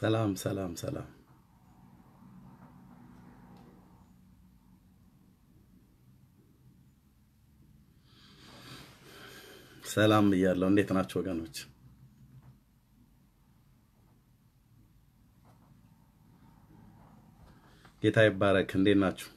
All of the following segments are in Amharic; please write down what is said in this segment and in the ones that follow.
ሰላም ሰላም ሰላም ሰላም ብያለሁ። እንዴት ናቸው ወገኖች? ጌታ ይባረክ። እንዴት ናችሁ?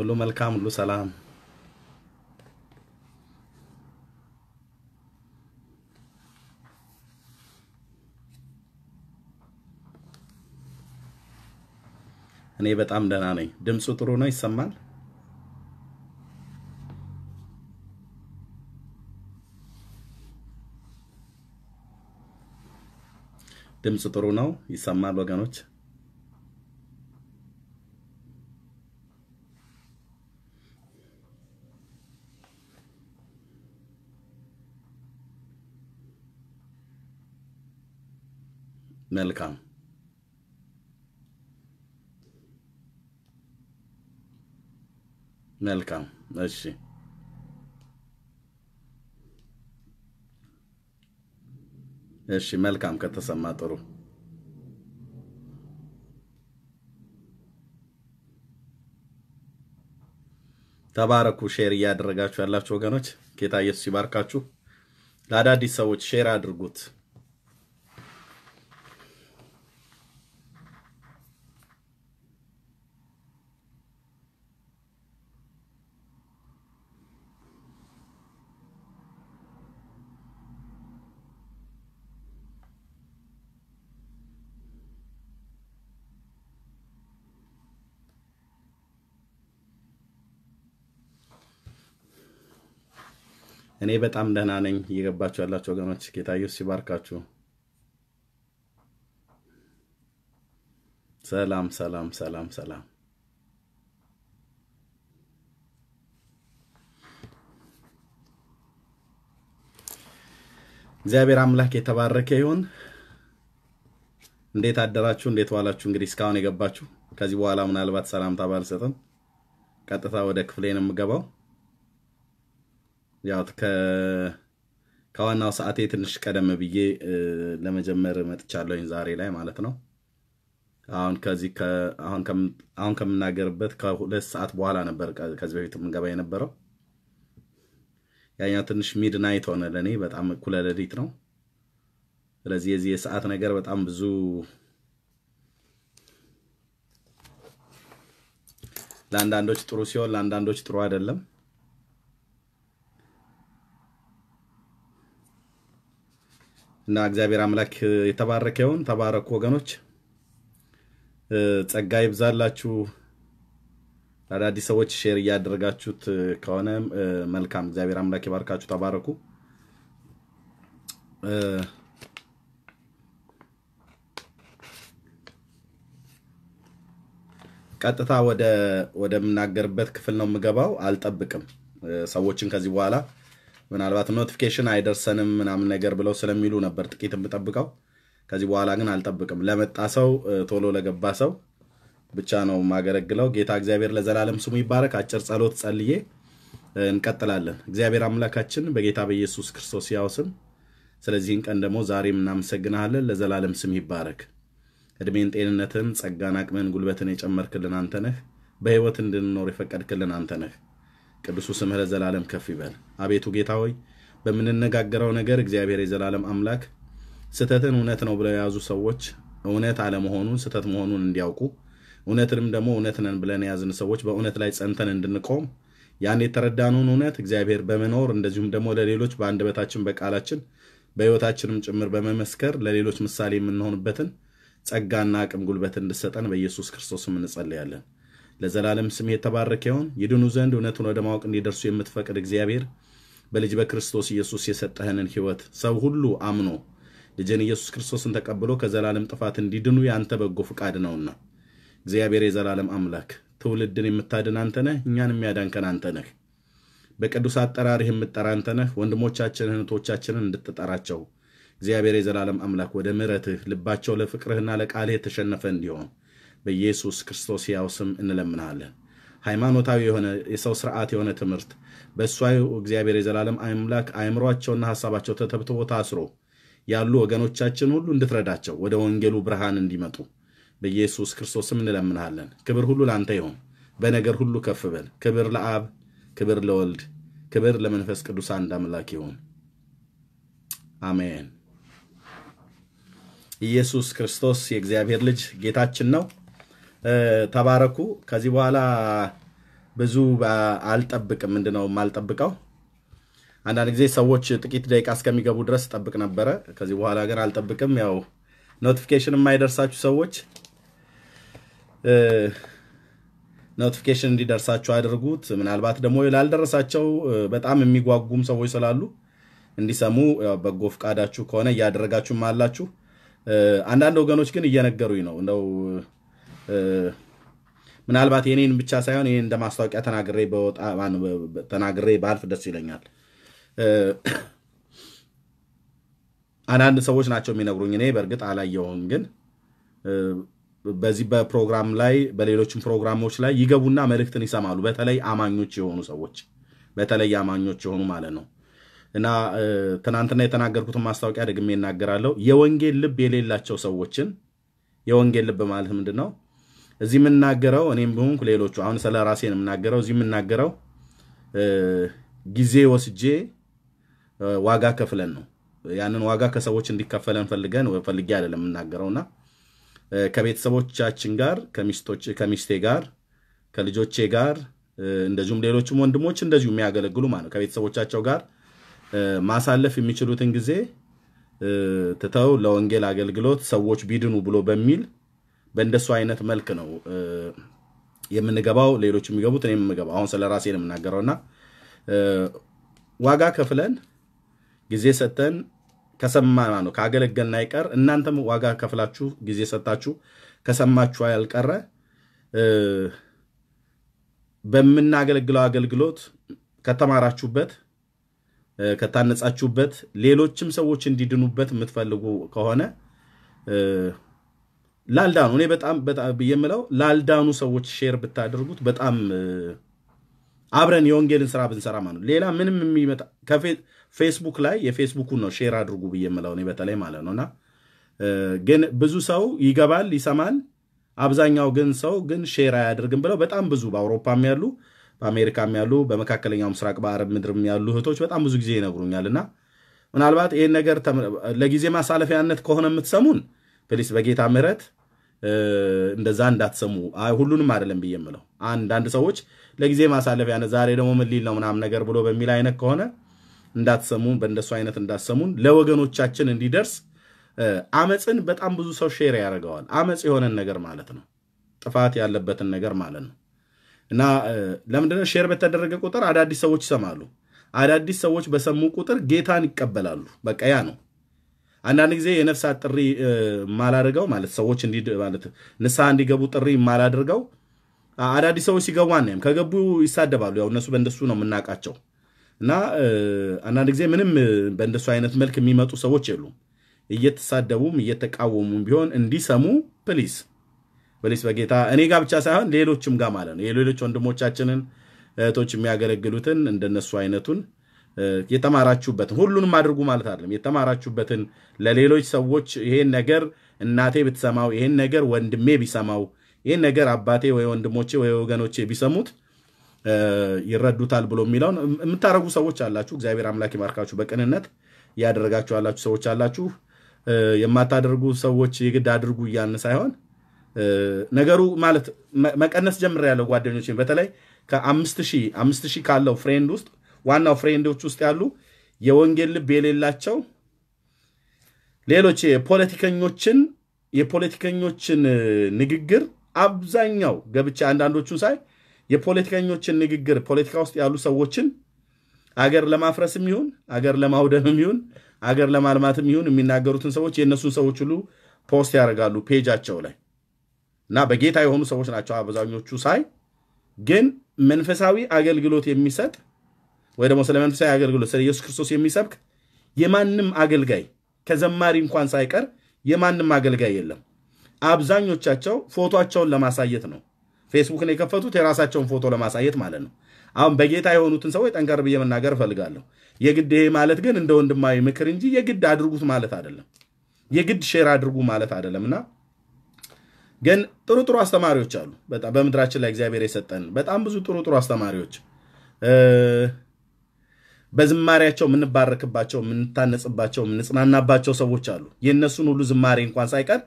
ሁሉ መልካም፣ ሁሉ ሰላም። እኔ በጣም ደህና ነኝ። ድምፁ ጥሩ ነው፣ ይሰማል? ድምፁ ጥሩ ነው፣ ይሰማል ወገኖች? መልካም መልካም እሺ እሺ መልካም ከተሰማ ጥሩ ተባረኩ ሼር እያደረጋችሁ ያላችሁ ወገኖች ጌታ ኢየሱስ ይባርካችሁ ለአዳዲስ ሰዎች ሼር አድርጉት እኔ በጣም ደህና ነኝ። እየገባችሁ ያላችሁ ወገኖች ጌታ ሲባርካችሁ። ሰላም ሰላም ሰላም ሰላም። እግዚአብሔር አምላክ የተባረከ ይሁን። እንዴት አደራችሁ? እንዴት ዋላችሁ? እንግዲህ እስካሁን የገባችሁ ከዚህ በኋላ ምናልባት ሰላምታ ባልሰጥም ቀጥታ ወደ ክፍሌን የምገባው። ያው ከዋናው ሰዓቴ ትንሽ ቀደም ብዬ ለመጀመር መጥቻለሁኝ ዛሬ ላይ ማለት ነው። አሁን ከዚህ አሁን ከምናገርበት ከሁለት ሰዓት በኋላ ነበር ከዚህ በፊት የምንገባ የነበረው። ያኛው ትንሽ ሚድ ናይት ሆነ ለእኔ በጣም እኩለ ሌሊት ነው። ስለዚህ የዚህ የሰዓት ነገር በጣም ብዙ ለአንዳንዶች ጥሩ ሲሆን ለአንዳንዶች ጥሩ አይደለም። እና እግዚአብሔር አምላክ የተባረከ ተባረኩ ወገኖች፣ ጸጋ ይብዛላችሁ። ለአዳዲስ ሰዎች ሼር እያደረጋችሁት ከሆነ መልካም፣ እግዚአብሔር አምላክ የባርካችሁ ተባረኩ። ቀጥታ ወደምናገርበት ክፍል ነው የምገባው። አልጠብቅም ሰዎችን ከዚህ በኋላ ምናልባት ኖቲፊኬሽን አይደርሰንም ምናምን ነገር ብለው ስለሚሉ ነበር ጥቂት የምጠብቀው። ከዚህ በኋላ ግን አልጠብቅም። ለመጣ ሰው ቶሎ ለገባ ሰው ብቻ ነው ማገለግለው። ጌታ እግዚአብሔር ለዘላለም ስሙ ይባረክ። አጭር ጸሎት ጸልዬ እንቀጥላለን። እግዚአብሔር አምላካችን በጌታ በኢየሱስ ክርስቶስ ያው ስም ስለዚህን ቀን ደግሞ ዛሬም እናመሰግናለን ለዘላለም ስም ይባረክ። እድሜን፣ ጤንነትን፣ ጸጋን፣ አቅምን፣ ጉልበትን የጨመርክልን አንተ ነህ። በህይወት እንድንኖር የፈቀድክልን አንተ ነህ። ቅዱሱ ስምህ ለዘላለም ከፍ ይበል። አቤቱ ጌታ ሆይ በምንነጋገረው ነገር እግዚአብሔር የዘላለም አምላክ ስህተትን እውነት ነው ብለው የያዙ ሰዎች እውነት አለመሆኑን ስህተት መሆኑን እንዲያውቁ እውነትንም ደግሞ እውነት ነን ብለን የያዝን ሰዎች በእውነት ላይ ጸንተን እንድንቆም ያን የተረዳነውን እውነት እግዚአብሔር በመኖር እንደዚሁም ደግሞ ለሌሎች በአንደበታችን በቃላችን በሕይወታችንም ጭምር በመመስከር ለሌሎች ምሳሌ የምንሆንበትን ጸጋና አቅም ጉልበት እንድሰጠን በኢየሱስ ክርስቶስም እንጸልያለን። ለዘላለም ስም የተባረከ ይሁን። ይድኑ ዘንድ እውነቱን ወደ ማወቅ እንዲደርሱ የምትፈቅድ እግዚአብሔር በልጅ በክርስቶስ ኢየሱስ የሰጠህንን ሕይወት ሰው ሁሉ አምኖ ልጅን ኢየሱስ ክርስቶስን ተቀብሎ ከዘላለም ጥፋት እንዲድኑ የአንተ በጎ ፍቃድ ነውና እግዚአብሔር የዘላለም አምላክ ትውልድን የምታድን አንተ ነህ። እኛን የሚያዳንከን አንተ ነህ። በቅዱስ አጠራሪህ የምጠራ አንተ ነህ። ወንድሞቻችንን እህቶቻችንን እንድትጠራቸው እግዚአብሔር የዘላለም አምላክ ወደ ምሕረትህ ልባቸው ለፍቅርህና ለቃልህ የተሸነፈ እንዲሆን በኢየሱስ ክርስቶስ ያው ስም እንለምናለን። ሃይማኖታዊ የሆነ የሰው ስርዓት የሆነ ትምህርት በእሷ እግዚአብሔር የዘላለም አምላክ አይምሯቸውና ሀሳባቸው ተተብትቦ ታስሮ ያሉ ወገኖቻችን ሁሉ እንድትረዳቸው ወደ ወንጌሉ ብርሃን እንዲመጡ በኢየሱስ ክርስቶስም እንለምናለን። ክብር ሁሉ ለአንተ ይሆን። በነገር ሁሉ ከፍ በል። ክብር ለአብ፣ ክብር ለወልድ፣ ክብር ለመንፈስ ቅዱስ አንድ አምላክ ይሆን። አሜን። ኢየሱስ ክርስቶስ የእግዚአብሔር ልጅ ጌታችን ነው። ተባረኩ። ከዚህ በኋላ ብዙ አልጠብቅም። ምንድነው የማልጠብቀው? አንዳንድ ጊዜ ሰዎች ጥቂት ደቂቃ እስከሚገቡ ድረስ ጠብቅ ነበረ። ከዚህ በኋላ ግን አልጠብቅም። ያው ኖቲፊኬሽን የማይደርሳችሁ ሰዎች ኖቲፊኬሽን እንዲደርሳችሁ አድርጉት። ምናልባት ደግሞ ላልደረሳቸው በጣም የሚጓጉም ሰዎች ስላሉ እንዲሰሙ በጎ ፈቃዳችሁ ከሆነ እያደረጋችሁም አላችሁ። አንዳንድ ወገኖች ግን እየነገሩኝ ነው እንደው ምናልባት የኔን ብቻ ሳይሆን ይህ እንደ ማስታወቂያ ተናግሬ ባልፍ ደስ ይለኛል። አንዳንድ ሰዎች ናቸው የሚነግሩኝ። እኔ በእርግጥ አላየውም፣ ግን በዚህ በፕሮግራም ላይ በሌሎችም ፕሮግራሞች ላይ ይገቡና መልእክትን ይሰማሉ። በተለይ አማኞች የሆኑ ሰዎች በተለይ አማኞች የሆኑ ማለት ነው። እና ትናንትና የተናገርኩትን ማስታወቂያ ደግሜ እናገራለሁ። የወንጌል ልብ የሌላቸው ሰዎችን የወንጌል ልብ ማለት ምንድን ነው? እዚህ የምናገረው እኔም በሆንኩ ሌሎቹ አሁን ስለ ራሴ ነው የምናገረው። እዚህ የምናገረው ጊዜ ወስጄ ዋጋ ከፍለን ነው። ያንን ዋጋ ከሰዎች እንዲከፈለን ፈልገን ፈልጌ አይደለም የምናገረውና ከቤተሰቦቻችን ጋር ከሚስቴ ጋር ከልጆቼ ጋር እንደዚሁም ሌሎችም ወንድሞች እንደዚሁ የሚያገለግሉ ማለት ከቤተሰቦቻቸው ጋር ማሳለፍ የሚችሉትን ጊዜ ትተው ለወንጌል አገልግሎት ሰዎች ቢድኑ ብሎ በሚል በእንደሱ አይነት መልክ ነው የምንገባው፣ ሌሎች የሚገቡት እኔ የምገባው። አሁን ስለ ራሴ ነው የምናገረው እና ዋጋ ከፍለን ጊዜ ሰተን ከሰማ ነው ካገለገልን አይቀር እናንተም ዋጋ ከፍላችሁ ጊዜ ሰታችሁ ከሰማችሁ ያልቀረ በምናገለግለው አገልግሎት ከተማራችሁበት ከታነጻችሁበት ሌሎችም ሰዎች እንዲድኑበት የምትፈልጉ ከሆነ ላልዳኑ እኔ በጣም በጣም የምለው ላልዳኑ ሰዎች ሼር ብታደርጉት በጣም አብረን የወንጌልን ስራ ብንሰራ ማለት ነው። ሌላ ምንም የሚመጣ ከፌስቡክ ላይ የፌስቡኩን ነው ሼር አድርጉ ብዬ የምለው እኔ በተለይ ማለት ነው። እና ግን ብዙ ሰው ይገባል ይሰማል። አብዛኛው ግን ሰው ግን ሼር አያደርግም ብለው በጣም ብዙ በአውሮፓም ያሉ በአሜሪካም ያሉ በመካከለኛው ምስራቅ በአረብ ምድርም ያሉ እህቶች በጣም ብዙ ጊዜ ይነግሩኛል። እና ምናልባት ይህን ነገር ለጊዜ ማሳለፊያነት ከሆነ የምትሰሙን ፕሊስ በጌታ ምሕረት እንደዛ እንዳትሰሙ። ሁሉንም አይደለም ብዬ የምለው አንዳንድ ሰዎች ለጊዜ ማሳለፊያ ዛሬ ደግሞ ምን ሊል ነው ምናምን ነገር ብሎ በሚል አይነት ከሆነ እንዳትሰሙን፣ በእንደሱ አይነት እንዳትሰሙን። ለወገኖቻችን እንዲደርስ አመፅን በጣም ብዙ ሰው ሼር ያደርገዋል። አመፅ የሆነን ነገር ማለት ነው፣ ጥፋት ያለበትን ነገር ማለት ነው። እና ለምንድነው ሼር በተደረገ ቁጥር አዳዲስ ሰዎች ይሰማሉ። አዳዲስ ሰዎች በሰሙ ቁጥር ጌታን ይቀበላሉ። በቃ ያ ነው። አንዳንድ ጊዜ የነፍሳት ጥሪ ማላደርገው ማለት ሰዎች እንዲ ማለት ንስሐ እንዲገቡ ጥሪ ማላደርገው አዳዲስ ሰዎች ሲገቡ አናይም። ከገቡ ይሳደባሉ። ያው እነሱ በእንደሱ ነው የምናውቃቸው እና አንዳንድ ጊዜ ምንም በእንደሱ አይነት መልክ የሚመጡ ሰዎች የሉም። እየተሳደቡም እየተቃወሙም ቢሆን እንዲሰሙ ፕሊስ ፕሊስ፣ በጌታ እኔ ጋር ብቻ ሳይሆን ሌሎችም ጋር ማለት ነው የሌሎች ወንድሞቻችንን እህቶች የሚያገለግሉትን እንደነሱ አይነቱን የተማራችሁበትን ሁሉንም አድርጉ ማለት አይደለም። የተማራችሁበትን ለሌሎች ሰዎች ይሄን ነገር እናቴ ብትሰማው፣ ይሄን ነገር ወንድሜ ቢሰማው፣ ይሄን ነገር አባቴ ወይ ወንድሞቼ ወይ ወገኖቼ ቢሰሙት ይረዱታል ብሎ የሚለውን የምታደረጉ ሰዎች አላችሁ። እግዚአብሔር አምላክ ይማርካችሁ። በቅንነት እያደረጋችሁ ያላችሁ ሰዎች አላችሁ። የማታደርጉ ሰዎች የግድ አድርጉ እያልን ሳይሆን ነገሩ ማለት መቀነስ ጀምሬያለሁ። ጓደኞች በተለይ ከአምስት ሺህ አምስት ሺህ ካለው ፍሬንድ ውስጥ ዋናው ፍሬንዶች ውስጥ ያሉ የወንጌል ልብ የሌላቸው ሌሎች የፖለቲከኞችን የፖለቲከኞችን ንግግር አብዛኛው ገብቼ አንዳንዶቹን ሳይ የፖለቲከኞችን ንግግር ፖለቲካ ውስጥ ያሉ ሰዎችን አገር ለማፍረስም ይሁን አገር ለማውደምም ይሁን አገር ለማልማትም ይሁን የሚናገሩትን ሰዎች የእነሱን ሰዎች ሁሉ ፖስት ያደርጋሉ ፔጃቸው ላይ እና በጌታ የሆኑ ሰዎች ናቸው አብዛኞቹ ሳይ ግን መንፈሳዊ አገልግሎት የሚሰጥ ወይ ደግሞ ስለ መንፈሳዊ አገልግሎት ስለ ኢየሱስ ክርስቶስ የሚሰብክ የማንም አገልጋይ ከዘማሪ እንኳን ሳይቀር የማንም አገልጋይ የለም። አብዛኞቻቸው ፎቶቸውን ለማሳየት ነው ፌስቡክን የከፈቱት የራሳቸውን ፎቶ ለማሳየት ማለት ነው። አሁን በጌታ የሆኑትን ሰዎች ጠንከር ብዬ መናገር እፈልጋለሁ። የግድ ይሄ ማለት ግን እንደ ወንድማዊ ምክር እንጂ የግድ አድርጉት ማለት አይደለም። የግድ ሼር አድርጉ ማለት አይደለም። እና ግን ጥሩ ጥሩ አስተማሪዎች አሉ በጣም በምድራችን ላይ እግዚአብሔር የሰጠን በጣም ብዙ ጥሩ ጥሩ አስተማሪዎች በዝማሬያቸው የምንባረክባቸው የምንታነጽባቸው የምንጽናናባቸው ሰዎች አሉ። የእነሱን ሁሉ ዝማሬ እንኳን ሳይቀር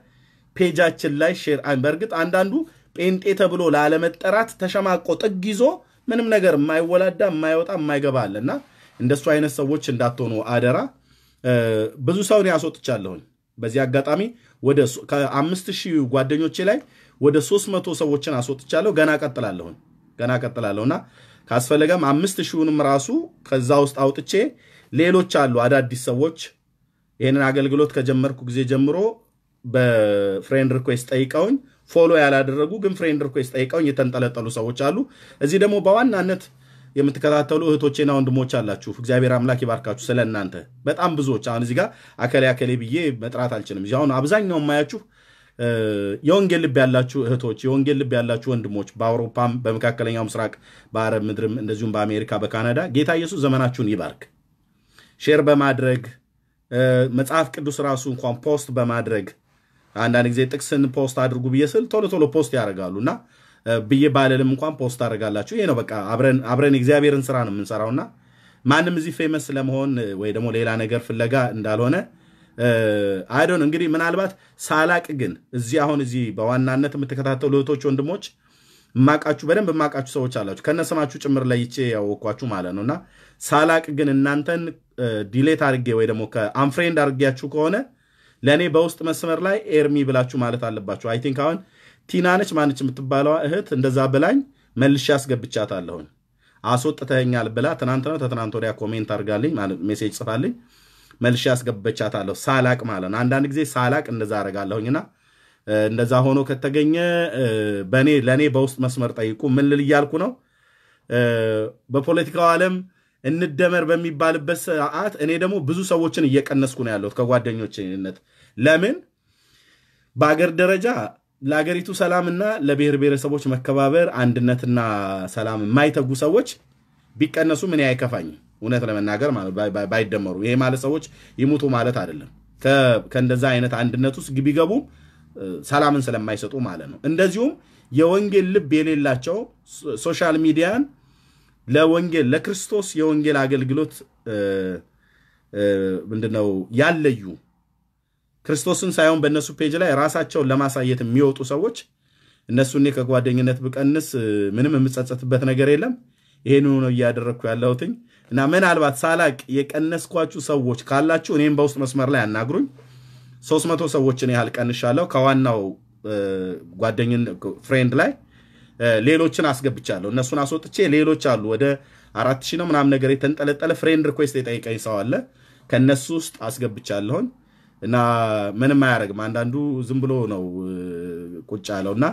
ፔጃችን ላይ ሼር። በእርግጥ አንዳንዱ ጴንጤ ተብሎ ላለመጠራት ተሸማቆ ጥግ ይዞ ምንም ነገር የማይወላዳ የማይወጣ የማይገባ አለ እና እንደሱ አይነት ሰዎች እንዳትሆኑ አደራ። ብዙ ሰውን ያስወጥቻለሁኝ በዚህ አጋጣሚ ከአምስት ሺህ ጓደኞቼ ላይ ወደ ሶስት መቶ ሰዎችን አስወጥቻለሁ። ገና ቀጥላለሁኝ ገና ቀጥላለሁና ካስፈለገም አምስት ሺውንም ራሱ ከዛ ውስጥ አውጥቼ ሌሎች አሉ አዳዲስ ሰዎች ይህንን አገልግሎት ከጀመርኩ ጊዜ ጀምሮ በፍሬንድ ሪኩዌስት ጠይቀውኝ ፎሎ ያላደረጉ ግን ፍሬንድ ሪኩዌስት ጠይቀውኝ የተንጠለጠሉ ሰዎች አሉ። እዚህ ደግሞ በዋናነት የምትከታተሉ እህቶቼና ወንድሞች አላችሁ። እግዚአብሔር አምላክ ይባርካችሁ። ስለ እናንተ በጣም ብዙዎች አሁን እዚህ ጋር አከሌ አከሌ ብዬ መጥራት አልችልም። እዚህ አሁን አብዛኛው የማያችሁ የወንጌል ልብ ያላችሁ እህቶች፣ የወንጌል ልብ ያላችሁ ወንድሞች በአውሮፓም በመካከለኛው ምስራቅ በአረብ ምድርም እንደዚሁም በአሜሪካ በካናዳ ጌታ ኢየሱስ ዘመናችሁን ይባርክ። ሼር በማድረግ መጽሐፍ ቅዱስ ራሱ እንኳን ፖስት በማድረግ አንዳንድ ጊዜ ጥቅስን ፖስት አድርጉ ብዬ ስል ቶሎ ቶሎ ፖስት ያደርጋሉ እና ብዬ ባለልም እንኳን ፖስት አደርጋላችሁ። ይሄ ነው በቃ አብረን እግዚአብሔርን ስራ ነው የምንሰራውና ማንም እዚህ ፌመስ ለመሆን ወይ ደግሞ ሌላ ነገር ፍለጋ እንዳልሆነ አይዶን እንግዲህ ምናልባት ሳላቅ ግን እዚህ አሁን እዚህ በዋናነት የምትከታተሉ እህቶች ወንድሞች ማቃችሁ በደንብ ማቃችሁ ሰዎች አላችሁ ከነስማችሁ ጭምር ለይቼ ያወኳችሁ ማለት ነው እና ሳላቅ ግን እናንተን ዲሌት አድርጌ ወይ ደግሞ ከአንፍሬንድ አድርጌያችሁ ከሆነ ለእኔ በውስጥ መስመር ላይ ኤርሚ ብላችሁ ማለት አለባችሁ። አይ ቲንክ አሁን ቲናነች ማነች የምትባለዋ እህት እንደዛ ብላኝ መልሼ አስገብቻታለሁኝ። አስወጥተኸኛል ብላ ትናንት ነው ተትናንት ወዲያ ኮሜንት አድርጋልኝ ሜሴጅ ጽፋልኝ መልሽ አስገበቻታለሁ። ሳላቅ ማለት ነው። አንዳንድ ጊዜ ሳላቅ እንደዛ አረጋለሁኝና እንደዛ ሆኖ ከተገኘ በእኔ ለእኔ በውስጥ መስመር ጠይቁ። ምን ልል እያልኩ ነው? በፖለቲካው ዓለም እንደመር በሚባልበት ሰዓት እኔ ደግሞ ብዙ ሰዎችን እየቀነስኩ ነው ያለሁት ከጓደኞችነት። ለምን በአገር ደረጃ ለአገሪቱ ሰላምና ለብሔር ብሔረሰቦች መከባበር፣ አንድነትና ሰላም የማይተጉ ሰዎች ቢቀነሱ ምን አይከፋኝም። እውነት ለመናገር ባይደመሩ። ይሄ ማለት ሰዎች ይሙቱ ማለት አይደለም። ከእንደዛ አይነት አንድነት ውስጥ ቢገቡም ሰላምን ስለማይሰጡ ማለት ነው። እንደዚሁም የወንጌል ልብ የሌላቸው ሶሻል ሚዲያን ለወንጌል ለክርስቶስ የወንጌል አገልግሎት ምንድነው ያለዩ ክርስቶስን ሳይሆን በእነሱ ፔጅ ላይ ራሳቸውን ለማሳየት የሚወጡ ሰዎች እነሱ እኔ ከጓደኝነት ብቀንስ ምንም የምጸጸትበት ነገር የለም። ይሄን ሆኖ እያደረግኩ ያለሁትኝ እና ምናልባት ሳላቅ የቀነስኳችሁ ሰዎች ካላችሁ እኔም በውስጥ መስመር ላይ አናግሩኝ። ሶስት መቶ ሰዎችን ያህል ቀንሻለሁ ከዋናው ጓደኝን ፍሬንድ ላይ ሌሎችን አስገብቻለሁ። እነሱን አስወጥቼ ሌሎች አሉ ወደ አራት ሺህ ነው ምናምን ነገር የተንጠለጠለ ፍሬንድ ሪኩዌስት የጠይቀኝ ሰው አለ። ከእነሱ ውስጥ አስገብቻለሁን እና ምንም አያደርግም። አንዳንዱ ዝም ብሎ ነው ቁጭ ያለው እና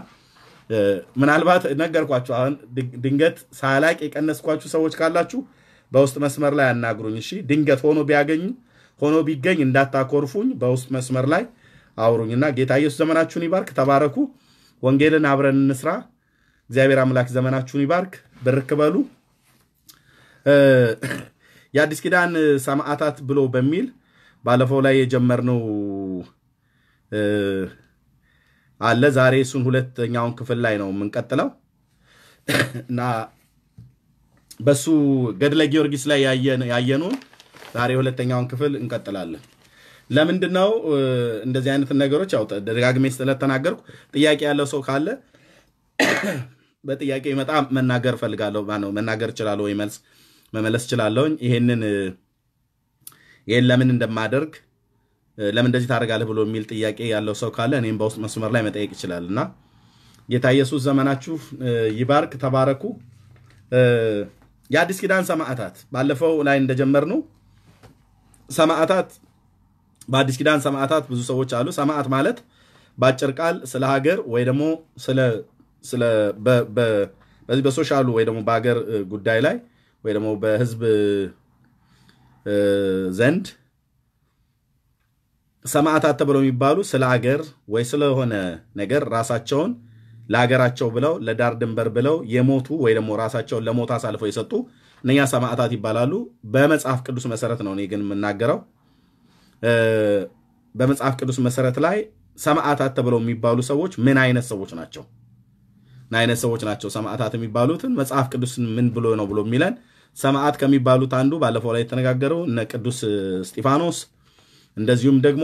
ምናልባት ነገርኳችሁ። አሁን ድንገት ሳላቅ የቀነስኳችሁ ሰዎች ካላችሁ በውስጥ መስመር ላይ አናግሩኝ። እሺ ድንገት ሆኖ ቢያገኝ ሆኖ ቢገኝ እንዳታኮርፉኝ፣ በውስጥ መስመር ላይ አውሩኝና ጌታ ኢየሱስ ዘመናችሁን ይባርክ። ተባረኩ። ወንጌልን አብረን እንስራ። እግዚአብሔር አምላክ ዘመናችሁን ይባርክ። ብርክ በሉ። የአዲስ ኪዳን ሰማዕታት ብሎ በሚል ባለፈው ላይ የጀመርነው አለ። ዛሬ እሱን ሁለተኛውን ክፍል ላይ ነው የምንቀጥለው እና በሱ ገድለ ጊዮርጊስ ላይ ያየኑን ዛሬ ሁለተኛውን ክፍል እንቀጥላለን። ለምንድን ነው እንደዚህ አይነት ነገሮች ያው ደጋግሜ ስለተናገርኩ ጥያቄ ያለው ሰው ካለ በጥያቄ መጣ መናገር ፈልጋለሁ ነው መናገር ችላለሁ ወይ መልስ መመለስ ችላለውኝ ይሄንን ይህን ለምን እንደማደርግ ለምን እንደዚህ ታደርጋለህ ብሎ የሚል ጥያቄ ያለው ሰው ካለ እኔም በውስጥ መስመር ላይ መጠየቅ ይችላል እና ጌታ ኢየሱስ ዘመናችሁ ይባርክ። ተባረኩ። የአዲስ ኪዳን ሰማዕታት ባለፈው ላይ እንደጀመርነው ሰማዕታት በአዲስ ኪዳን ሰማዕታት ብዙ ሰዎች አሉ። ሰማዕት ማለት በአጭር ቃል ስለ ሀገር ወይ ደግሞ በዚህ በሶሻሉ ወይ ደግሞ በሀገር ጉዳይ ላይ ወይ ደግሞ በህዝብ ዘንድ ሰማዕታት ተብለው የሚባሉ ስለ ሀገር ወይ ስለሆነ ነገር ራሳቸውን ለሀገራቸው ብለው ለዳር ድንበር ብለው የሞቱ ወይ ደግሞ ራሳቸውን ለሞት አሳልፈው የሰጡ እነኛ ሰማዕታት ይባላሉ። በመጽሐፍ ቅዱስ መሰረት ነው እኔ ግን የምናገረው። በመጽሐፍ ቅዱስ መሰረት ላይ ሰማዕታት ተብለው የሚባሉ ሰዎች ምን አይነት ሰዎች ናቸው? ምን አይነት ሰዎች ናቸው ሰማዕታት የሚባሉትን መጽሐፍ ቅዱስ ምን ብሎ ነው ብሎ የሚለን ሰማዕት ከሚባሉት አንዱ ባለፈው ላይ የተነጋገረው እነ ቅዱስ እስጢፋኖስ እንደዚሁም ደግሞ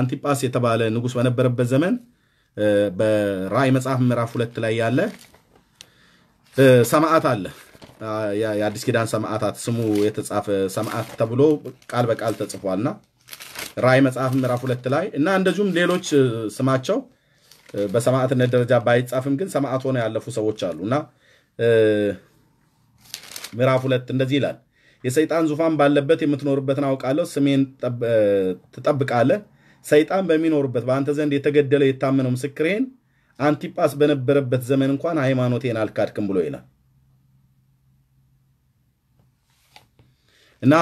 አንቲጳስ የተባለ ንጉሥ በነበረበት ዘመን በራእይ መጽሐፍ ምዕራፍ ሁለት ላይ ያለ ሰማዕት አለ። የአዲስ ኪዳን ሰማዕታት ስሙ የተጻፈ ሰማዕት ተብሎ ቃል በቃል ተጽፏልና ራእይ መጽሐፍ ምዕራፍ ሁለት ላይ እና እንደዚሁም ሌሎች ስማቸው በሰማዕትነት ደረጃ ባይጻፍም ግን ሰማዕት ሆነው ያለፉ ሰዎች አሉ እና ምዕራፍ ሁለት እንደዚህ ይላል። የሰይጣን ዙፋን ባለበት የምትኖርበትን አውቃለሁ፣ ስሜን ትጠብቃለህ ሰይጣን በሚኖሩበት በአንተ ዘንድ የተገደለ የታመነው ምስክሬን አንቲጳስ በነበረበት ዘመን እንኳን ሃይማኖቴን አልካድክም ብሎ ይላል እና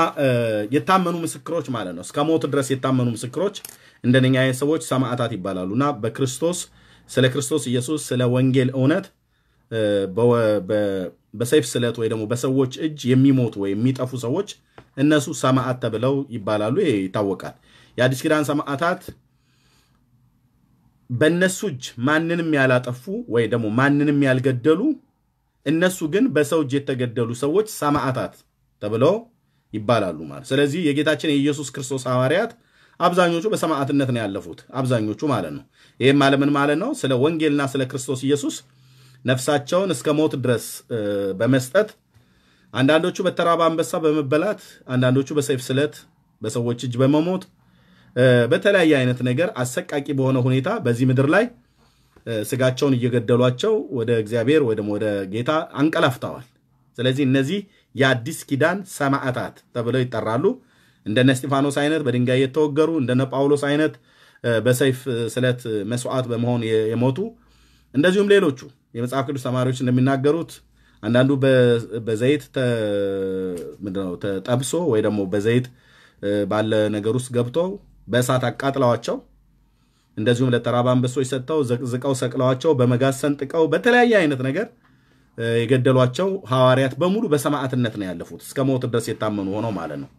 የታመኑ ምስክሮች ማለት ነው። እስከ ሞት ድረስ የታመኑ ምስክሮች እንደነኛ ሰዎች ሰማዕታት ይባላሉ እና በክርስቶስ ስለ ክርስቶስ ኢየሱስ ስለ ወንጌል እውነት በሰይፍ ስለት ወይ ደግሞ በሰዎች እጅ የሚሞቱ ወይ የሚጠፉ ሰዎች እነሱ ሰማዕት ተብለው ይባላሉ። ይታወቃል። የአዲስ ኪዳን ሰማዕታት በእነሱ እጅ ማንንም ያላጠፉ ወይ ደግሞ ማንንም ያልገደሉ እነሱ ግን በሰው እጅ የተገደሉ ሰዎች ሰማዕታት ተብለው ይባላሉ ማለት። ስለዚህ የጌታችን የኢየሱስ ክርስቶስ ሐዋርያት አብዛኞቹ በሰማዕትነት ነው ያለፉት፣ አብዛኞቹ ማለት ነው። ይህም ማለት ማለት ነው? ስለ ወንጌልና ስለ ክርስቶስ ኢየሱስ ነፍሳቸውን እስከ ሞት ድረስ በመስጠት አንዳንዶቹ በተራበ አንበሳ በመበላት፣ አንዳንዶቹ በሰይፍ ስለት በሰዎች እጅ በመሞት በተለያየ አይነት ነገር አሰቃቂ በሆነ ሁኔታ በዚህ ምድር ላይ ስጋቸውን እየገደሏቸው ወደ እግዚአብሔር ወይም ወደ ጌታ አንቀላፍተዋል። ስለዚህ እነዚህ የአዲስ ኪዳን ሰማዕታት ተብለው ይጠራሉ። እንደነ እስጢፋኖስ አይነት በድንጋይ የተወገሩ እንደነ ጳውሎስ አይነት በሰይፍ ስለት መስዋዕት በመሆን የሞቱ እንደዚሁም ሌሎቹ የመጽሐፍ ቅዱስ ተማሪዎች እንደሚናገሩት አንዳንዱ በዘይት ተጠብሶ ወይ ደግሞ በዘይት ባለ ነገር ውስጥ ገብተው በእሳት አቃጥለዋቸው እንደዚሁም ለተራበ አንበሶች ሰጥተው ዘቅዝቀው ሰቅለዋቸው በመጋዝ ሰንጥቀው በተለያየ አይነት ነገር የገደሏቸው ሐዋርያት በሙሉ በሰማዕትነት ነው ያለፉት እስከ ሞት ድረስ የታመኑ ሆነው ማለት ነው።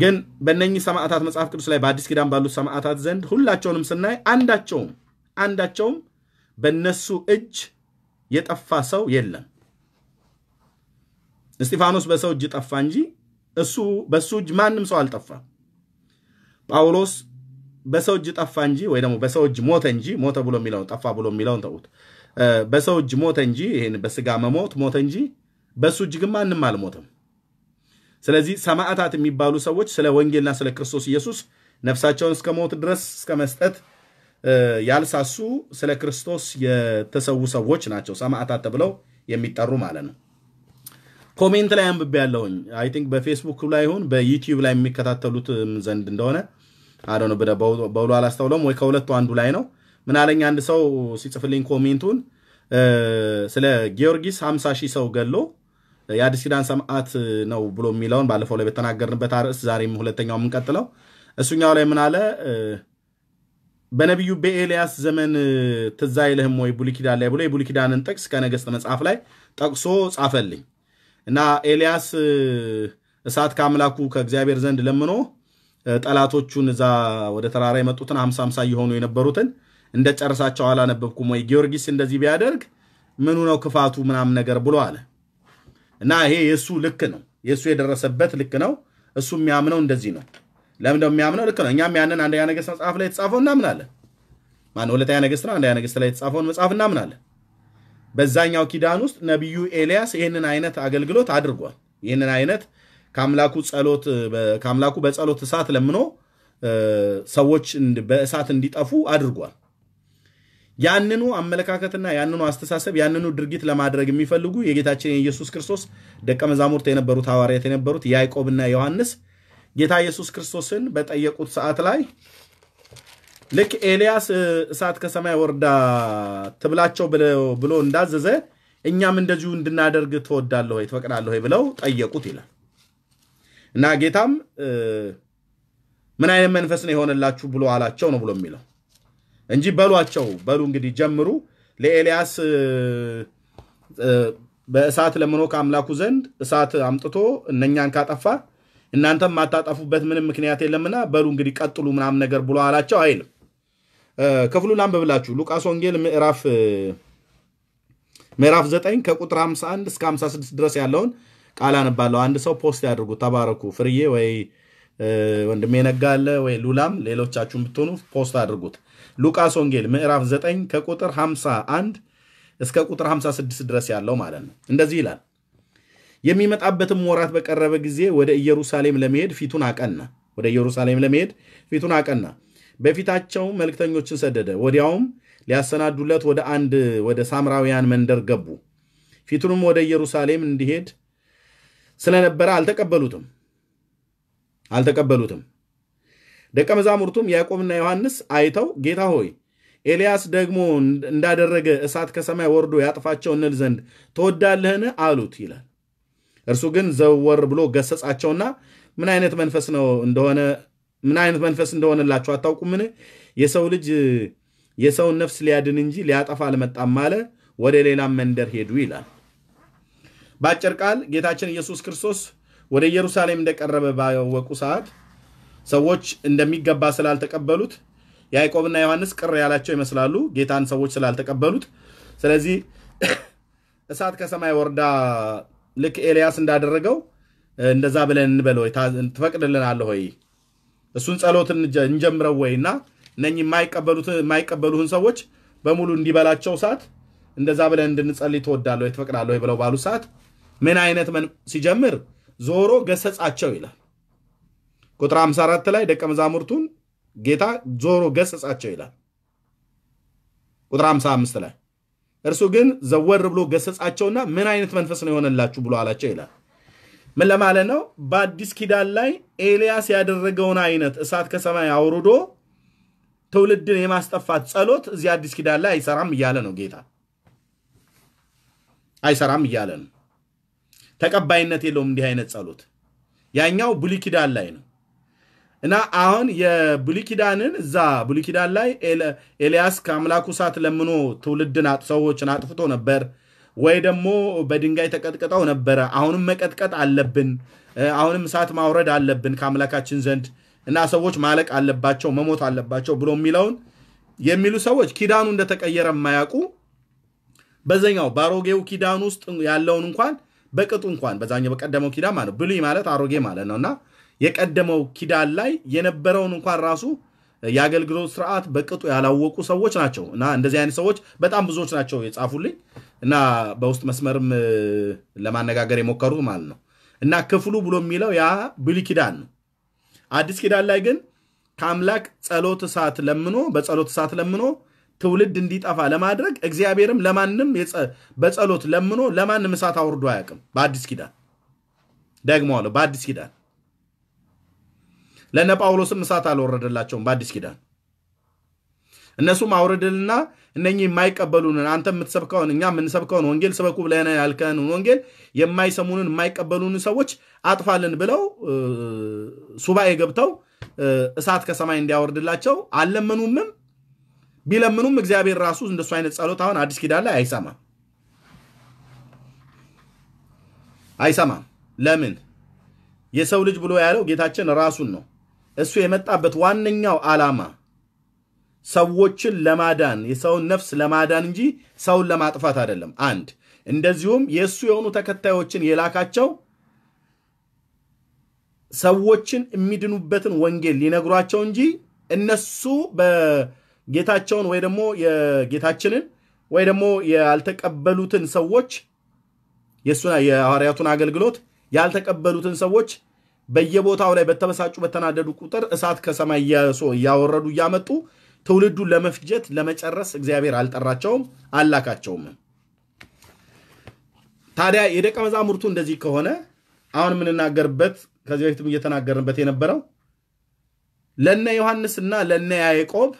ግን በእነኚህ ሰማዕታት መጽሐፍ ቅዱስ ላይ በአዲስ ኪዳን ባሉት ሰማዕታት ዘንድ ሁላቸውንም ስናይ አንዳቸውም አንዳቸውም በእነሱ እጅ የጠፋ ሰው የለም። እስጢፋኖስ በሰው እጅ ጠፋ እንጂ እሱ በሱ እጅ ማንም ሰው አልጠፋም። ጳውሎስ በሰው እጅ ጠፋ እንጂ ወይ ደግሞ በሰው እጅ ሞተ እንጂ ሞተ ብሎ የሚለውን ጠፋ ብሎ የሚለውን ተዉት። በሰው እጅ ሞተ እንጂ ይህን በስጋ መሞት ሞተ እንጂ በእሱ እጅ ግማ እንም አልሞተም። ስለዚህ ሰማዕታት የሚባሉ ሰዎች ስለ ወንጌልና ስለ ክርስቶስ ኢየሱስ ነፍሳቸውን እስከ ሞት ድረስ እስከ መስጠት ያልሳሱ ስለ ክርስቶስ የተሰዉ ሰዎች ናቸው ሰማዕታት ተብለው የሚጠሩ ማለት ነው። ኮሜንት ላይ አንብቤ ያለሁኝ አይ ቲንክ በፌስቡክ ላይ ይሁን በዩቲዩብ ላይ የሚከታተሉት ዘንድ እንደሆነ አለ ነው በውሎ አላስተውለም ወይ ከሁለቱ አንዱ ላይ ነው። ምናለኝ አንድ ሰው ሲጽፍልኝ ኮሜንቱን ስለ ጊዮርጊስ 50 ሺህ ሰው ገሎ የአዲስ ኪዳን ሰማዕት ነው ብሎ የሚለውን ባለፈው ላይ በተናገርንበት አርዕስ ዛሬም ሁለተኛው የምንቀጥለው እሱኛው ላይ ምን አለ? በነቢዩ በኤልያስ ዘመን ትዝ አይልህም ወይ ብሉይ ኪዳን ላይ ብሎ የብሉይ ኪዳንን ጥቅስ ከነገሥት መጽሐፍ ላይ ጠቅሶ ጻፈልኝ እና ኤልያስ እሳት ከአምላኩ ከእግዚአብሔር ዘንድ ለምኖ ጠላቶቹን እዛ ወደ ተራራ የመጡትን ሀምሳ ሀምሳ እየሆኑ የነበሩትን እንደ ጨርሳቸው አላነበብኩም ወይ ጊዮርጊስ እንደዚህ ቢያደርግ ምኑ ነው ክፋቱ ምናምን ነገር ብሎ አለ እና ይሄ የእሱ ልክ ነው የእሱ የደረሰበት ልክ ነው እሱ የሚያምነው እንደዚህ ነው ለምን ደው የሚያምነው ልክ ነው እኛም ያንን አንደኛ ነገስት መጽሐፍ ላይ የተጻፈው እናምናለን ማነው ሁለተኛ ነገስት ነው አንደኛ ነገስት ላይ የተጻፈውን መጽሐፍ እናምናለን በዛኛው ኪዳን ውስጥ ነቢዩ ኤልያስ ይህንን አይነት አገልግሎት አድርጓል ይህንን አይነት ከአምላኩ ጸሎት ከአምላኩ በጸሎት እሳት ለምኖ ሰዎች በእሳት እንዲጠፉ አድርጓል። ያንኑ አመለካከትና ያንኑ አስተሳሰብ ያንኑ ድርጊት ለማድረግ የሚፈልጉ የጌታችን የኢየሱስ ክርስቶስ ደቀ መዛሙርት የነበሩት ሐዋርያት የነበሩት ያዕቆብና ዮሐንስ ጌታ ኢየሱስ ክርስቶስን በጠየቁት ሰዓት ላይ ልክ ኤልያስ እሳት ከሰማይ ወርዳ ትብላቸው ብሎ እንዳዘዘ እኛም እንደዚሁ እንድናደርግ ትወዳለህ ወይ ትፈቅዳለህ ወይ ብለው ጠየቁት ይላል። እና ጌታም ምን አይነት መንፈስ ነው የሆነላችሁ ብሎ አላቸው ነው ብሎ የሚለው እንጂ በሏቸው በሉ እንግዲህ ጀምሩ ለኤልያስ በእሳት ለምኖ ከአምላኩ ዘንድ እሳት አምጥቶ እነኛን ካጠፋ እናንተም ማታጠፉበት ምንም ምክንያት የለምና በሉ እንግዲህ ቀጥሉ ምናምን ነገር ብሎ አላቸው አይልም። ክፍሉን አንብብላችሁ ሉቃስ ወንጌል ምዕራፍ ምዕራፍ 9 ከቁጥር 51 እስከ 56 ድረስ ያለውን ቃል አንባለሁ። አንድ ሰው ፖስት ያድርጉ። ተባረኩ ፍርዬ ወይ ወንድሜ ነጋለ ወይ ሉላም ሌሎቻችሁን ብትሆኑ ፖስት አድርጉት። ሉቃስ ወንጌል ምዕራፍ 9 ከቁጥር 51 እስከ ቁጥር 56 ድረስ ያለው ማለት ነው። እንደዚህ ይላል። የሚመጣበትም ወራት በቀረበ ጊዜ ወደ ኢየሩሳሌም ለመሄድ ፊቱን አቀና ወደ ኢየሩሳሌም ለመሄድ ፊቱን አቀና። በፊታቸው መልክተኞችን ሰደደ። ወዲያውም ሊያሰናዱለት ወደ አንድ ወደ ሳምራውያን መንደር ገቡ። ፊቱንም ወደ ኢየሩሳሌም እንዲሄድ ስለነበረ አልተቀበሉትም አልተቀበሉትም። ደቀ መዛሙርቱም ያዕቆብና ዮሐንስ አይተው ጌታ ሆይ ኤልያስ ደግሞ እንዳደረገ እሳት ከሰማይ ወርዶ ያጥፋቸው እንል ዘንድ ትወዳለህን? አሉት ይላል። እርሱ ግን ዘወር ብሎ ገሰጻቸውና ምን አይነት መንፈስ ነው እንደሆነ ምን አይነት መንፈስ እንደሆነላችሁ አታውቁምን? የሰው ልጅ የሰውን ነፍስ ሊያድን እንጂ ሊያጠፋ አልመጣም አለ። ወደ ሌላም መንደር ሄዱ ይላል። በአጭር ቃል ጌታችን ኢየሱስ ክርስቶስ ወደ ኢየሩሳሌም እንደቀረበ ባወቁ ሰዓት ሰዎች እንደሚገባ ስላልተቀበሉት ያዕቆብና ዮሐንስ ቅር ያላቸው ይመስላሉ፣ ጌታን ሰዎች ስላልተቀበሉት። ስለዚህ እሳት ከሰማይ ወርዳ ልክ ኤልያስ እንዳደረገው እንደዛ ብለን እንበል ወይ ትፈቅድልናለህ ሆይ እሱን ጸሎት እንጀምረው ወይ እና እነኝህ የማይቀበሉህን ሰዎች በሙሉ እንዲበላቸው ሰዓት እንደዛ ብለን እንድንጸልይ ትወዳለህ ወይ ወይ ብለው ባሉ ሰዓት ምን አይነት ሲጀምር ዞሮ ገሰጻቸው ይላል። ቁጥር 54 ላይ ደቀ መዛሙርቱን ጌታ ዞሮ ገሰጻቸው ይላል። ቁጥር 55 ላይ እርሱ ግን ዘወር ብሎ ገሰጻቸውና ምን አይነት መንፈስ ነው የሆነላችሁ ብሎ አላቸው ይላል። ምን ለማለት ነው? በአዲስ ኪዳን ላይ ኤልያስ ያደረገውን አይነት እሳት ከሰማይ አውርዶ ትውልድን የማስጠፋት ጸሎት እዚህ አዲስ ኪዳን ላይ አይሰራም እያለ ነው ጌታ አይሰራም እያለ ነው። ተቀባይነት የለውም እንዲህ አይነት ጸሎት። ያኛው ብሊኪዳን ላይ ነው እና አሁን የብሊኪዳንን እዛ ብሉይ ላይ ኤልያስ ከአምላኩ ሳት ለምኖ ትውልድን ሰዎችን አጥፍቶ ነበር ወይ ደግሞ በድንጋይ ተቀጥቅጠው ነበረ። አሁንም መቀጥቀጥ አለብን፣ አሁንም እሳት ማውረድ አለብን ከአምላካችን ዘንድ እና ሰዎች ማለቅ አለባቸው መሞት አለባቸው ብሎ የሚለውን የሚሉ ሰዎች ኪዳኑ እንደተቀየረ የማያውቁ በዘኛው በአሮጌው ኪዳን ውስጥ ያለውን እንኳን በቅጡ እንኳን በዛኛው በቀደመው ኪዳን ማለት ብሉይ ማለት አሮጌ ማለት ነው እና የቀደመው ኪዳን ላይ የነበረውን እንኳን ራሱ የአገልግሎት ስርዓት በቅጡ ያላወቁ ሰዎች ናቸው እና እንደዚህ አይነት ሰዎች በጣም ብዙዎች ናቸው የጻፉልኝ እና በውስጥ መስመርም ለማነጋገር የሞከሩ ማለት ነው እና ክፍሉ ብሎ የሚለው ያ ብሉይ ኪዳን ነው። አዲስ ኪዳን ላይ ግን ከአምላክ ጸሎት እሳት ለምኖ በጸሎት እሳት ለምኖ ትውልድ እንዲጠፋ ለማድረግ እግዚአብሔርም ለማንም በጸሎት ለምኖ ለማንም እሳት አውርዶ አያውቅም። በአዲስ ኪዳን ደግሞ አለው። በአዲስ ኪዳን ለነ ጳውሎስም እሳት አልወረደላቸውም። በአዲስ ኪዳን እነሱም አውርድልና እነኚህ የማይቀበሉንን አንተ የምትሰብከውን እኛ የምንሰብከውን ወንጌል ስበኩ ብለና ያልከንን ወንጌል የማይሰሙንን የማይቀበሉንን ሰዎች አጥፋልን ብለው ሱባኤ ገብተው እሳት ከሰማይ እንዲያወርድላቸው አልለመኑምም ቢለምኑም እግዚአብሔር ራሱ እንደሱ አይነት ጸሎት አሁን አዲስ ኪዳን ላይ አይሰማም አይሰማም። ለምን? የሰው ልጅ ብሎ ያለው ጌታችን ራሱን ነው። እሱ የመጣበት ዋነኛው ዓላማ ሰዎችን ለማዳን የሰውን ነፍስ ለማዳን እንጂ ሰውን ለማጥፋት አይደለም። አንድ እንደዚሁም የእሱ የሆኑ ተከታዮችን የላካቸው ሰዎችን የሚድኑበትን ወንጌል ሊነግሯቸው እንጂ እነሱ ጌታቸውን ወይ ደግሞ የጌታችንን ወይ ደግሞ ያልተቀበሉትን ሰዎች የእሱን የሐዋርያቱን አገልግሎት ያልተቀበሉትን ሰዎች በየቦታው ላይ በተበሳጩ በተናደዱ ቁጥር እሳት ከሰማይ እያወረዱ እያመጡ ትውልዱን ለመፍጀት ለመጨረስ እግዚአብሔር አልጠራቸውም፣ አላካቸውም። ታዲያ የደቀ መዛሙርቱ እንደዚህ ከሆነ አሁን የምንናገርበት ከዚህ በፊትም እየተናገርንበት የነበረው ለነ ዮሐንስና ለነ ያዕቆብ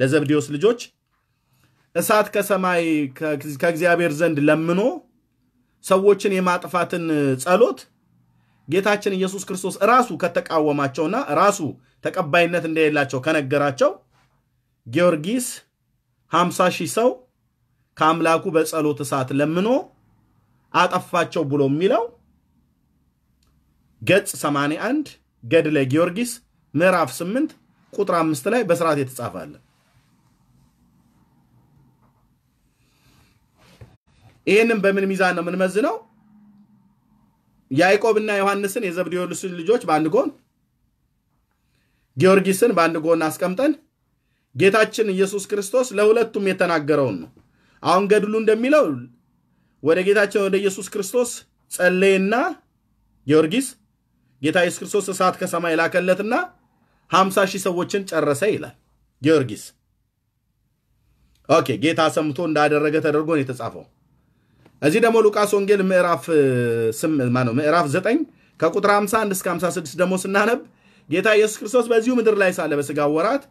ለዘብዴዎስ ልጆች እሳት ከሰማይ ከእግዚአብሔር ዘንድ ለምኖ ሰዎችን የማጥፋትን ጸሎት ጌታችን ኢየሱስ ክርስቶስ ራሱ ከተቃወማቸውና ራሱ ተቀባይነት እንደሌላቸው ከነገራቸው ጊዮርጊስ 50 ሺህ ሰው ከአምላኩ በጸሎት እሳት ለምኖ አጠፋቸው ብሎ የሚለው ገጽ 81 ገድለ ጊዮርጊስ ምዕራፍ 8 ቁጥር 5 ላይ በስርዓት የተጻፈ ይህንም በምን ሚዛን ነው የምንመዝነው? ያዕቆብና ዮሐንስን የዘብዴዎስን ልጆች በአንድ ጎን፣ ጊዮርጊስን በአንድ ጎን አስቀምጠን ጌታችን ኢየሱስ ክርስቶስ ለሁለቱም የተናገረውን ነው። አሁን ገድሉ እንደሚለው ወደ ጌታችን ወደ ኢየሱስ ክርስቶስ ጸለየና ጊዮርጊስ ጌታ ኢየሱስ ክርስቶስ እሳት ከሰማይ ላከለትና ሀምሳ ሺህ ሰዎችን ጨረሰ ይላል። ጊዮርጊስ ኦኬ፣ ጌታ ሰምቶ እንዳደረገ ተደርጎ ነው የተጻፈው። እዚህ ደግሞ ሉቃስ ወንጌል ምዕራፍ ማነው ምዕራፍ 9 ከቁጥር 51 እስከ 56 ደግሞ ስናነብ ጌታ ኢየሱስ ክርስቶስ በዚሁ ምድር ላይ ሳለ በሥጋው ወራት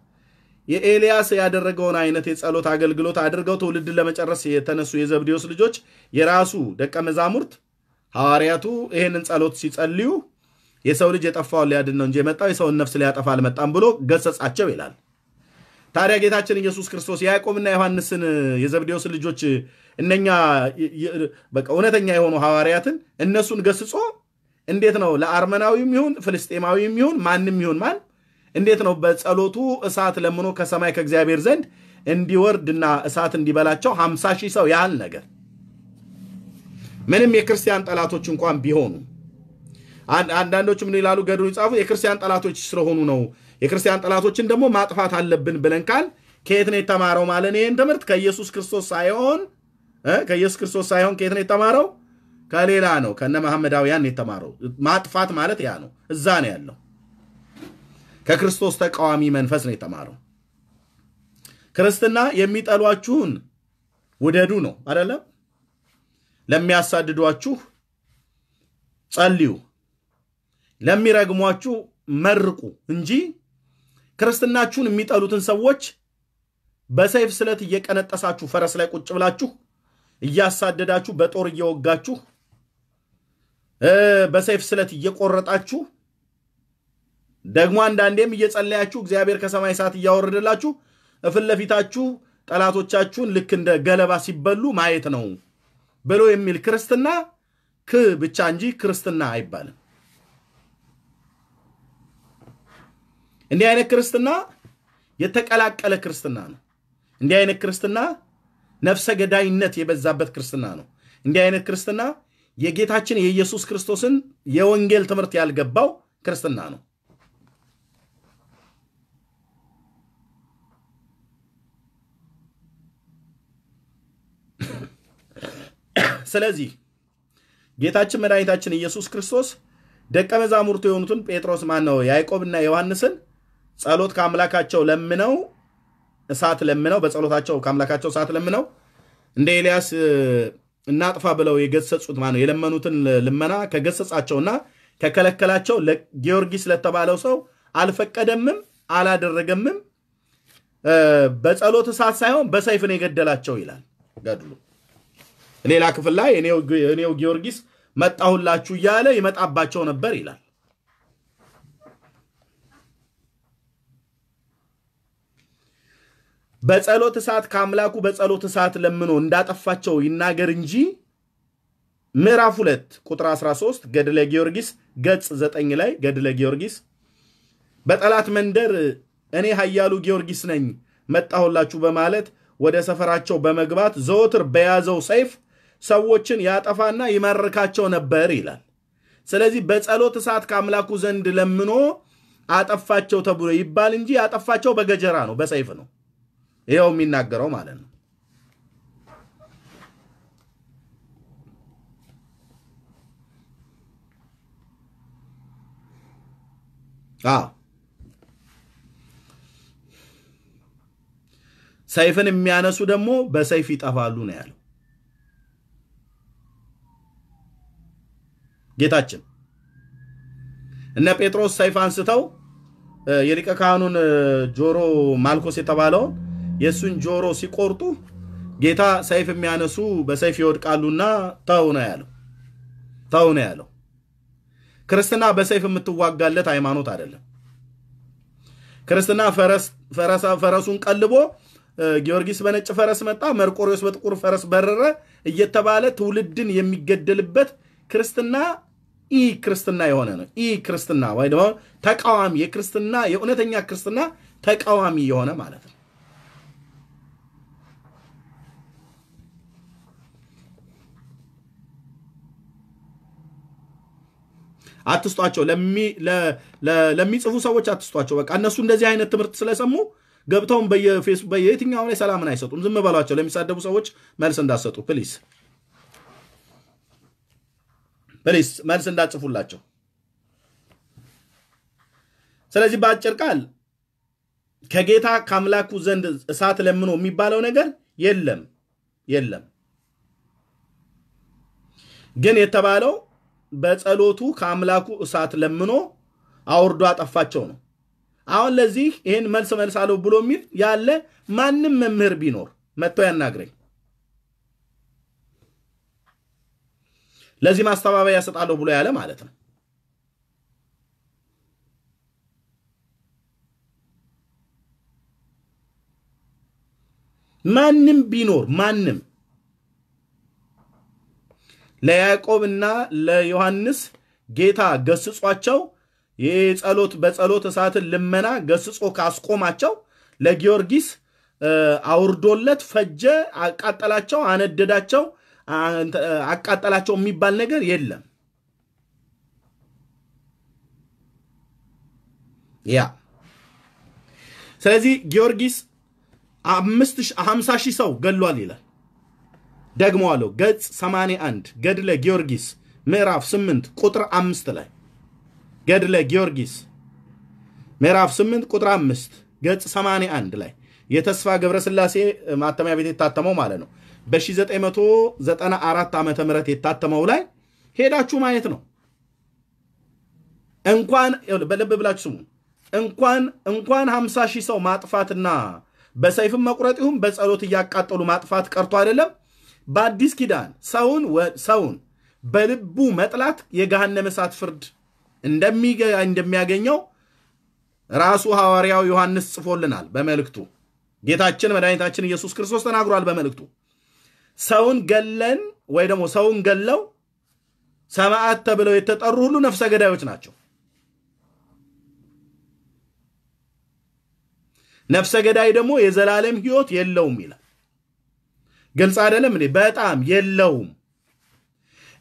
የኤልያስ ያደረገውን አይነት የጸሎት አገልግሎት አድርገው ትውልድን ለመጨረስ የተነሱ የዘብዴዎስ ልጆች የራሱ ደቀ መዛሙርት ሐዋርያቱ ይህንን ጸሎት ሲጸልዩ የሰው ልጅ የጠፋውን ሊያድን ነው እንጂ የመጣው የሰውን ነፍስ ሊያጠፋ አልመጣም ብሎ ገሰጻቸው ይላል። ታዲያ ጌታችን ኢየሱስ ክርስቶስ የያዕቆብና ዮሐንስን የዘብዴዎስ ልጆች እነኛ በቃ እውነተኛ የሆኑ ሐዋርያትን እነሱን ገስጾ እንዴት ነው ለአርመናዊም ይሁን ፍልስጤማዊም ይሁን ማንም ይሁን ማን እንዴት ነው በጸሎቱ እሳት ለምኖ ከሰማይ ከእግዚአብሔር ዘንድ እንዲወርድና እሳት እንዲበላቸው ሀምሳ ሺህ ሰው ያህል ነገር ምንም የክርስቲያን ጠላቶች እንኳን ቢሆኑ አንዳንዶች ምን ይላሉ? ገድሉ ይጻፉ የክርስቲያን ጠላቶች ስለሆኑ ነው። የክርስቲያን ጠላቶችን ደግሞ ማጥፋት አለብን ብለን ካል ከየት ነው የተማረው? ማለን ይህን ትምህርት ከኢየሱስ ክርስቶስ ሳይሆን ከኢየሱስ ክርስቶስ ሳይሆን ከየት ነው የተማረው? ከሌላ ነው። ከነ መሐመዳውያን የተማረው ማጥፋት ማለት ያ ነው። እዛ ነው ያለው። ከክርስቶስ ተቃዋሚ መንፈስ ነው የተማረው። ክርስትና የሚጠሏችሁን ውደዱ ነው አይደለም? ለሚያሳድዷችሁ ጸልዩ፣ ለሚረግሟችሁ መርቁ እንጂ ክርስትናችሁን የሚጠሉትን ሰዎች በሰይፍ ስለት እየቀነጠሳችሁ ፈረስ ላይ ቁጭ ብላችሁ እያሳደዳችሁ በጦር እየወጋችሁ በሰይፍ ስለት እየቆረጣችሁ ደግሞ አንዳንዴም እየጸለያችሁ እግዚአብሔር ከሰማይ ሰዓት እያወረደላችሁ እፍን ለፊታችሁ ጠላቶቻችሁን ልክ እንደ ገለባ ሲበሉ ማየት ነው ብሎ የሚል ክርስትና ክ ብቻ እንጂ ክርስትና አይባልም። እንዲህ አይነት ክርስትና የተቀላቀለ ክርስትና ነው። እንዲህ አይነት ክርስትና ነፍሰ ገዳይነት የበዛበት ክርስትና ነው። እንዲህ አይነት ክርስትና የጌታችን የኢየሱስ ክርስቶስን የወንጌል ትምህርት ያልገባው ክርስትና ነው። ስለዚህ ጌታችን መድኃኒታችን ኢየሱስ ክርስቶስ ደቀ መዛሙርቱ የሆኑትን ጴጥሮስ ማነው ያዕቆብና ዮሐንስን ጸሎት ከአምላካቸው ለምነው እሳት ለምነው በጸሎታቸው ከአምላካቸው እሳት ለምነው እንደ ኤልያስ እናጥፋ ብለው የገሰጹት ማነው የለመኑትን ልመና ከገሰጻቸውና ከከለከላቸው ጊዮርጊስ ለተባለው ሰው አልፈቀደምም አላደረገምም። በጸሎት እሳት ሳይሆን በሰይፍን የገደላቸው ይላል ገድሉ። ሌላ ክፍል ላይ እኔው ጊዮርጊስ መጣሁላችሁ እያለ ይመጣባቸው ነበር ይላል። በጸሎት እሳት ከአምላኩ በጸሎት እሳት ለምኖ እንዳጠፋቸው ይናገር እንጂ ምዕራፍ 2 ቁጥር 13 ገድለ ጊዮርጊስ ገጽ 9 ላይ ገድለ ጊዮርጊስ በጠላት መንደር እኔ ኃያሉ ጊዮርጊስ ነኝ መጣሁላችሁ በማለት ወደ ሰፈራቸው በመግባት ዘወትር በያዘው ሰይፍ ሰዎችን ያጠፋና ይማርካቸው ነበር ይላል። ስለዚህ በጸሎት እሳት ከአምላኩ ዘንድ ለምኖ አጠፋቸው ተብሎ ይባል እንጂ ያጠፋቸው በገጀራ ነው፣ በሰይፍ ነው። ይኸው የሚናገረው ማለት ነው። ሰይፍን የሚያነሱ ደግሞ በሰይፍ ይጠፋሉ ነው ያለው ጌታችን። እነ ጴጥሮስ ሰይፍ አንስተው የሊቀ ካህኑን ጆሮ ማልኮስ የተባለውን የእሱን ጆሮ ሲቆርጡ ጌታ ሰይፍ የሚያነሱ በሰይፍ ይወድቃሉና ተው ነው ያለው። ተው ነው ያለው። ክርስትና በሰይፍ የምትዋጋለት ሃይማኖት አይደለም። ክርስትና ፈረሱን ቀልቦ ጊዮርጊስ በነጭ ፈረስ መጣ፣ መርቆሪዎስ በጥቁር ፈረስ በረረ እየተባለ ትውልድን የሚገደልበት ክርስትና ኢ ክርስትና የሆነ ነው። ኢ ክርስትና ወይ ደግሞ ተቃዋሚ የክርስትና የእውነተኛ ክርስትና ተቃዋሚ የሆነ ማለት ነው። አትስጧቸው፣ ለሚጽፉ ሰዎች አትስጧቸው። በቃ እነሱ እንደዚህ አይነት ትምህርት ስለሰሙ ገብተውም በየፌስቡክ በየትኛውም ላይ ሰላምን አይሰጡም። ዝም በሏቸው። ለሚሳደቡ ሰዎች መልስ እንዳሰጡ ፕሊስ ፕሊስ መልስ እንዳጽፉላቸው። ስለዚህ በአጭር ቃል ከጌታ ከአምላኩ ዘንድ እሳት ለምኖ የሚባለው ነገር የለም የለም ግን የተባለው በጸሎቱ ከአምላኩ እሳት ለምኖ አውርዶ አጠፋቸው ነው። አሁን ለዚህ ይህን መልስ መልስ አለው ብሎ የሚል ያለ ማንም መምህር ቢኖር መጥቶ ያናግረኝ። ለዚህ ማስተባበያ ያሰጣለሁ ብሎ ያለ ማለት ነው። ማንም ቢኖር ማንም ለያዕቆብና ለዮሐንስ ጌታ ገስጿቸው የጸሎት በጸሎት እሳትን ልመና ገስጾ ካስቆማቸው ለጊዮርጊስ አውርዶለት ፈጀ፣ አቃጠላቸው፣ አነደዳቸው፣ አቃጠላቸው የሚባል ነገር የለም። ያ ስለዚህ ጊዮርጊስ አምስት ሺህ ሰው ገሏል ይላል። ደግሞ አለው ገጽ 81 ገድለ ጊዮርጊስ ምዕራፍ 8 ቁጥር 5 ላይ ገድለ ጊዮርጊስ ምዕራፍ 8 ቁጥር 5 ገጽ 81 ላይ የተስፋ ገብረስላሴ ማተሚያ ቤት የታተመው ማለት ነው። በ1994 ዓ ም የታተመው ላይ ሄዳችሁ ማየት ነው። እንኳን በልብ ብላችሁ ስሙ። እንኳን እንኳን 50 ሺህ ሰው ማጥፋትና በሰይፍም መቁረጥ ይሁን በጸሎት እያቃጠሉ ማጥፋት ቀርቶ አይደለም በአዲስ ኪዳን ሰውን ሰውን በልቡ መጥላት የገሃነመ እሳት ፍርድ እንደሚያገኘው ራሱ ሐዋርያው ዮሐንስ ጽፎልናል በመልእክቱ። ጌታችን መድኃኒታችን ኢየሱስ ክርስቶስ ተናግሯል በመልእክቱ። ሰውን ገለን ወይ ደግሞ ሰውን ገለው ሰማዕት ተብለው የተጠሩ ሁሉ ነፍሰ ገዳዮች ናቸው። ነፍሰ ገዳይ ደግሞ የዘላለም ሕይወት የለውም ይላል። ግልጽ አይደለም እንዴ? በጣም የለውም።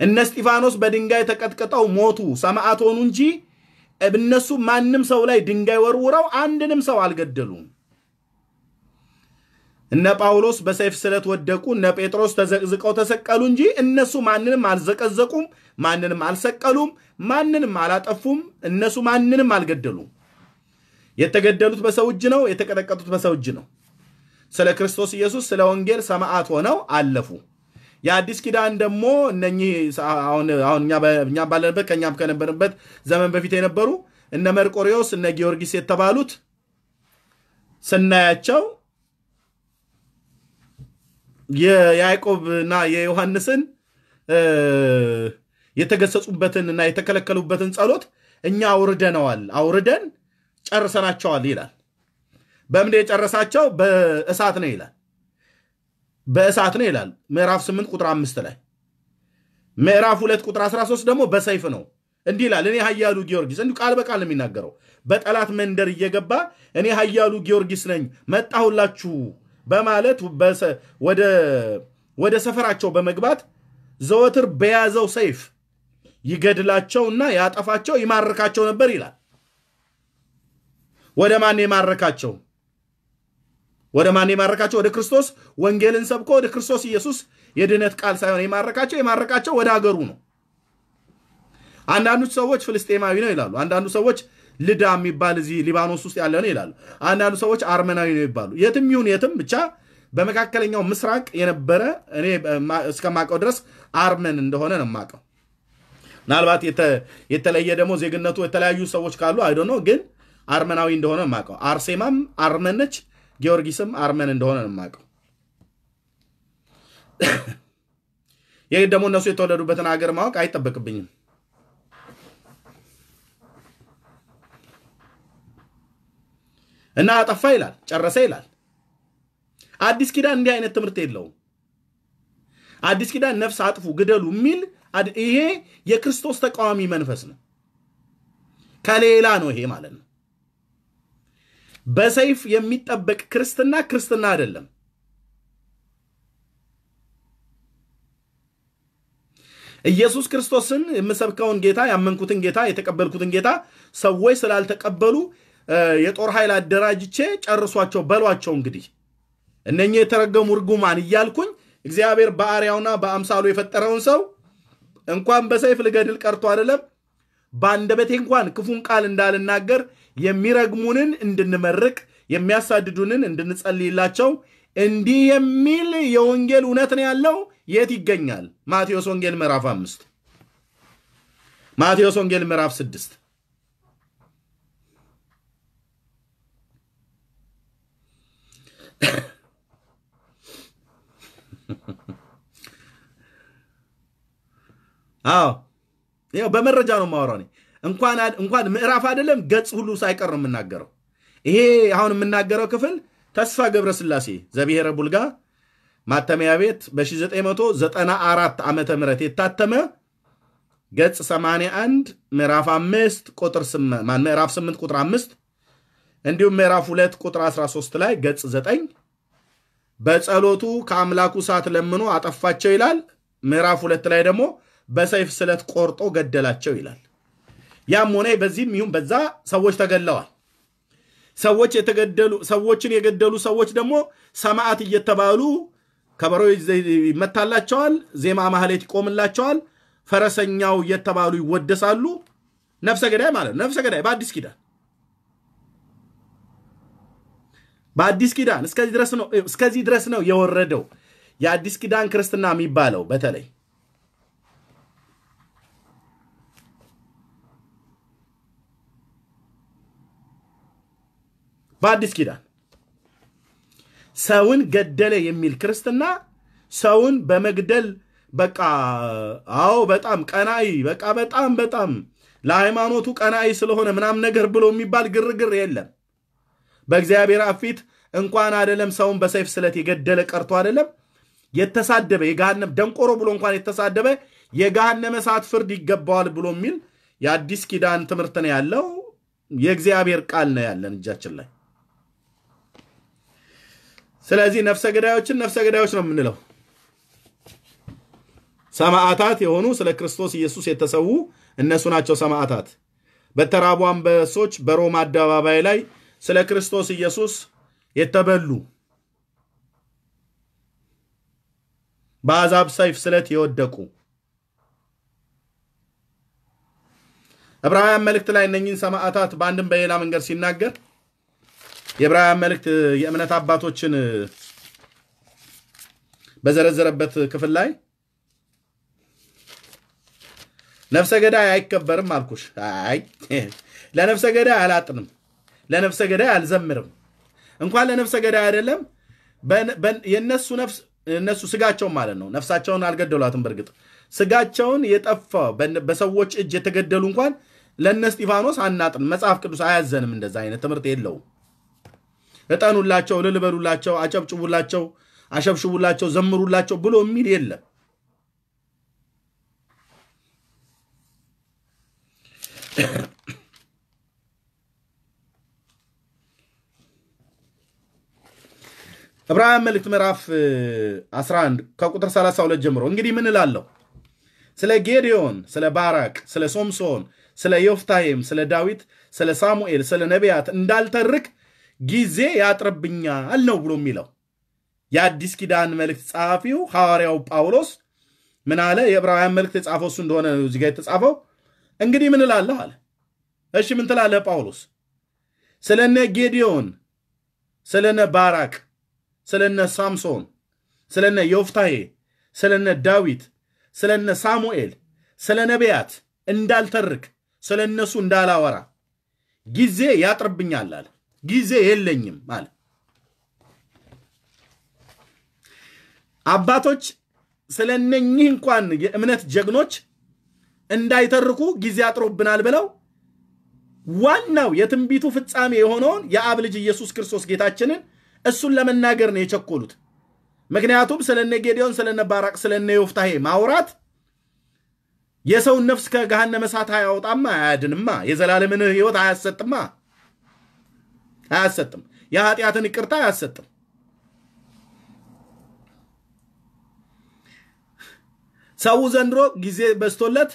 እነ እስጢፋኖስ በድንጋይ ተቀጥቅጠው ሞቱ፣ ሰማዕት ሆኑ እንጂ እነሱ ማንም ሰው ላይ ድንጋይ ወርውረው አንድንም ሰው አልገደሉም። እነ ጳውሎስ በሰይፍ ስለት ወደቁ፣ እነ ጴጥሮስ ተዘቅዝቀው ተሰቀሉ እንጂ እነሱ ማንንም አልዘቀዘቁም፣ ማንንም አልሰቀሉም፣ ማንንም አላጠፉም። እነሱ ማንንም አልገደሉም። የተገደሉት በሰው እጅ ነው። የተቀጠቀጡት በሰው እጅ ነው። ስለ ክርስቶስ ኢየሱስ ስለ ወንጌል ሰማዕት ሆነው አለፉ። የአዲስ ኪዳን ደግሞ እነኚህ አሁን እኛ ባለንበት ከእኛም ከነበርንበት ዘመን በፊት የነበሩ እነ መርቆሪዎስ እነ ጊዮርጊስ የተባሉት ስናያቸው የያዕቆብና የዮሐንስን የተገሰጹበትን እና የተከለከሉበትን ጸሎት እኛ አውርደነዋል፣ አውርደን ጨርሰናቸዋል ይላል። በምንድ የጨረሳቸው በእሳት ነው ይላል። በእሳት ነው ይላል ምዕራፍ 8 ቁጥር 5 ላይ። ምዕራፍ 2 ቁጥር 13 ደግሞ በሰይፍ ነው እንዲህ ይላል። እኔ ሀያሉ ጊዮርጊስ እንዲሁ ቃል በቃል ነው የሚናገረው። በጠላት መንደር እየገባ እኔ ሀያሉ ጊዮርጊስ ነኝ መጣሁላችሁ በማለት ወደ ሰፈራቸው በመግባት ዘወትር በያዘው ሰይፍ ይገድላቸውና ያጠፋቸው ይማርካቸው ነበር ይላል። ወደ ማን የማረካቸው? ወደ ማን የማረካቸው? ወደ ክርስቶስ። ወንጌልን ሰብኮ ወደ ክርስቶስ ኢየሱስ የድህነት ቃል ሳይሆን የማረካቸው የማረካቸው ወደ አገሩ ነው። አንዳንዱ ሰዎች ፍልስጤማዊ ነው ይላሉ። አንዳንዱ ሰዎች ልዳ የሚባል እዚህ ሊባኖስ ውስጥ ያለ ነው ይላሉ። አንዳንዱ ሰዎች አርመናዊ ነው ይባሉ። የትም ይሁን የትም ብቻ በመካከለኛው ምስራቅ የነበረ እኔ እስከማውቀው ድረስ አርመን እንደሆነ ነው የማውቀው። ምናልባት የተለየ ደግሞ ዜግነቱ የተለያዩ ሰዎች ካሉ አይዶ ነው፣ ግን አርመናዊ እንደሆነ ነው የማውቀው። አርሴማም አርመን ነች። ጊዮርጊስም አርመን እንደሆነ ነው የማውቀው። ይህ ደግሞ እነሱ የተወለዱበትን ሀገር ማወቅ አይጠበቅብኝም። እና አጠፋ ይላል፣ ጨረሰ ይላል። አዲስ ኪዳን እንዲህ አይነት ትምህርት የለውም። አዲስ ኪዳን ነፍስ አጥፉ፣ ግደሉ የሚል ይሄ የክርስቶስ ተቃዋሚ መንፈስ ነው። ከሌላ ነው ይሄ ማለት ነው። በሰይፍ የሚጠበቅ ክርስትና ክርስትና አይደለም። ኢየሱስ ክርስቶስን የምሰብከውን ጌታ ያመንኩትን ጌታ የተቀበልኩትን ጌታ ሰዎች ስላልተቀበሉ የጦር ኃይል አደራጅቼ ጨርሷቸው በሏቸው። እንግዲህ እነኚህ የተረገሙ እርጉማን እያልኩኝ እግዚአብሔር በአርያውና በአምሳሉ የፈጠረውን ሰው እንኳን በሰይፍ ልገድል ቀርቶ አይደለም በአንደበቴ እንኳን ክፉን ቃል እንዳልናገር የሚረግሙንን እንድንመርቅ የሚያሳድዱንን እንድንጸልይላቸው እንዲህ የሚል የወንጌል እውነት ነው ያለው። የት ይገኛል? ማቴዎስ ወንጌል ምዕራፍ አምስት ማቴዎስ ወንጌል ምዕራፍ ስድስት አዎ በመረጃ ነው ማወራው እንኳን ምዕራፍ አይደለም ገጽ ሁሉ ሳይቀር የምናገረው። ይሄ አሁን የምናገረው ክፍል ተስፋ ገብረስላሴ ዘብሔረ ቡልጋ ማተሚያ ቤት በ1994 ዓ ም የታተመ ገጽ 81 ምዕራፍ 5 ቁጥር 8 ምዕራፍ 8 ቁጥር 5 እንዲሁም ምዕራፍ 2 ቁጥር 13 ላይ ገጽ 9 በጸሎቱ ከአምላኩ ሰዓት ለምኖ አጠፋቸው ይላል። ምዕራፍ 2 ላይ ደግሞ በሰይፍ ስለት ቆርጦ ገደላቸው ይላል። ያም ሆነ በዚህም ይሁን በዛ ሰዎች ተገለዋል። ሰዎች የተገደሉ ሰዎችን የገደሉ ሰዎች ደግሞ ሰማዕት እየተባሉ ከበሮ ይመታላቸዋል፣ ዜማ ማህሌት ይቆምላቸዋል፣ ፈረሰኛው እየተባሉ ይወደሳሉ። ነፍሰ ገዳይ ማለት ነው። ነፍሰ ገዳይ በአዲስ ኪዳን በአዲስ ኪዳን እስከዚህ ድረስ ነው የወረደው የአዲስ ኪዳን ክርስትና የሚባለው በተለይ በአዲስ ኪዳን ሰውን ገደለ የሚል ክርስትና ሰውን በመግደል በቃ አዎ በጣም ቀናኢ በቃ በጣም በጣም ለሃይማኖቱ ቀናኢ ስለሆነ ምናም ነገር ብሎ የሚባል ግርግር የለም። በእግዚአብሔር ፊት እንኳን አደለም ሰውን በሰይፍ ስለት የገደለ ቀርቶ አደለም የተሳደበ የገሃነም ደንቆሮ ብሎ እንኳን የተሳደበ የገሃነመ እሳት ፍርድ ይገባዋል ብሎ የሚል የአዲስ ኪዳን ትምህርት ነው ያለው። የእግዚአብሔር ቃል ነው ያለን እጃችን ላይ። ስለዚህ ነፍሰ ገዳዮችን ነፍሰ ገዳዮች ነው የምንለው። ሰማዕታት የሆኑ ስለ ክርስቶስ ኢየሱስ የተሰዉ እነሱ ናቸው ሰማዕታት። በተራቡ አንበሶች በሮማ አደባባይ ላይ ስለ ክርስቶስ ኢየሱስ የተበሉ በአዛብ ሰይፍ ስለት የወደቁ ዕብራውያን መልእክት ላይ እነኝን ሰማዕታት በአንድም በሌላ መንገድ ሲናገር የዕብራውያን መልእክት የእምነት አባቶችን በዘረዘረበት ክፍል ላይ ነፍሰ ገዳይ አይከበርም አልኩሽ። አይ ለነፍሰ ገዳይ አላጥንም፣ ለነፍሰ ገዳይ አልዘምርም። እንኳን ለነፍሰ ገዳይ አይደለም የእነሱ ነፍስ እነሱ ስጋቸውን ማለት ነው። ነፍሳቸውን አልገደሏትም። በእርግጥ ስጋቸውን የጠፋ በሰዎች እጅ የተገደሉ እንኳን ለእነ እስጢፋኖስ አናጥንም። መጽሐፍ ቅዱስ አያዘንም። እንደዛ አይነት ትምህርት የለውም። እጠኑላቸው፣ ልልበሉላቸው፣ አጨብጭቡላቸው፣ አሸብሽቡላቸው፣ ዘምሩላቸው ብሎ የሚል የለም። ዕብራውያን መልእክት ምዕራፍ 11 ከቁጥር 32 ጀምሮ እንግዲህ ምን እላለሁ? ስለ ጌዲዮን፣ ስለ ባራቅ፣ ስለ ሶምሶን፣ ስለ ዮፍታሄም፣ ስለ ዳዊት፣ ስለ ሳሙኤል፣ ስለ ነቢያት እንዳልተርክ ጊዜ ያጥርብኛል ነው ብሎ የሚለው የአዲስ ኪዳን መልእክት ጸሐፊው ሐዋርያው ጳውሎስ ምን አለ? የዕብራውያን መልእክት የጻፈው እሱ እንደሆነ ነው እዚጋ የተጻፈው። እንግዲህ ምን እላለህ አለ። እሺ ምን ትላለህ ጳውሎስ? ስለነ ጌዲዮን፣ ስለነ ባራቅ፣ ስለነ ሳምሶን፣ ስለነ ዮፍታሄ፣ ስለነ ዳዊት፣ ስለነ ሳሙኤል፣ ስለ ነቢያት እንዳልተርክ ስለ እነሱ እንዳላወራ ጊዜ ያጥርብኛል አለ። ጊዜ የለኝም አለ። አባቶች ስለ እነኚህ እንኳን የእምነት ጀግኖች እንዳይተርኩ ጊዜ አጥሮብናል ብለው ዋናው የትንቢቱ ፍጻሜ የሆነውን የአብ ልጅ ኢየሱስ ክርስቶስ ጌታችንን እሱን ለመናገር ነው የቸኮሉት። ምክንያቱም ስለነ ጌዲዮን፣ ስለነ ባራቅ፣ ስለነ ዮፍታሄ ማውራት የሰውን ነፍስ ከገሃነመ እሳት አያወጣማ፣ አያድንማ፣ የዘላለምን ሕይወት አያሰጥማ አያሰጥም። የኃጢአትን ይቅርታ አያሰጥም። ሰው ዘንድሮ ጊዜ በዝቶለት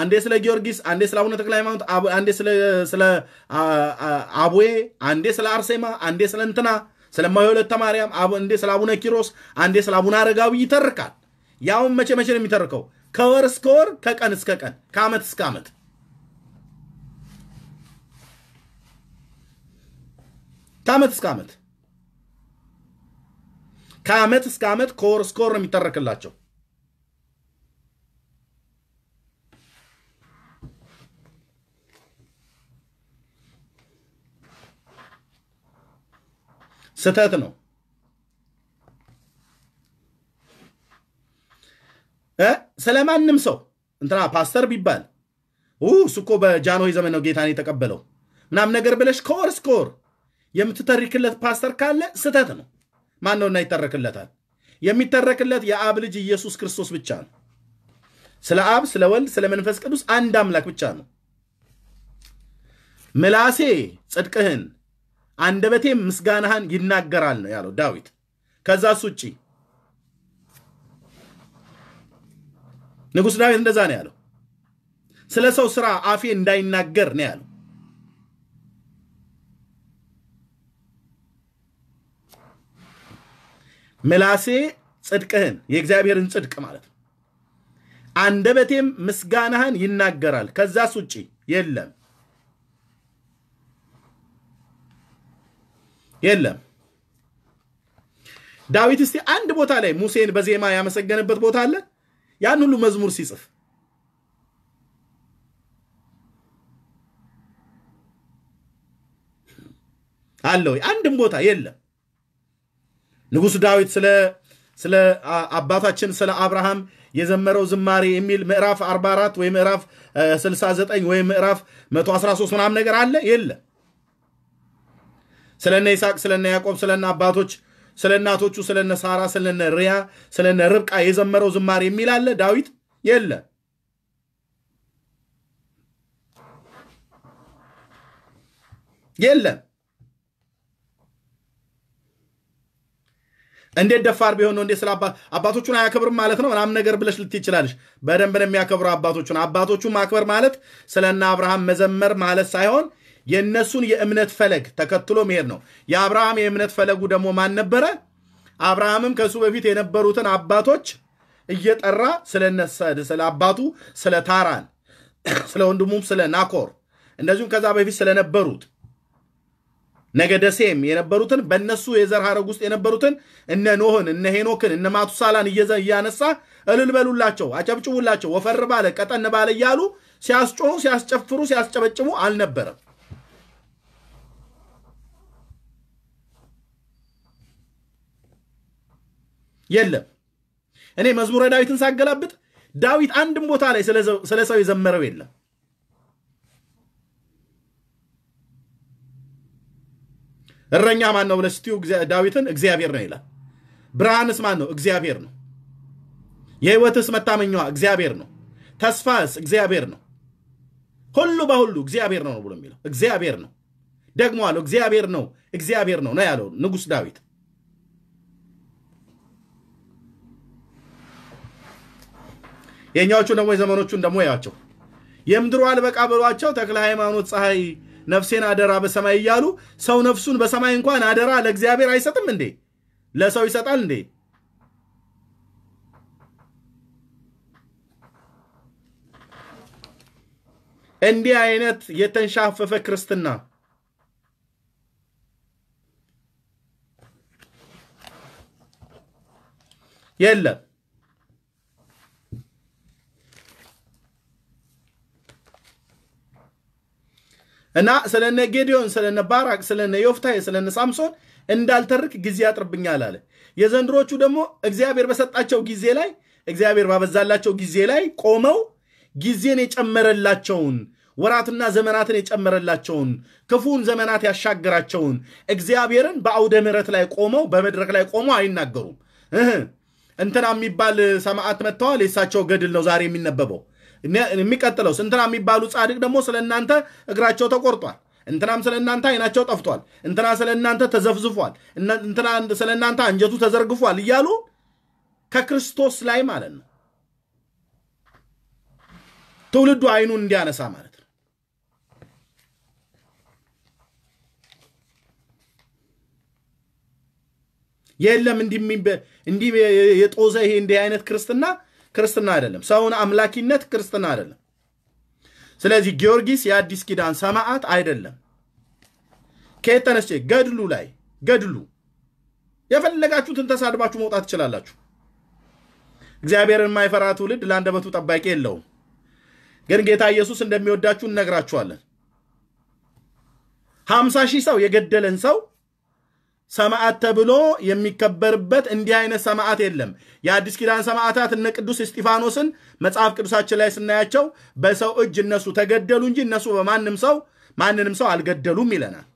አንዴ ስለ ጊዮርጊስ፣ አንዴ ስለ አቡነ ተክለ ሃይማኖት፣ አንዴ ስለ አቡዬ፣ አንዴ ስለ አርሴማ፣ አንዴ ስለ እንትና፣ ስለ እማሆይ ማርያም፣ አንዴ ስለ አቡነ ኪሮስ፣ አንዴ ስለ አቡነ አረጋዊ ይተርካል። ያውም መቼ መቼ ነው የሚተርከው? ከወር እስከ ወር፣ ከቀን እስከ ቀን፣ ከዓመት እስከ ዓመት ከአመት እስከ ዓመት ከአመት እስከ ዓመት ከወር እስከ ወር ነው የሚተረክላቸው። ስተት ነው። ማንም ሰው እንትና ፓስተር ቢባል እሱ እኮ በጃንሆይ ዘመን ነው ጌታን የተቀበለው ምናምን ነገር ብለሽ ከወር እስከ ወር የምትተርክለት ፓስተር ካለ ስተት ነው። ማን ነውና ይተረክለታል? የሚተረክለት የአብ ልጅ ኢየሱስ ክርስቶስ ብቻ ነው። ስለ አብ፣ ስለ ወልድ፣ ስለ መንፈስ ቅዱስ አንድ አምላክ ብቻ ነው። ምላሴ ጽድቅህን፣ አንደበቴ ምስጋናህን ይናገራል ነው ያለው ዳዊት። ከዛስ ውጪ ንጉሥ ዳዊት እንደዛ ነው ያለው። ስለ ሰው ስራ አፌ እንዳይናገር ነው ያለው። ምላሴ ጽድቅህን የእግዚአብሔርን ጽድቅ ማለት ነው። አንደበቴም ምስጋናህን ይናገራል። ከዛስ ውጪ የለም የለም። ዳዊት እስቲ አንድ ቦታ ላይ ሙሴን በዜማ ያመሰገነበት ቦታ አለ። ያን ሁሉ መዝሙር ሲጽፍ አለው አንድም ቦታ የለም። ንጉሥ ዳዊት ስለ አባታችን ስለ አብርሃም የዘመረው ዝማሬ የሚል ምዕራፍ 44 ወይ ምዕራፍ 69 ወይ ምዕራፍ 113 ምናምን ነገር አለ የለ ስለነ ይስሐቅ ስለነ ያዕቆብ ስለነ አባቶች ስለ እናቶቹ ስለነ ሳራ ስለነ ሪያ ስለነ ርብቃ የዘመረው ዝማሬ የሚል አለ ዳዊት የለ የለም እንዴት ደፋር ቢሆን ነው? እንዴት ስለ አባቶቹን አያከብርም ማለት ነው ምናምን ነገር ብለሽ ልት ይችላለሽ። በደንብ ነው የሚያከብሩ አባቶቹን። አባቶቹ ማክበር ማለት ስለና አብርሃም መዘመር ማለት ሳይሆን የእነሱን የእምነት ፈለግ ተከትሎ መሄድ ነው። የአብርሃም የእምነት ፈለጉ ደግሞ ማን ነበረ? አብርሃምም ከእሱ በፊት የነበሩትን አባቶች እየጠራ ስለ አባቱ ስለ ታራን፣ ስለ ወንድሙም ስለ ናኮር እንደዚሁም ከዛ በፊት ስለነበሩት ነገደ ሴም የነበሩትን በእነሱ የዘር ሐረግ ውስጥ የነበሩትን እነ ኖህን እነ ሄኖክን እነ ማቱሳላን እያነሳ እልል በሉላቸው፣ አጨብጭቡላቸው፣ ወፈር ባለ ቀጠን ባለ እያሉ ሲያስጮሁ ሲያስጨፍሩ ሲያስጨበጭቡ አልነበረም። የለም እኔ መዝሙረ ዳዊትን ሳገላብጥ ዳዊት አንድም ቦታ ላይ ስለ ሰው የዘመረው የለም። እረኛ ማን ነው ብለህ ስትዩ ዳዊትን እግዚአብሔር ነው ይላል። ብርሃንስ ማን ነው? እግዚአብሔር ነው። የህይወትስ መታመኛዋ እግዚአብሔር ነው። ተስፋስ እግዚአብሔር ነው። ሁሉ በሁሉ እግዚአብሔር ነው ብሎ የሚለው እግዚአብሔር ነው። ደግሞ አለው እግዚአብሔር ነው እግዚአብሔር ነው ነው ያለው ንጉሥ ዳዊት። የእኛዎቹ ደግሞ የዘመኖቹን ደግሞ ያቸው የምድሩ አልበቃ ብሏቸው ተክለ ሃይማኖት ፀሐይ ነፍሴን አደራ በሰማይ እያሉ ሰው ነፍሱን በሰማይ እንኳን አደራ ለእግዚአብሔር አይሰጥም እንዴ? ለሰው ይሰጣል እንዴ? እንዲህ አይነት የተንሻፈፈ ክርስትና የለም። እና ስለነ ጌዲዮን ስለነ ባራቅ ስለነ ዮፍታሄ ስለነ ሳምሶን እንዳልተርክ ጊዜ ያጥርብኛል አለ። የዘንድሮቹ ደግሞ እግዚአብሔር በሰጣቸው ጊዜ ላይ እግዚአብሔር ባበዛላቸው ጊዜ ላይ ቆመው ጊዜን የጨመረላቸውን ወራትና ዘመናትን የጨመረላቸውን ክፉን ዘመናት ያሻገራቸውን እግዚአብሔርን በአውደ ምሕረት ላይ ቆመው በመድረክ ላይ ቆመው አይናገሩም። እንትና የሚባል ሰማዕት መጥተዋል። የእሳቸው ገድል ነው ዛሬ የሚነበበው የሚቀጥለው እንትና የሚባሉ ጻድቅ ደግሞ ስለ እናንተ እግራቸው ተቆርጧል፣ እንትናም ስለ እናንተ አይናቸው ጠፍቷል፣ እንትና ስለ እናንተ ተዘፍዝፏል፣ እንትና ስለ እናንተ አንጀቱ ተዘርግፏል እያሉ ከክርስቶስ ላይ ማለት ነው ትውልዱ አይኑን እንዲያነሳ ማለት ነው። የለም እንዲህ የጦዘ ይሄ እንዲህ አይነት ክርስትና ክርስትና አይደለም። ሰውን አምላኪነት ክርስትና አይደለም። ስለዚህ ጊዮርጊስ የአዲስ ኪዳን ሰማዕት አይደለም። ከየት ተነስቼ ገድሉ ላይ ገድሉ የፈለጋችሁትን ተሳድባችሁ መውጣት ትችላላችሁ። እግዚአብሔርን የማይፈራ ትውልድ ለአንደበቱ ጠባቂ የለውም። ግን ጌታ ኢየሱስ እንደሚወዳችሁ እነግራችኋለን። ሀምሳ ሺህ ሰው የገደለን ሰው ሰማዓት ተብሎ የሚከበርበት እንዲህ አይነት ሰማዓት የለም። የአዲስ ኪዳን ሰማዓታት እነ ቅዱስ እስጢፋኖስን መጽሐፍ ቅዱሳችን ላይ ስናያቸው በሰው እጅ እነሱ ተገደሉ እንጂ እነሱ በማንም ሰው ማንንም ሰው አልገደሉም ይለናል።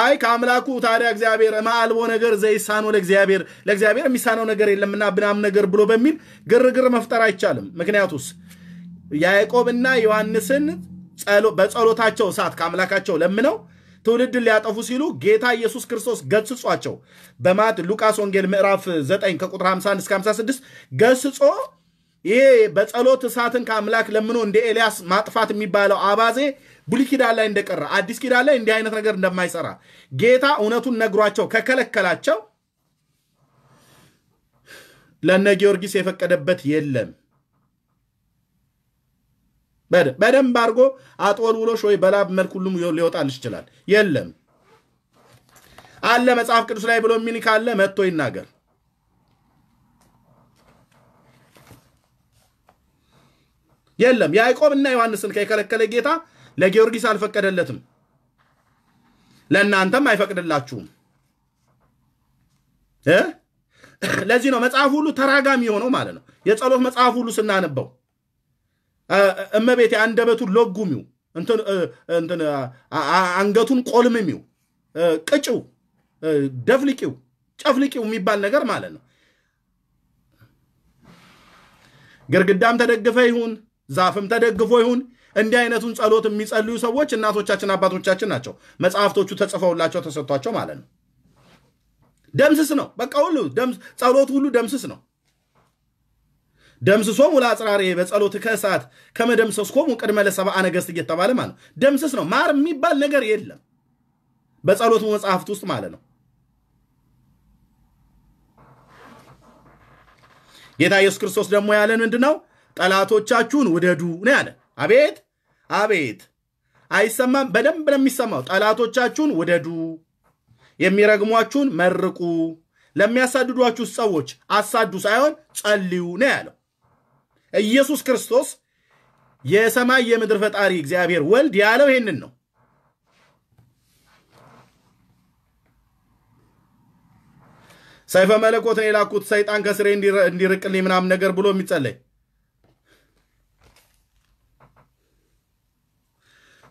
አይ ከአምላኩ ታዲያ እግዚአብሔር ማአልቦ ነገር ዘይሳኖ ለእግዚአብሔር ለእግዚአብሔር የሚሳነው ነገር የለምና ብናም ነገር ብሎ በሚል ግርግር መፍጠር አይቻልም። ምክንያቱስ ያዕቆብና ዮሐንስን በጸሎታቸው ሰዓት ከአምላካቸው ለምነው ትውልድን ሊያጠፉ ሲሉ ጌታ ኢየሱስ ክርስቶስ ገስጿቸው በማት ሉቃስ ወንጌል ምዕራፍ 9 ከቁጥር 51 እስከ 56 ገስጾ ይሄ በጸሎት እሳትን ከአምላክ ለምኖ እንደ ኤልያስ ማጥፋት የሚባለው አባዜ ብሉይ ኪዳን ላይ እንደቀረ አዲስ ኪዳን ላይ እንዲህ አይነት ነገር እንደማይሰራ ጌታ እውነቱን ነግሯቸው ከከለከላቸው ለነ ጊዮርጊስ የፈቀደበት የለም። በደንብ አድርጎ አጦር ውሎሽ ወይ በላብ መልክ ሁሉም ሊወጣልሽ ይችላል። የለም አለ መጽሐፍ ቅዱስ ላይ ብሎ የሚል ካለ መጥቶ ይናገር። የለም ያዕቆብ እና ዮሐንስን ከከለከለ ጌታ ለጊዮርጊስ አልፈቀደለትም፣ ለእናንተም አይፈቅድላችሁም። ለዚህ ነው መጽሐፍ ሁሉ ተራጋሚ የሆነው ማለት ነው። የጸሎት መጽሐፍ ሁሉ ስናነበው እመቤቴ አንደበቱን ለጉሚው፣ አንገቱን ቆልምሚው፣ ቅጭው፣ ደፍልቂው፣ ጨፍልቂው የሚባል ነገር ማለት ነው። ግርግዳም ተደግፈ ይሁን ዛፍም ተደግፎ ይሁን እንዲህ አይነቱን ጸሎት የሚጸልዩ ሰዎች እናቶቻችን አባቶቻችን ናቸው። መጽሐፍቶቹ ተጽፈውላቸው ተሰጥቷቸው ማለት ነው። ደምስስ ነው። በቃ ሁሉ ጸሎት ሁሉ ደምስስ ነው። ደምስሶም ውላ በጸሎት ከእሳት ከመደምሰስኮሙ ቅድመ ለሰብአ ነገሥት እየተባለ ማለት ነው። ደምስስ ነው። ማር የሚባል ነገር የለም በጸሎት መጽሐፍት ውስጥ ማለት ነው። ጌታ ኢየሱስ ክርስቶስ ደግሞ ያለን ምንድ ነው? ጠላቶቻችሁን ውደዱ ነው ያለ። አቤት አቤት! አይሰማም? በደንብ ነው የሚሰማው። ጠላቶቻችሁን ውደዱ፣ የሚረግሟችሁን መርቁ፣ ለሚያሳድዷችሁ ሰዎች አሳዱ ሳይሆን ጸልዩ ነው ያለው። ኢየሱስ ክርስቶስ የሰማይ የምድር ፈጣሪ እግዚአብሔር ወልድ ያለው ይሄንን ነው። ሰይፈ መለኮትን የላኩት ሰይጣን ከስሬ እንዲርቅልኝ ምናምን ነገር ብሎ የሚጸለይ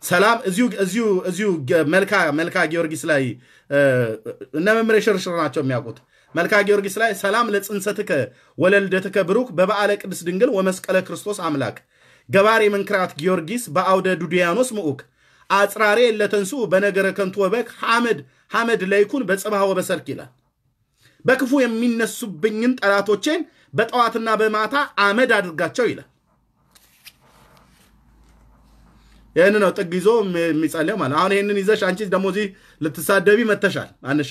ሰላም እዚሁ መልካ መልካ ጊዮርጊስ ላይ እነ መምሬ ሽርሽር ናቸው የሚያውቁት መልካ ጊዮርጊስ ላይ ሰላም ለጽንሰትከ ወለልደትከ ብሩክ በበዓለ ቅድስ ድንግል ወመስቀለ ክርስቶስ አምላክ ገባሬ ምንክራት ጊዮርጊስ በአውደ ዱዲያኖስ ምዑክ አጽራሬ ለተንሱ በነገረ ከንቱ ወበክ ሐመድ ሐመድ ለይኩን በጽባህ ወበሰርክ ይላል። በክፉ የሚነሱብኝን ጠላቶቼን በጠዋትና በማታ አመድ አድርጋቸው ይላል። ይህን ነው ጥግ ይዞ የሚጸለው ማለት አሁን ይህንን ይዘሽ አንቺ ደግሞ እዚህ ልትሳደቢ መተሻል አንሽ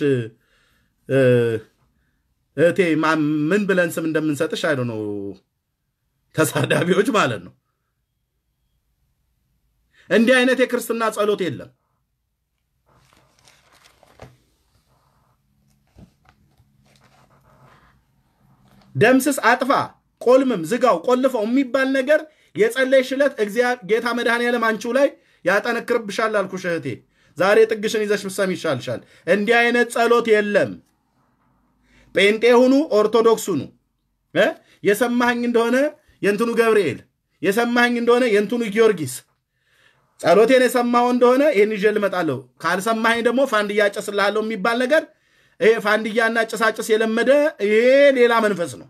እቴ ምን ብለን ስም እንደምንሰጥሽ አይ ነው ተሳዳቢዎች ማለት ነው። እንዲህ አይነት የክርስትና ጸሎት የለም። ደምስስ፣ አጥፋ፣ ቆልምም፣ ዝጋው፣ ቆልፈው የሚባል ነገር የጸለይ ሽለት ጌታ ያለም አንቺው ላይ ያጠነክርብሻል። አልኩሽ እህቴ ዛሬ ጥግሽን ይዘሽ ብሰም ይሻልሻል። እንዲህ አይነት ጸሎት የለም። ጴንጤ ሁኑ፣ ኦርቶዶክስ ሁኑ። የሰማኝ እንደሆነ የእንትኑ ገብርኤል፣ የሰማኝ እንደሆነ የእንትኑ ጊዮርጊስ፣ ጸሎቴን የሰማው እንደሆነ ይህን ይዤ ልመጣለሁ። ካልሰማኝ ደግሞ ፋንድያ ጭስልሃለሁ የሚባል ነገር ይሄ ፋንድያና ጭሳጭስ የለመደ ይሄ ሌላ መንፈስ ነው።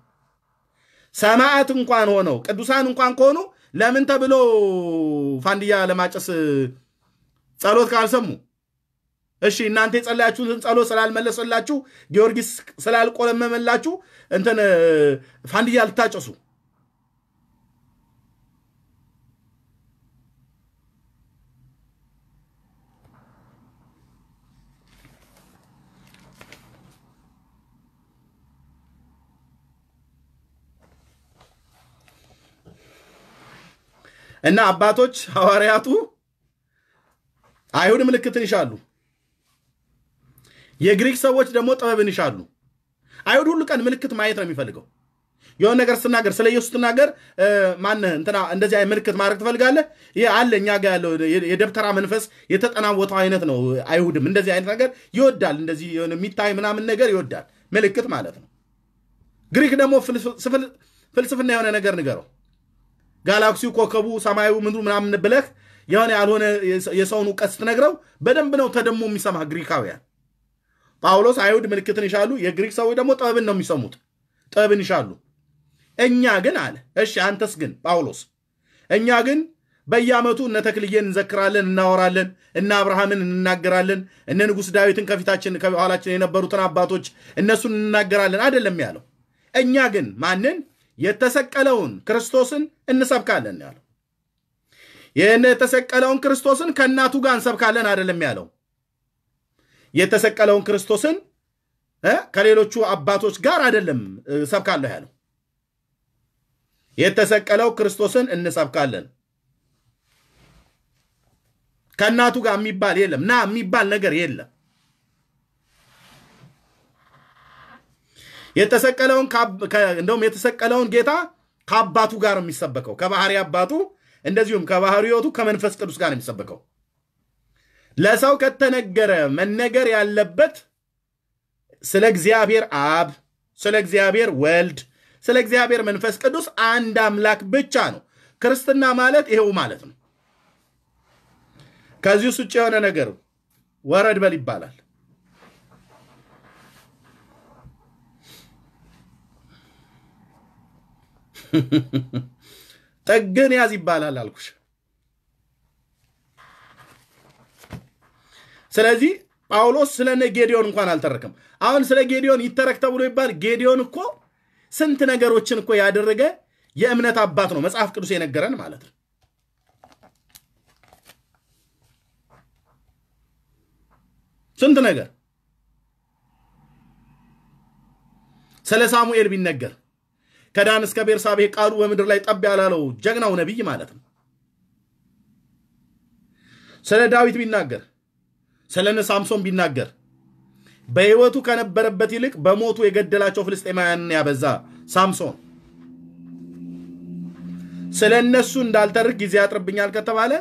ሰማዕት እንኳን ሆነው ቅዱሳን እንኳን ከሆኑ ለምን ተብሎ ፋንድያ ለማጨስ ጸሎት ካልሰሙ እሺ እናንተ የጸለያችሁትን ጸሎ ስላልመለሰላችሁ ጊዮርጊስ ስላልቆለመመላችሁ እንትን ፋንድያ ልታጨሱ እና አባቶች ሐዋርያቱ አይሁድ ምልክትን ይሻሉ የግሪክ ሰዎች ደግሞ ጥበብን ይሻሉ። አይሁድ ሁሉ ቀን ምልክት ማየት ነው የሚፈልገው። የሆነ ነገር ስትናገር ስለ ኢየሱስ ስትናገር ማነህ እንትና እንደዚህ አይ ምልክት ማድረግ ትፈልጋለህ? ይህ አለ እኛ ጋር ያለው የደብተራ መንፈስ የተጠናወተው አይነት ነው። አይሁድም እንደዚህ አይነት ነገር ይወዳል። እንደዚህ የሆነ የሚታይ ምናምን ነገር ይወዳል፣ ምልክት ማለት ነው። ግሪክ ደግሞ ፍልስፍና የሆነ ነገር ንገረው። ጋላክሲው፣ ኮከቡ፣ ሰማዩ፣ ምድሩ ምናምን ብለህ የሆነ ያልሆነ የሰውን እውቀት ስትነግረው በደንብ ነው ተደሞ የሚሰማ ግሪካውያን ጳውሎስ አይሁድ ምልክትን ይሻሉ፣ የግሪክ ሰዎች ደግሞ ጥበብን ነው የሚሰሙት፣ ጥበብን ይሻሉ። እኛ ግን አለ። እሺ አንተስ ግን ጳውሎስ፣ እኛ ግን በየዓመቱ እነ ተክልዬን እንዘክራለን፣ እናወራለን፣ እነ አብርሃምን እንናገራለን፣ እነ ንጉሥ ዳዊትን ከፊታችን ከኋላችን የነበሩትን አባቶች እነሱን እንናገራለን አይደለም ያለው። እኛ ግን ማንን? የተሰቀለውን ክርስቶስን እንሰብካለን ያለው። ይህን የተሰቀለውን ክርስቶስን ከእናቱ ጋር እንሰብካለን አይደለም ያለው የተሰቀለውን ክርስቶስን ከሌሎቹ አባቶች ጋር አይደለም ሰብካለሁ ያለው። የተሰቀለው ክርስቶስን እንሰብካለን። ከእናቱ ጋር የሚባል የለም፣ ና የሚባል ነገር የለም። የተሰቀለውን እንደውም የተሰቀለውን ጌታ ከአባቱ ጋር ነው የሚሰበከው፣ ከባህሪ አባቱ እንደዚሁም ከባህሪ ሕይወቱ ከመንፈስ ቅዱስ ጋር ነው የሚሰበከው። ለሰው ከተነገረ መነገር ያለበት ስለ እግዚአብሔር አብ፣ ስለ እግዚአብሔር ወልድ፣ ስለ እግዚአብሔር መንፈስ ቅዱስ አንድ አምላክ ብቻ ነው። ክርስትና ማለት ይሄው ማለት ነው። ከዚህ ውጭ የሆነ ነገር ወረድ በል ይባላል። ጥግን ያዝ ይባላል አልኩሽ። ስለዚህ ጳውሎስ ስለ ጌዲዮን እንኳን አልተረክም አሁን ስለ ጌዲዮን ይተረክ ተብሎ ይባል? ጌዲዮን እኮ ስንት ነገሮችን እኮ ያደረገ የእምነት አባት ነው፣ መጽሐፍ ቅዱስ የነገረን ማለት ነው። ስንት ነገር ስለ ሳሙኤል ቢነገር ከዳን እስከ ቤርሳቤ ቃሉ በምድር ላይ ጠብ ያላለው ጀግናው ነቢይ ማለት ነው። ስለ ዳዊት ቢናገር ስለነ ሳምሶን ቢናገር በህይወቱ ከነበረበት ይልቅ በሞቱ የገደላቸው ፍልስጤማውያንን ያበዛ ሳምሶን ስለ እነሱ እንዳልተርክ ጊዜ ያጥርብኛል ከተባለ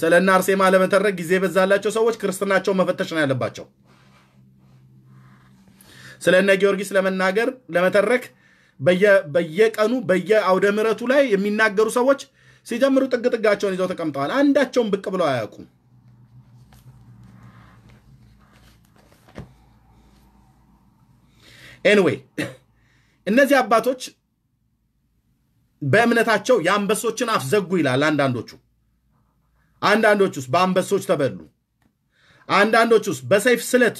ስለ እነ አርሴማ ለመተረክ ጊዜ የበዛላቸው ሰዎች ክርስትናቸው መፈተሽ ነው ያለባቸው። ስለ እነ ጊዮርጊስ ለመናገር ለመተረክ በየቀኑ በየአውደ ምረቱ ላይ የሚናገሩ ሰዎች ሲጀምሩ ጥግጥጋቸውን ይዘው ተቀምጠዋል። አንዳቸውን ብቅ ብለው አያውቁም። ኤንዌይ እነዚህ አባቶች በእምነታቸው የአንበሶችን አፍ ዘጉ ይላል። አንዳንዶቹ አንዳንዶቹስ በአንበሶች ተበሉ፣ አንዳንዶቹስ በሰይፍ ስለት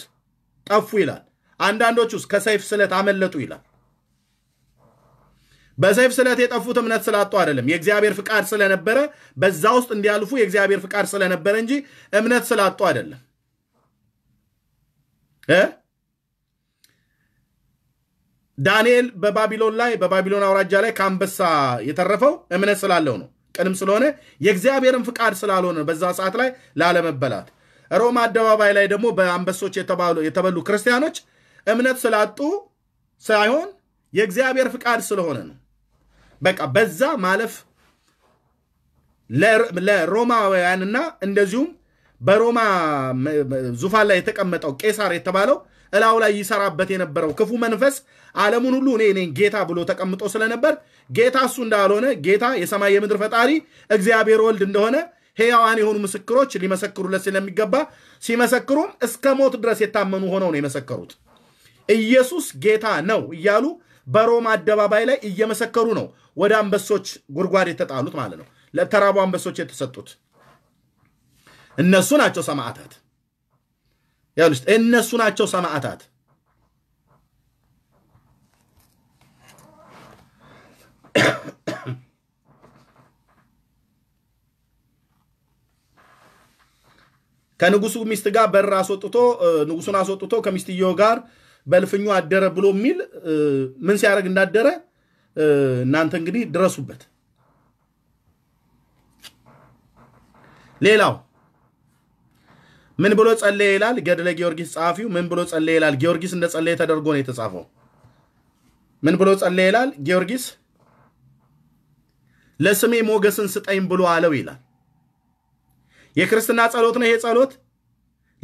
ጠፉ ይላል። አንዳንዶቹስ ከሰይፍ ስለት አመለጡ ይላል። በሰይፍ ስለት የጠፉት እምነት ስላጡ አይደለም። የእግዚአብሔር ፍቃድ ስለነበረ በዛ ውስጥ እንዲያልፉ የእግዚአብሔር ፍቃድ ስለነበረ እንጂ እምነት ስላጡ አይደለም። ዳንኤል በባቢሎን ላይ በባቢሎን አውራጃ ላይ ከአንበሳ የተረፈው እምነት ስላለው ነው። ቅንም ስለሆነ የእግዚአብሔርን ፍቃድ ስላልሆነ በዛ ሰዓት ላይ ላለመበላት። ሮማ አደባባይ ላይ ደግሞ በአንበሶች የተበሉ ክርስቲያኖች እምነት ስላጡ ሳይሆን የእግዚአብሔር ፍቃድ ስለሆነ ነው። በቃ በዛ ማለፍ ለሮማውያንና እንደዚሁም በሮማ ዙፋን ላይ የተቀመጠው ቄሳር የተባለው እላው ላይ ይሰራበት የነበረው ክፉ መንፈስ ዓለሙን ሁሉ እኔ ነኝ ጌታ ብሎ ተቀምጦ ስለነበር ጌታ እሱ እንዳልሆነ ጌታ የሰማይ የምድር ፈጣሪ እግዚአብሔር ወልድ እንደሆነ ሕያዋን የሆኑ ምስክሮች ሊመሰክሩለት ስለሚገባ ሲመሰክሩም እስከ ሞት ድረስ የታመኑ ሆነው ነው የመሰከሩት። ኢየሱስ ጌታ ነው እያሉ በሮማ አደባባይ ላይ እየመሰከሩ ነው ወደ አንበሶች ጉድጓድ የተጣሉት ማለት ነው። ለተራቡ አንበሶች የተሰጡት እነሱ ናቸው ሰማዕታት። ያሉስ እነሱ ናቸው ሰማዕታት። ከንጉሱ ሚስት ጋር በር አስወጥቶ ንጉሱን አስወጥቶ ከሚስትዮ ጋር በልፍኙ አደረ ብሎ የሚል ምን ሲያደርግ እንዳደረ እናንተ እንግዲህ ድረሱበት። ሌላው ምን ብሎ ጸለየ ይላል ገድለ ጊዮርጊስ ጸሐፊው። ምን ብሎ ጸለየ ይላል ጊዮርጊስ እንደ ጸለየ ተደርጎ ነው የተጻፈው። ምን ብሎ ጸለየ ይላል ጊዮርጊስ ለስሜ ሞገስን ስጠኝ ብሎ አለው ይላል። የክርስትና ጸሎት ነው ይሄ ጸሎት።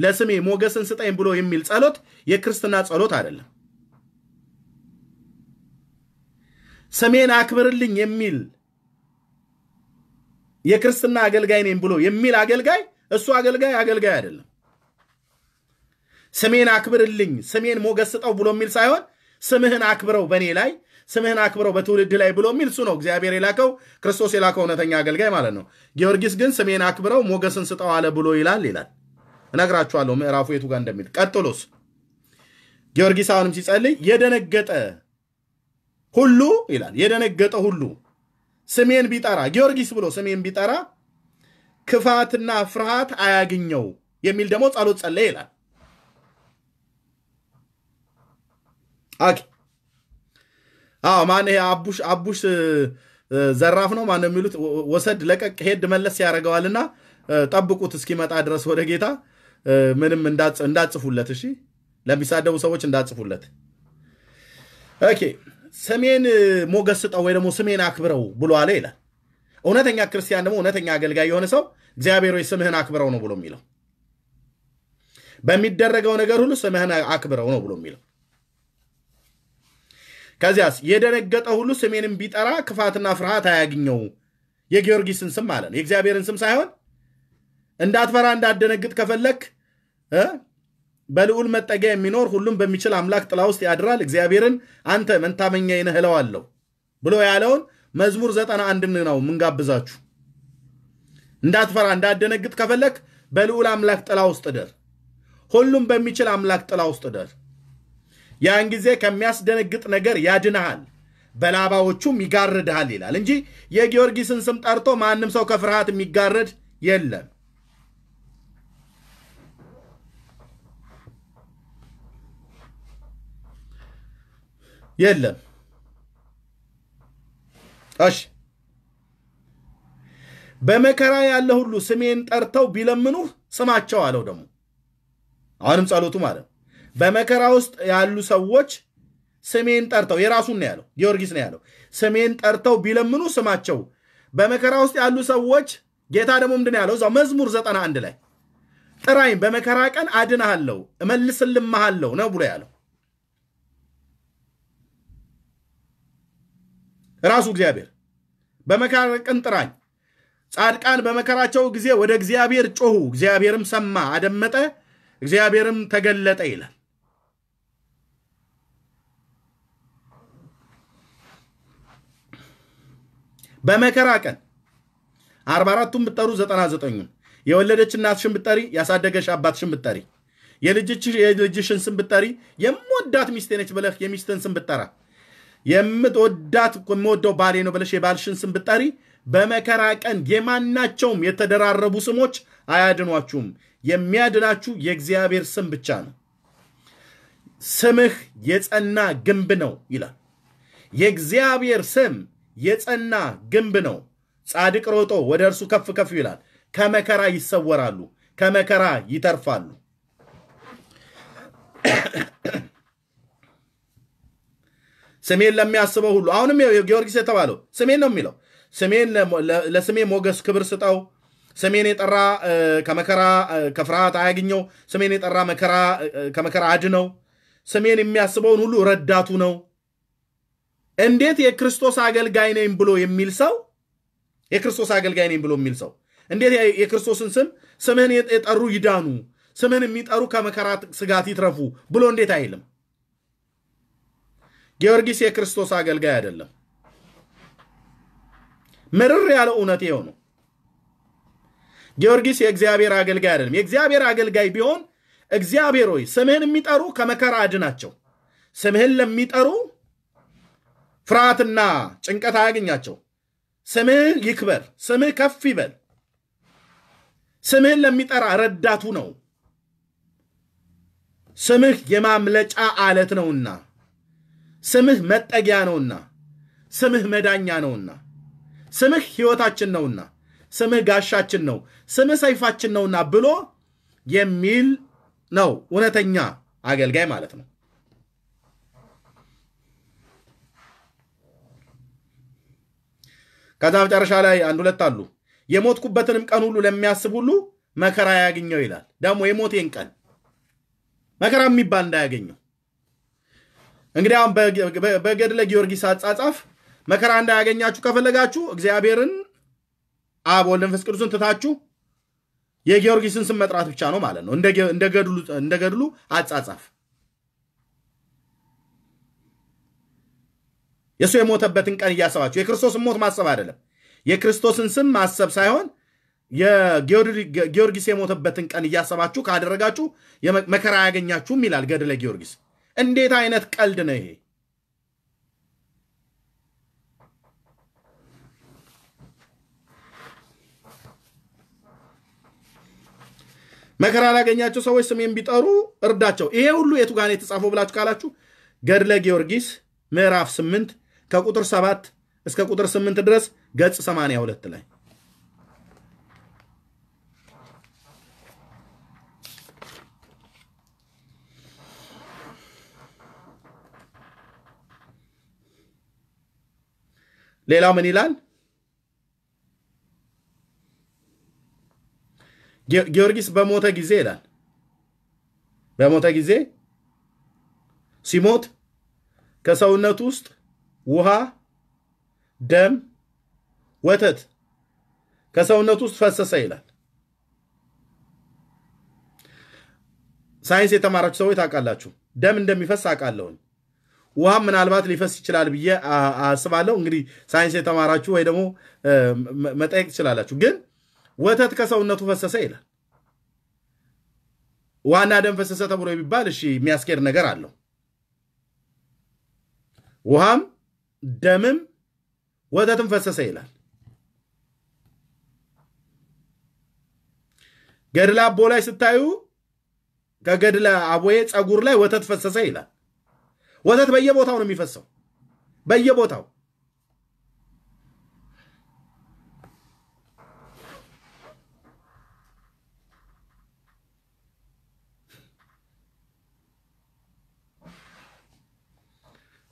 ለስሜ ሞገስን ስጠኝ ብሎ የሚል ጸሎት የክርስትና ጸሎት አይደለም። ስሜን አክብርልኝ የሚል የክርስትና አገልጋይ ነኝ ብሎ የሚል አገልጋይ እሱ አገልጋይ አገልጋይ አይደለም። ስሜን አክብርልኝ፣ ስሜን ሞገስ ስጠው ብሎ የሚል ሳይሆን ስምህን አክብረው በእኔ ላይ ስምህን አክብረው በትውልድ ላይ ብሎ የሚል እሱ ነው እግዚአብሔር የላከው ክርስቶስ የላከው እውነተኛ አገልጋይ ማለት ነው። ጊዮርጊስ ግን ስሜን አክብረው ሞገስን ስጠው አለ ብሎ ይላል ይላል። እነግራችኋለሁ ምዕራፉ የቱ ጋር እንደሚል። ቀጥሎስ ጊዮርጊስ አሁንም ሲጸልይ የደነገጠ ሁሉ ይላል የደነገጠ ሁሉ ስሜን ቢጠራ ጊዮርጊስ ብሎ ስሜን ቢጠራ ክፋትና ፍርሃት አያግኘው የሚል ደግሞ ጸሎት ጸለይ ይላል። አዎ ማን ይሄ አቡሽ አቡሽ ዘራፍ ነው ማን የሚሉት ወሰድ ለቀቅ ሄድ መለስ ያደርገዋልና ጠብቁት እስኪመጣ ድረስ ወደ ጌታ ምንም እንዳጽፉለት እሺ ለሚሳደቡ ሰዎች እንዳጽፉለት ኦኬ ስሜን ሞገስጠው ወይ ደግሞ ስሜን አክብረው ብሎ አለ ይላል እውነተኛ ክርስቲያን ደግሞ እውነተኛ አገልጋይ የሆነ ሰው እግዚአብሔር ወይ ስምህን አክብረው ነው ብሎ የሚለው በሚደረገው ነገር ሁሉ ስምህን አክብረው ነው ብሎ የሚለው ከዚያስ የደነገጠ ሁሉ ስሜንም ቢጠራ ክፋትና ፍርሃት አያግኘው። የጊዮርጊስን ስም ማለት ነው፣ የእግዚአብሔርን ስም ሳይሆን። እንዳትፈራ እንዳደነግጥ ከፈለክ በልዑል መጠጊያ የሚኖር ሁሉም በሚችል አምላክ ጥላ ውስጥ ያድራል፣ እግዚአብሔርን አንተ መንታመኛ ነህ እለዋለሁ ብሎ ያለውን መዝሙር ዘጠና አንድን ነው ምንጋብዛችሁ። እንዳትፈራ እንዳደነግጥ ከፈለክ በልዑል አምላክ ጥላ ውስጥ እደር፣ ሁሉም በሚችል አምላክ ጥላ ውስጥ እደር። ያን ጊዜ ከሚያስደነግጥ ነገር ያድንሃል፣ በላባዎቹም ይጋርድሃል ይላል እንጂ የጊዮርጊስን ስም ጠርቶ ማንም ሰው ከፍርሃት የሚጋረድ የለም። የለም። እሺ በመከራ ያለ ሁሉ ስሜን ጠርተው ቢለምኑህ ስማቸው አለው። ደግሞ አሁንም ጸሎቱ ማለት ነው በመከራ ውስጥ ያሉ ሰዎች ስሜን ጠርተው የራሱን ነው ያለው፣ ጊዮርጊስ ነው ያለው። ስሜን ጠርተው ቢለምኑ ስማቸው በመከራ ውስጥ ያሉ ሰዎች ጌታ ደግሞ ምንድን ያለው እዛው መዝሙር ዘጠና አንድ ላይ ጥራኝ በመከራ ቀን አድንሃለሁ እመልስልምሃለሁ ነው ብሎ ያለው ራሱ እግዚአብሔር። በመከራ ቀን ጥራኝ። ጻድቃን በመከራቸው ጊዜ ወደ እግዚአብሔር ጮሁ፣ እግዚአብሔርም ሰማ አደመጠ፣ እግዚአብሔርም ተገለጠ ይላል። በመከራ ቀን 44ቱን ብጠሩ ዘጠና ኙን የወለደች እናትሽን ብጠሪ ያሳደገሽ አባትሽን ብጠሪ የልጅሽን ስም ብጠሪ የምወዳት ሚስቴ ነች ብለህ የሚስትን ስም ብጠራ የምትወዳት የምወደው ባሌ ነው ብለሽ የባልሽን ስም ብጠሪ በመከራ ቀን የማናቸውም የተደራረቡ ስሞች አያድኗችሁም። የሚያድናችሁ የእግዚአብሔር ስም ብቻ ነው። ስምህ የጸና ግንብ ነው ይላል። የእግዚአብሔር ስም የጸና ግንብ ነው። ጻድቅ ሮጦ ወደ እርሱ ከፍ ከፍ ይላል። ከመከራ ይሰወራሉ፣ ከመከራ ይተርፋሉ። ስሜን ለሚያስበው ሁሉ አሁንም ጊዮርጊስ የተባለው ስሜን ነው የሚለው ስሜን ለስሜ ሞገስ ክብር ስጠው ስሜን የጠራ ከመከራ ከፍርሃት አያግኘው ስሜን የጠራ ከመከራ አድነው ስሜን የሚያስበውን ሁሉ ረዳቱ ነው እንዴት የክርስቶስ አገልጋይ ነኝ ብሎ የሚል ሰው የክርስቶስ አገልጋይ ነኝ ብሎ የሚል ሰው እንዴት የክርስቶስን ስም ስምህን የጠሩ ይዳኑ፣ ስምህን የሚጠሩ ከመከራ ስጋት ይትረፉ ብሎ እንዴት አይልም? ጊዮርጊስ የክርስቶስ አገልጋይ አይደለም። ምርር ያለ እውነት ይኸው ነው። ጊዮርጊስ የእግዚአብሔር አገልጋይ አይደለም። የእግዚአብሔር አገልጋይ ቢሆን እግዚአብሔር ሆይ ስምህን የሚጠሩ ከመከራ አድናቸው፣ ስምህን ለሚጠሩ ፍርሃትና ጭንቀት አያገኛቸው። ስምህ ይክበር፣ ስምህ ከፍ ይበል። ስምህን ለሚጠራ ረዳቱ ነው። ስምህ የማምለጫ አለት ነውና፣ ስምህ መጠጊያ ነውና፣ ስምህ መዳኛ ነውና፣ ስምህ ሕይወታችን ነውና፣ ስምህ ጋሻችን ነው፣ ስምህ ሰይፋችን ነውና ብሎ የሚል ነው እውነተኛ አገልጋይ ማለት ነው። ከዛ መጨረሻ ላይ አንድ ሁለት አሉ። የሞትኩበትንም ቀን ሁሉ ለሚያስብ ሁሉ መከራ ያገኘው ይላል። ደግሞ የሞቴን ቀን መከራ የሚባል እንዳያገኘው እንግዲህ አሁን በገድለ ጊዮርጊስ አጻጻፍ መከራ እንዳያገኛችሁ ከፈለጋችሁ እግዚአብሔርን አብ ወልድ መንፈስ ቅዱስን ትታችሁ የጊዮርጊስን ስም መጥራት ብቻ ነው ማለት ነው እንደ ገድሉ አጻጻፍ የእሱ የሞተበትን ቀን እያሰባችሁ የክርስቶስን ሞት ማሰብ አይደለም። የክርስቶስን ስም ማሰብ ሳይሆን ጊዮርጊስ የሞተበትን ቀን እያሰባችሁ ካደረጋችሁ መከራ አያገኛችሁም ይላል ገድለ ጊዮርጊስ። እንዴት አይነት ቀልድ ነው ይሄ? መከራ ላገኛቸው ሰዎች ስሜን ቢጠሩ እርዳቸው። ይሄ ሁሉ የቱ ጋር የተጻፈው ብላችሁ ካላችሁ ገድለ ጊዮርጊስ ምዕራፍ ስምንት ከቁጥር 7 እስከ ቁጥር 8 ድረስ ገጽ 82 ላይ ሌላው ምን ይላል? ጊዮርጊስ በሞተ ጊዜ ይላል በሞተ ጊዜ ሲሞት ከሰውነቱ ውስጥ ውሃ፣ ደም፣ ወተት ከሰውነት ውስጥ ፈሰሰ ይላል። ሳይንስ የተማራችሁ ሰዎች ታውቃላችሁ። ደም እንደሚፈስ አውቃለሁኝ። ውሃም ምናልባት ሊፈስ ይችላል ብዬ አስባለሁ። እንግዲህ ሳይንስ የተማራችሁ ወይ ደግሞ መጠየቅ ትችላላችሁ። ግን ወተት ከሰውነቱ ፈሰሰ ይላል። ውሃና ደም ፈሰሰ ተብሎ የሚባል እሺ፣ የሚያስኬድ ነገር አለው። ውሃም ደምም ወተትም ፈሰሰ ይላል። ገድለ አቦ ላይ ስታዩ ከገድለ አቦዬ ፀጉር ላይ ወተት ፈሰሰ ይላል። ወተት በየቦታው ነው የሚፈሰው፣ በየቦታው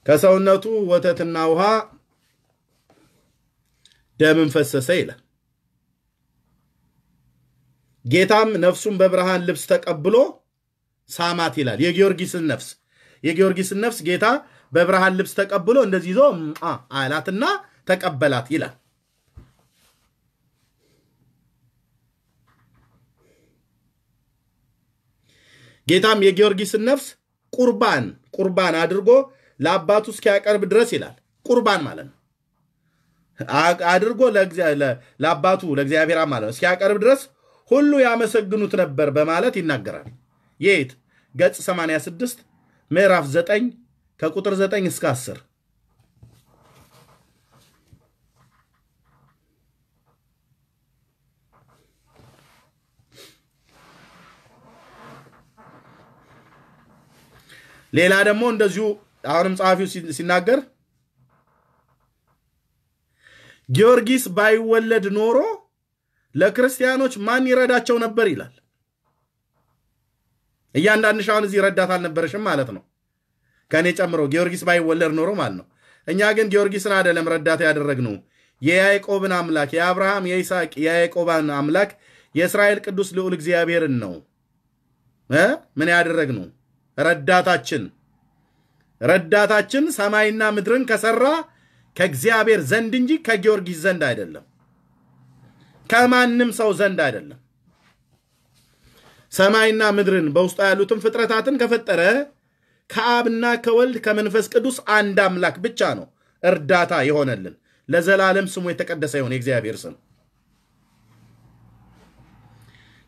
ከሰውነቱ ወተትና ውሃ ደምን ፈሰሰ ይላል። ጌታም ነፍሱን በብርሃን ልብስ ተቀብሎ ሳማት ይላል። የጊዮርጊስን ነፍስ የጊዮርጊስን ነፍስ ጌታ በብርሃን ልብስ ተቀብሎ እንደዚህ ይዞ አላትና ተቀበላት ይላል። ጌታም የጊዮርጊስን ነፍስ ቁርባን ቁርባን አድርጎ ለአባቱ እስኪያቀርብ ድረስ ይላል። ቁርባን ማለት ነው። አድርጎ ለአባቱ ለእግዚአብሔር ማለት ነው እስኪያቀርብ ድረስ ሁሉ ያመሰግኑት ነበር በማለት ይናገራል። የት ገጽ 86 ምዕራፍ 9 ከቁጥር 9 እስከ 10 ሌላ ደግሞ እንደዚሁ አሁንም ጸሐፊው ሲናገር ጊዮርጊስ ባይወለድ ኖሮ ለክርስቲያኖች ማን ይረዳቸው ነበር ይላል። እያንዳንድ ሻውን እዚህ ረዳት አልነበረሽም ማለት ነው፣ ከእኔ ጨምሮ ጊዮርጊስ ባይወለድ ኖሮ ማለት ነው። እኛ ግን ጊዮርጊስን አይደለም ረዳት ያደረግነው የያዕቆብን አምላክ የአብርሃም የይስሐቅ የያዕቆባን አምላክ የእስራኤል ቅዱስ ልዑል እግዚአብሔርን ነው ምን ያደረግነው ረዳታችን ረዳታችን ሰማይና ምድርን ከሰራ ከእግዚአብሔር ዘንድ እንጂ ከጊዮርጊስ ዘንድ አይደለም፣ ከማንም ሰው ዘንድ አይደለም። ሰማይና ምድርን በውስጡ ያሉትን ፍጥረታትን ከፈጠረ ከአብና ከወልድ ከመንፈስ ቅዱስ አንድ አምላክ ብቻ ነው እርዳታ የሆነልን። ለዘላለም ስሙ የተቀደሰ ይሆን የእግዚአብሔር ስም።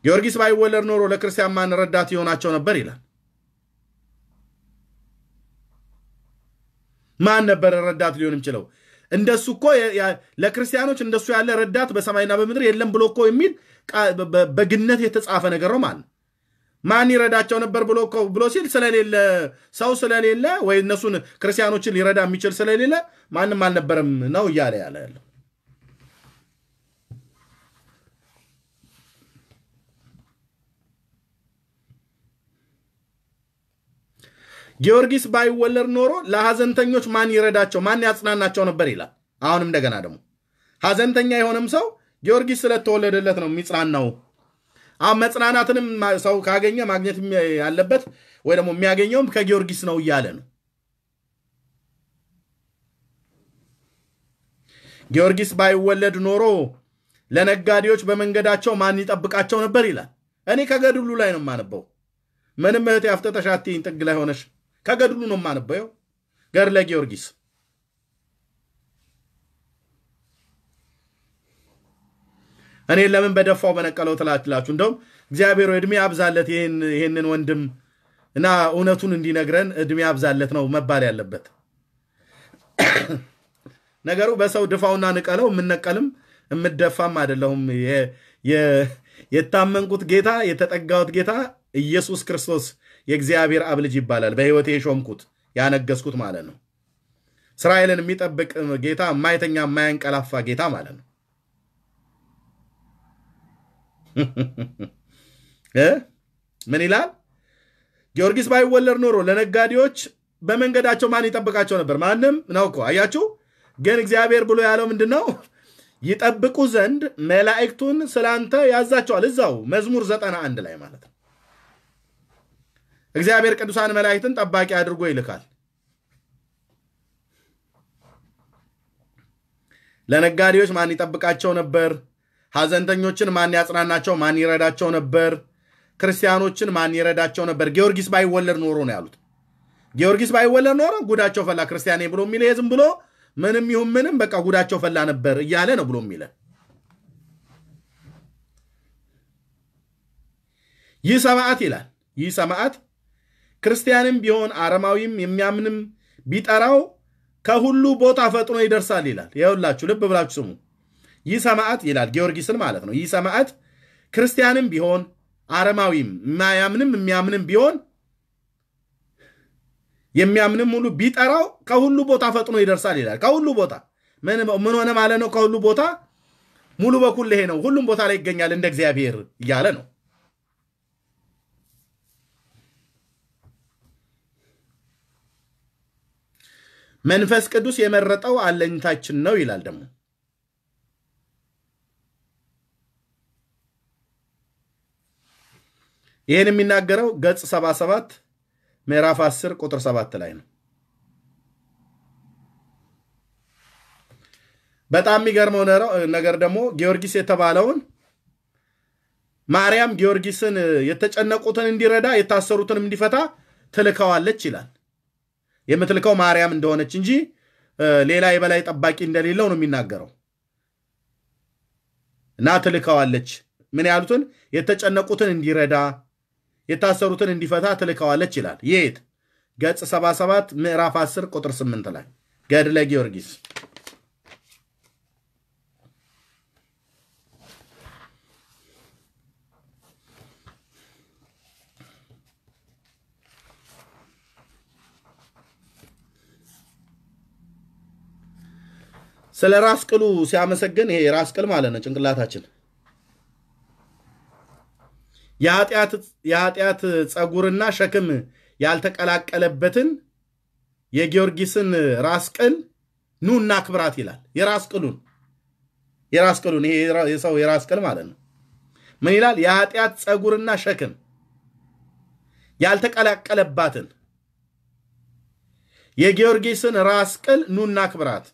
ጊዮርጊስ ባይወለድ ኖሮ ለክርስቲያን ማን ረዳት ይሆናቸው ነበር ይላል። ማን ነበረ ረዳት ሊሆን የሚችለው? እንደሱ እኮ ለክርስቲያኖች እንደሱ ያለ ረዳት በሰማይና በምድር የለም ብሎ እኮ የሚል በግነት የተጻፈ ነገር ነው ማለት ነው። ማን ይረዳቸው ነበር ብሎ ብሎ ሲል ስለሌለ ሰው ስለሌለ ወይ እነሱን ክርስቲያኖችን ሊረዳ የሚችል ስለሌለ ማንም አልነበረም ነው እያለ ያለ ያለው ጊዮርጊስ ባይወለድ ኖሮ ለሐዘንተኞች ማን ይረዳቸው ማን ያጽናናቸው ነበር ይላል። አሁን እንደገና ደግሞ ሐዘንተኛ የሆነም ሰው ጊዮርጊስ ስለተወለደለት ነው የሚጽናናው። አሁን መጽናናትንም ሰው ካገኘ ማግኘት ያለበት ወይ ደግሞ የሚያገኘውም ከጊዮርጊስ ነው እያለ ነው። ጊዮርጊስ ባይወለድ ኖሮ ለነጋዴዎች በመንገዳቸው ማን ይጠብቃቸው ነበር ይላል። እኔ ከገድሉ ላይ ነው የማነበው። ምንም እህቴ አፍጥጠሽ አትይኝ ጥግ ላይ ሆነሽ ከገድሉ ነው የማነበየው። ገድለ ጊዮርጊስ እኔ ለምን በደፋው በነቀለው ትላችላችሁ። እንደውም እግዚአብሔር እድሜ አብዛለት ይህንን ወንድም እና እውነቱን እንዲነግረን እድሜ አብዛለት ነው መባል ያለበት ነገሩ። በሰው ድፋውና ንቀለው። የምነቀልም የምደፋም አይደለሁም። የታመንኩት ጌታ የተጠጋሁት ጌታ ኢየሱስ ክርስቶስ የእግዚአብሔር አብ ልጅ ይባላል። በሕይወቴ የሾምኩት ያነገስኩት ማለት ነው። እስራኤልን የሚጠብቅ ጌታ፣ የማይተኛ የማያንቀላፋ ጌታ ማለት ነው። ምን ይላል? ጊዮርጊስ ባይወለድ ኖሮ ለነጋዴዎች በመንገዳቸው ማን ይጠብቃቸው ነበር? ማንም ነው እኮ አያችሁ። ግን እግዚአብሔር ብሎ ያለው ምንድን ነው? ይጠብቁ ዘንድ መላእክቱን ስላንተ ያዛቸዋል። እዛው መዝሙር ዘጠና አንድ ላይ ማለት ነው። እግዚአብሔር ቅዱሳን መላእክትን ጠባቂ አድርጎ ይልካል። ለነጋዴዎች ማን ይጠብቃቸው ነበር? ሐዘንተኞችን ማን ያጽናናቸው? ማን ይረዳቸው ነበር? ክርስቲያኖችን ማን ይረዳቸው ነበር? ጊዮርጊስ ባይወለድ ኖሮ ነው ያሉት። ጊዮርጊስ ባይወለድ ኖሮ ጉዳቸው ፈላ፣ ክርስቲያኔ ብሎ የሚለ ዝም ብሎ ምንም ይሁን ምንም በቃ ጉዳቸው ፈላ ነበር እያለ ነው ብሎ የሚለ ይህ ሰማዕት ይላል። ይህ ሰማዕት ክርስቲያንም ቢሆን አረማዊም የሚያምንም ቢጠራው ከሁሉ ቦታ ፈጥኖ ይደርሳል ይላል። ይኸውላችሁ ልብ ብላችሁ ስሙ። ይህ ሰማዕት ይላል ጊዮርጊስን ማለት ነው። ይህ ሰማዕት ክርስቲያንም ቢሆን አረማዊም የማያምንም የሚያምንም ቢሆን የሚያምንም ሁሉ ቢጠራው ከሁሉ ቦታ ፈጥኖ ይደርሳል ይላል። ከሁሉ ቦታ ምን ሆነ ማለት ነው? ከሁሉ ቦታ ሙሉ በኩል ይሄ ነው፣ ሁሉም ቦታ ላይ ይገኛል እንደ እግዚአብሔር እያለ ነው። መንፈስ ቅዱስ የመረጠው አለኝታችን ነው ይላል ደግሞ ይህን የሚናገረው ገጽ 77 ምዕራፍ 10 ቁጥር 7 ላይ ነው። በጣም የሚገርመው ነገር ደግሞ ጊዮርጊስ የተባለውን ማርያም ጊዮርጊስን የተጨነቁትን እንዲረዳ የታሰሩትንም እንዲፈታ ትልከዋለች ይላል። የምትልከው ማርያም እንደሆነች እንጂ ሌላ የበላይ ጠባቂ እንደሌለው ነው የሚናገረው። እና ትልከዋለች። ምን ያሉትን የተጨነቁትን እንዲረዳ የታሰሩትን እንዲፈታ ትልከዋለች ይላል። የት ገጽ 77 ምዕራፍ 10 ቁጥር 8 ላይ ገድለ ጊዮርጊስ ስለ ራስ ቅሉ ሲያመሰግን ይሄ ራስ ቅል ማለት ነው ጭንቅላታችን የኃጢአት ጸጉርና ሸክም ያልተቀላቀለበትን የጊዮርጊስን ራስ ቅል ኑ ክብራት ይላል። የራስ ቅሉን የራስ ቅሉን ይሄ የሰው የራስ ቅል ማለት ነው። ምን ይላል? የኃጢአት ጸጉርና ሸክም ያልተቀላቀለባትን የጊዮርጊስን ራስ ቅል ኑና ክብራት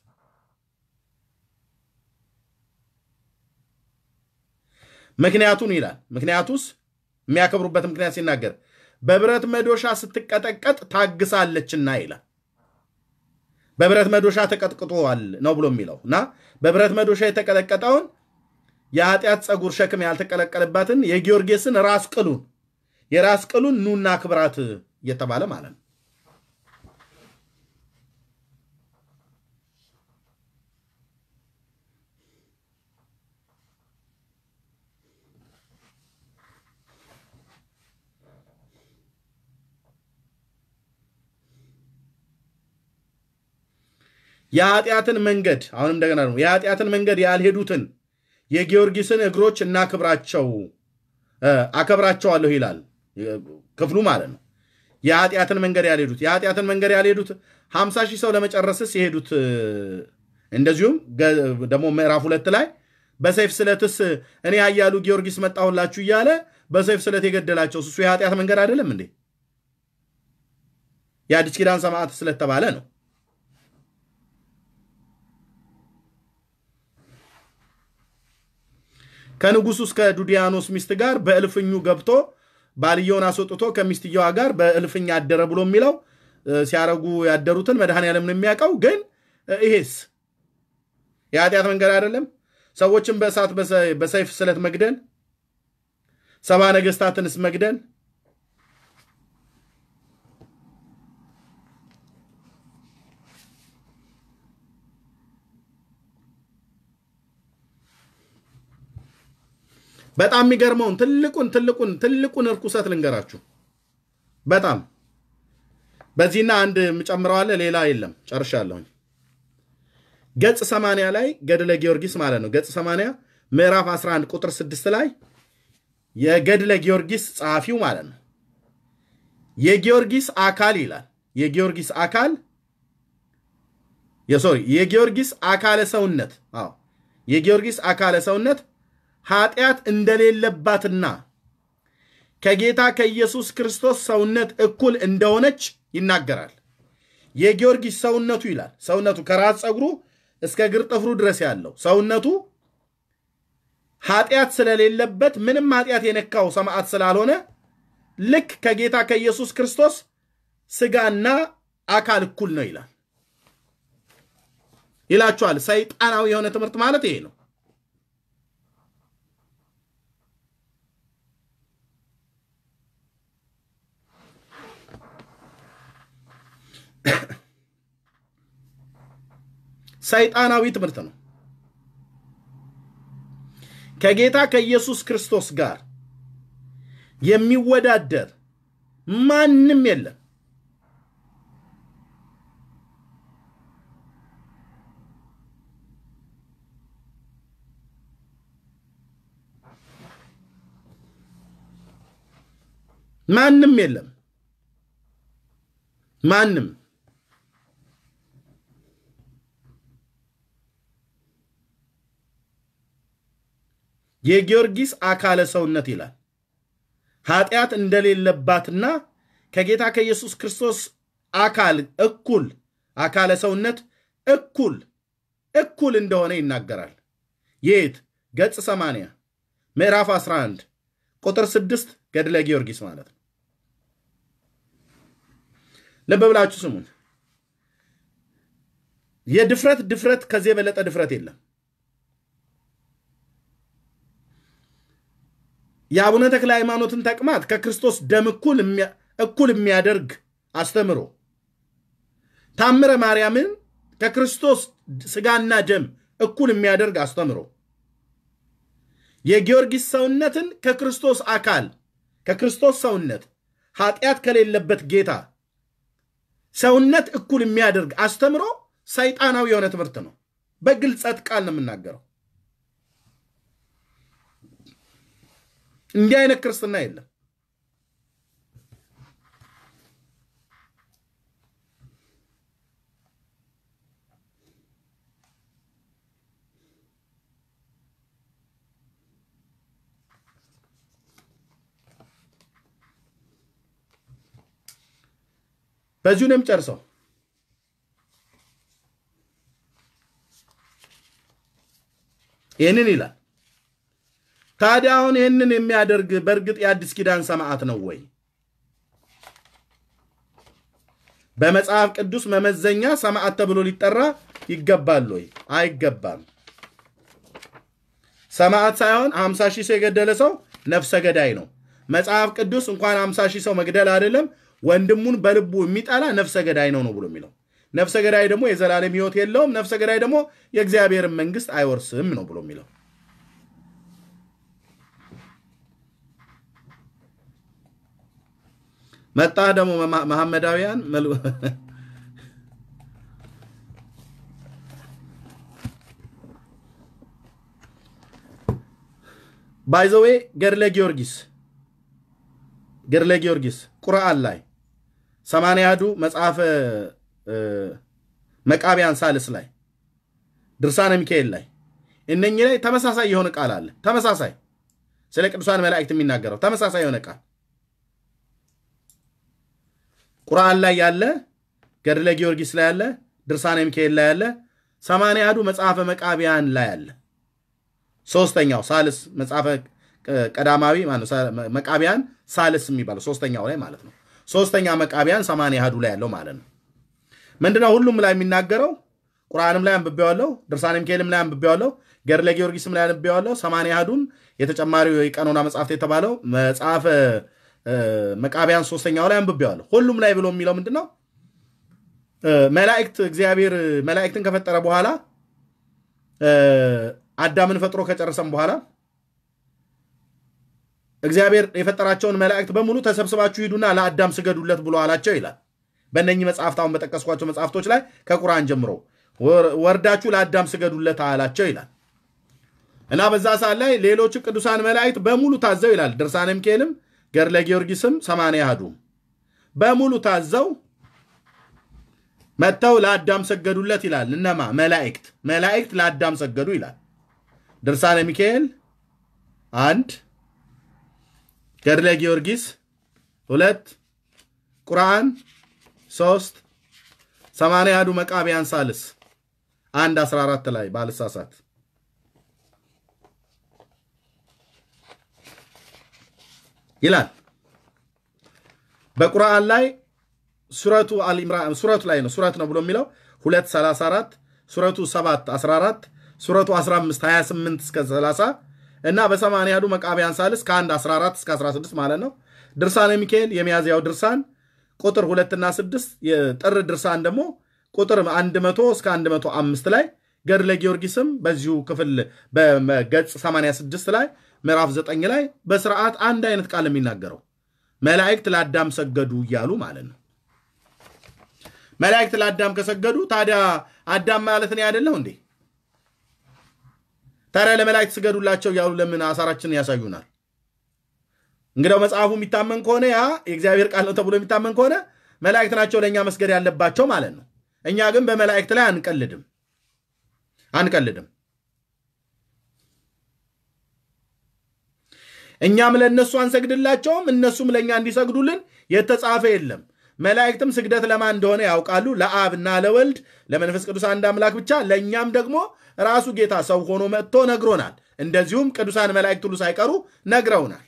ምክንያቱን ይላል። ምክንያቱስ የሚያከብሩበት ምክንያት ሲናገር በብረት መዶሻ ስትቀጠቀጥ ታግሳለችና ይላል። በብረት መዶሻ ተቀጥቅጦዋል ነው ብሎ የሚለው እና በብረት መዶሻ የተቀጠቀጠውን የኃጢአት ፀጉር ሸክም ያልተቀለቀለባትን የጊዮርጊስን ራስ ቅሉን የራስ ቅሉን ኑና ክብራት እየተባለ ማለት ነው። የኃጢአትን መንገድ አሁንም እንደገና ደግሞ የኃጢአትን መንገድ ያልሄዱትን የጊዮርጊስን እግሮች እናክብራቸው አከብራቸዋለሁ ይላል ክፍሉ ማለት ነው። የኃጢአትን መንገድ ያልሄዱት የኃጢአትን መንገድ ያልሄዱት ሀምሳ ሺህ ሰው ለመጨረስስ የሄዱት እንደዚሁም ደግሞ ምዕራፍ ሁለት ላይ በሰይፍ ስለትስ እኔ ያያሉ ጊዮርጊስ መጣሁላችሁ እያለ በሰይፍ ስለት የገደላቸው እሱ የኃጢአት መንገድ አይደለም እንዴ? የአዲስ ኪዳን ሰማዕት ስለተባለ ነው። ከንጉሱ እስከ ዱዲያኖስ ሚስት ጋር በእልፍኙ ገብቶ ባልየውን አስወጥቶ ከሚስትየዋ ጋር በእልፍኝ አደረ ብሎ የሚለው ሲያረጉ ያደሩትን መድኃኔዓለም ነው የሚያውቀው። ግን ይሄስ የኃጢአት መንገድ አይደለም? ሰዎችን በእሳት በሰይፍ ስለት መግደል፣ ሰባ ነገስታትንስ መግደል በጣም የሚገርመውን ትልቁን ትልቁን ትልቁን እርኩሰት ልንገራችሁ። በጣም በዚህና አንድ ምጨምረዋለ ሌላ የለም ጨርሻለሁኝ። ገጽ 80 ላይ ገድለ ጊዮርጊስ ማለት ነው። ገጽ 80 ምዕራፍ 11 ቁጥር 6 ላይ የገድለ ጊዮርጊስ ጸሐፊው ማለት ነው የጊዮርጊስ አካል ይላል። የጊዮርጊስ አካል የሶሪ የጊዮርጊስ አካለ ሰውነት አዎ የጊዮርጊስ አካለ ሰውነት ኃጢአት እንደሌለባትና ከጌታ ከኢየሱስ ክርስቶስ ሰውነት እኩል እንደሆነች ይናገራል። የጊዮርጊስ ሰውነቱ ይላል። ሰውነቱ ከራስ ፀጉሩ እስከ እግር ጥፍሩ ድረስ ያለው ሰውነቱ ኃጢአት ስለሌለበት ምንም ኃጢአት የነካው ሰማዕት ስላልሆነ ልክ ከጌታ ከኢየሱስ ክርስቶስ ስጋና አካል እኩል ነው ይላል ይላችኋል። ሰይጣናዊ የሆነ ትምህርት ማለት ይሄ ነው። ሰይጣናዊ ትምህርት ነው። ከጌታ ከኢየሱስ ክርስቶስ ጋር የሚወዳደር ማንም የለም። ማንም የለም። ማንም የጊዮርጊስ አካለ ሰውነት ይላል። ኃጢአት እንደሌለባትና ከጌታ ከኢየሱስ ክርስቶስ አካል እኩል አካለ ሰውነት እኩል እኩል እንደሆነ ይናገራል። የት ገጽ 80 ምዕራፍ 11 ቁጥር 6 ገድለ ጊዮርጊስ ማለት ነው። ልብ ብላችሁ ስሙን። የድፍረት ድፍረት ከዚህ የበለጠ ድፍረት የለም። የአቡነ ተክለ ሃይማኖትን ተቅማጥ ከክርስቶስ ደም እኩል የሚያደርግ አስተምሮ ታምረ ማርያምን ከክርስቶስ ስጋና ደም እኩል የሚያደርግ አስተምሮ የጊዮርጊስ ሰውነትን ከክርስቶስ አካል ከክርስቶስ ሰውነት ኃጢአት ከሌለበት ጌታ ሰውነት እኩል የሚያደርግ አስተምሮ ሰይጣናዊ የሆነ ትምህርት ነው። በግልጸት ቃል ነው የምናገረው። እንዲህ አይነት ክርስትና የለም። በዚሁንም ጨርሰው ይህንን ይላል። ታዲያ አሁን ይህንን የሚያደርግ በእርግጥ የአዲስ ኪዳን ሰማዕት ነው ወይ? በመጽሐፍ ቅዱስ መመዘኛ ሰማዕት ተብሎ ሊጠራ ይገባል ወይ? አይገባም። ሰማዕት ሳይሆን ሀምሳ ሺህ ሰው የገደለ ሰው ነፍሰ ገዳይ ነው። መጽሐፍ ቅዱስ እንኳን ሀምሳ ሺህ ሰው መግደል አይደለም ወንድሙን በልቡ የሚጠላ ነፍሰ ገዳይ ነው ነው ብሎ የሚለው ነፍሰ ገዳይ ደግሞ የዘላለም ሕይወት የለውም። ነፍሰ ገዳይ ደግሞ የእግዚአብሔርን መንግስት አይወርስም ነው ብሎ የሚለው መጣ ደግሞ መሐመዳውያን ባይዘዌ ገድለ ጊዮርጊስ ገድለ ጊዮርጊስ ቁርአን ላይ ሰማንያዱ መጽሐፈ መቃቢያን ሳልስ ላይ ድርሳነ ሚካኤል ላይ እነኚህ ላይ ተመሳሳይ የሆነ ቃል አለ። ተመሳሳይ ስለ ቅዱሳን መላእክት የሚናገረው ተመሳሳይ የሆነ ቃል ቁርአን ላይ ያለ፣ ገድለ ጊዮርጊስ ላይ ያለ፣ ድርሳነ ሚካኤል ላይ ያለ፣ ሰማንያዱ መጽሐፈ መቃቢያን ላይ ያለ። ሶስተኛው ሳልስ መጽሐፈ ቀዳማዊ መቃቢያን ሳልስ የሚባለው ሶስተኛው ላይ ማለት ነው። ሶስተኛ መቃቢያን ሰማንያዱ ላይ ያለው ማለት ነው። ምንድነው ሁሉም ላይ የሚናገረው? ቁርአንም ላይ አንብቤዋለሁ፣ ድርሳነ ሚካኤልም ላይ አንብቤዋለሁ፣ ገድለ ጊዮርጊስም ላይ አንብቤዋለሁ። ሰማንያዱን የተጨማሪው የቀኖና መጽሐፍት የተባለው መጽሐፈ መቃቢያን ሶስተኛው ላይ አንብቤዋለሁ። ሁሉም ላይ ብሎ የሚለው ምንድን ነው? መላእክት እግዚአብሔር መላእክትን ከፈጠረ በኋላ አዳምን ፈጥሮ ከጨረሰም በኋላ እግዚአብሔር የፈጠራቸውን መላእክት በሙሉ ተሰብስባችሁ ሂዱና ለአዳም ስገዱለት ብሎ አላቸው ይላል። በእነኚህ መጽሐፍት አሁን በጠቀስኳቸው መጽሐፍቶች ላይ ከቁርአን ጀምሮ ወርዳችሁ ለአዳም ስገዱለት አላቸው ይላል እና በዛ ሰዓት ላይ ሌሎች ቅዱሳን መላእክት በሙሉ ታዘው ይላል። ድርሳነ ሚካኤልም ገድለ ጊዮርጊስም ሰማንያ አህዱም በሙሉ ታዘው መጥተው ለአዳም ሰገዱለት ይላል። እነማ መላእክት መላእክት ለአዳም ሰገዱ ይላል። ድርሳነ ሚካኤል አንድ፣ ገድለ ጊዮርጊስ ሁለት፣ ቁርአን ሶስት፣ ሰማንያ አሐዱ መቃብያን ሳልስ አንድ 14 ላይ ባልሳሳት ይላል። በቁርአን ላይ ሱረቱ አልኢምራን ሱረቱ ላይ ነው ሱረት ነው ብሎ የሚለው 234 ሱረቱ 7 14 ሱረቱ 15 28 እስከ 30 እና በሰማንያ ያህሉ መቃቢያን ሳልስ ከ1 14 እስከ 16 ማለት ነው። ድርሳነ ሚካኤል የሚያዝያው ድርሳን ቁጥር 2 እና 6 የጥር ድርሳን ደግሞ ቁጥር 100 እስከ 105 ላይ ገድለ ጊዮርጊስም በዚሁ ክፍል በገጽ 86 ላይ ምዕራፍ ዘጠኝ ላይ በስርዓት አንድ አይነት ቃል የሚናገረው መላእክት ለአዳም ሰገዱ እያሉ ማለት ነው። መላእክት ለአዳም ከሰገዱ ታዲያ አዳም ማለት ነው ያደለው እንዴ? ታዲያ ለመላእክት ስገዱላቸው እያሉ ለምን አሳራችንን ያሳዩናል? እንግዲያው መጽሐፉ የሚታመን ከሆነ ያ የእግዚአብሔር ቃል ነው ተብሎ የሚታመን ከሆነ መላእክት ናቸው ለእኛ መስገድ ያለባቸው ማለት ነው። እኛ ግን በመላእክት ላይ አንቀልድም አንቀልድም። እኛም ለእነሱ አንሰግድላቸውም፣ እነሱም ለእኛ እንዲሰግዱልን የተጻፈ የለም። መላእክትም ስግደት ለማን እንደሆነ ያውቃሉ፣ ለአብና ለወልድ ለመንፈስ ቅዱስ አንድ አምላክ ብቻ። ለእኛም ደግሞ ራሱ ጌታ ሰው ሆኖ መጥቶ ነግሮናል። እንደዚሁም ቅዱሳን መላእክት ሁሉ ሳይቀሩ ነግረውናል።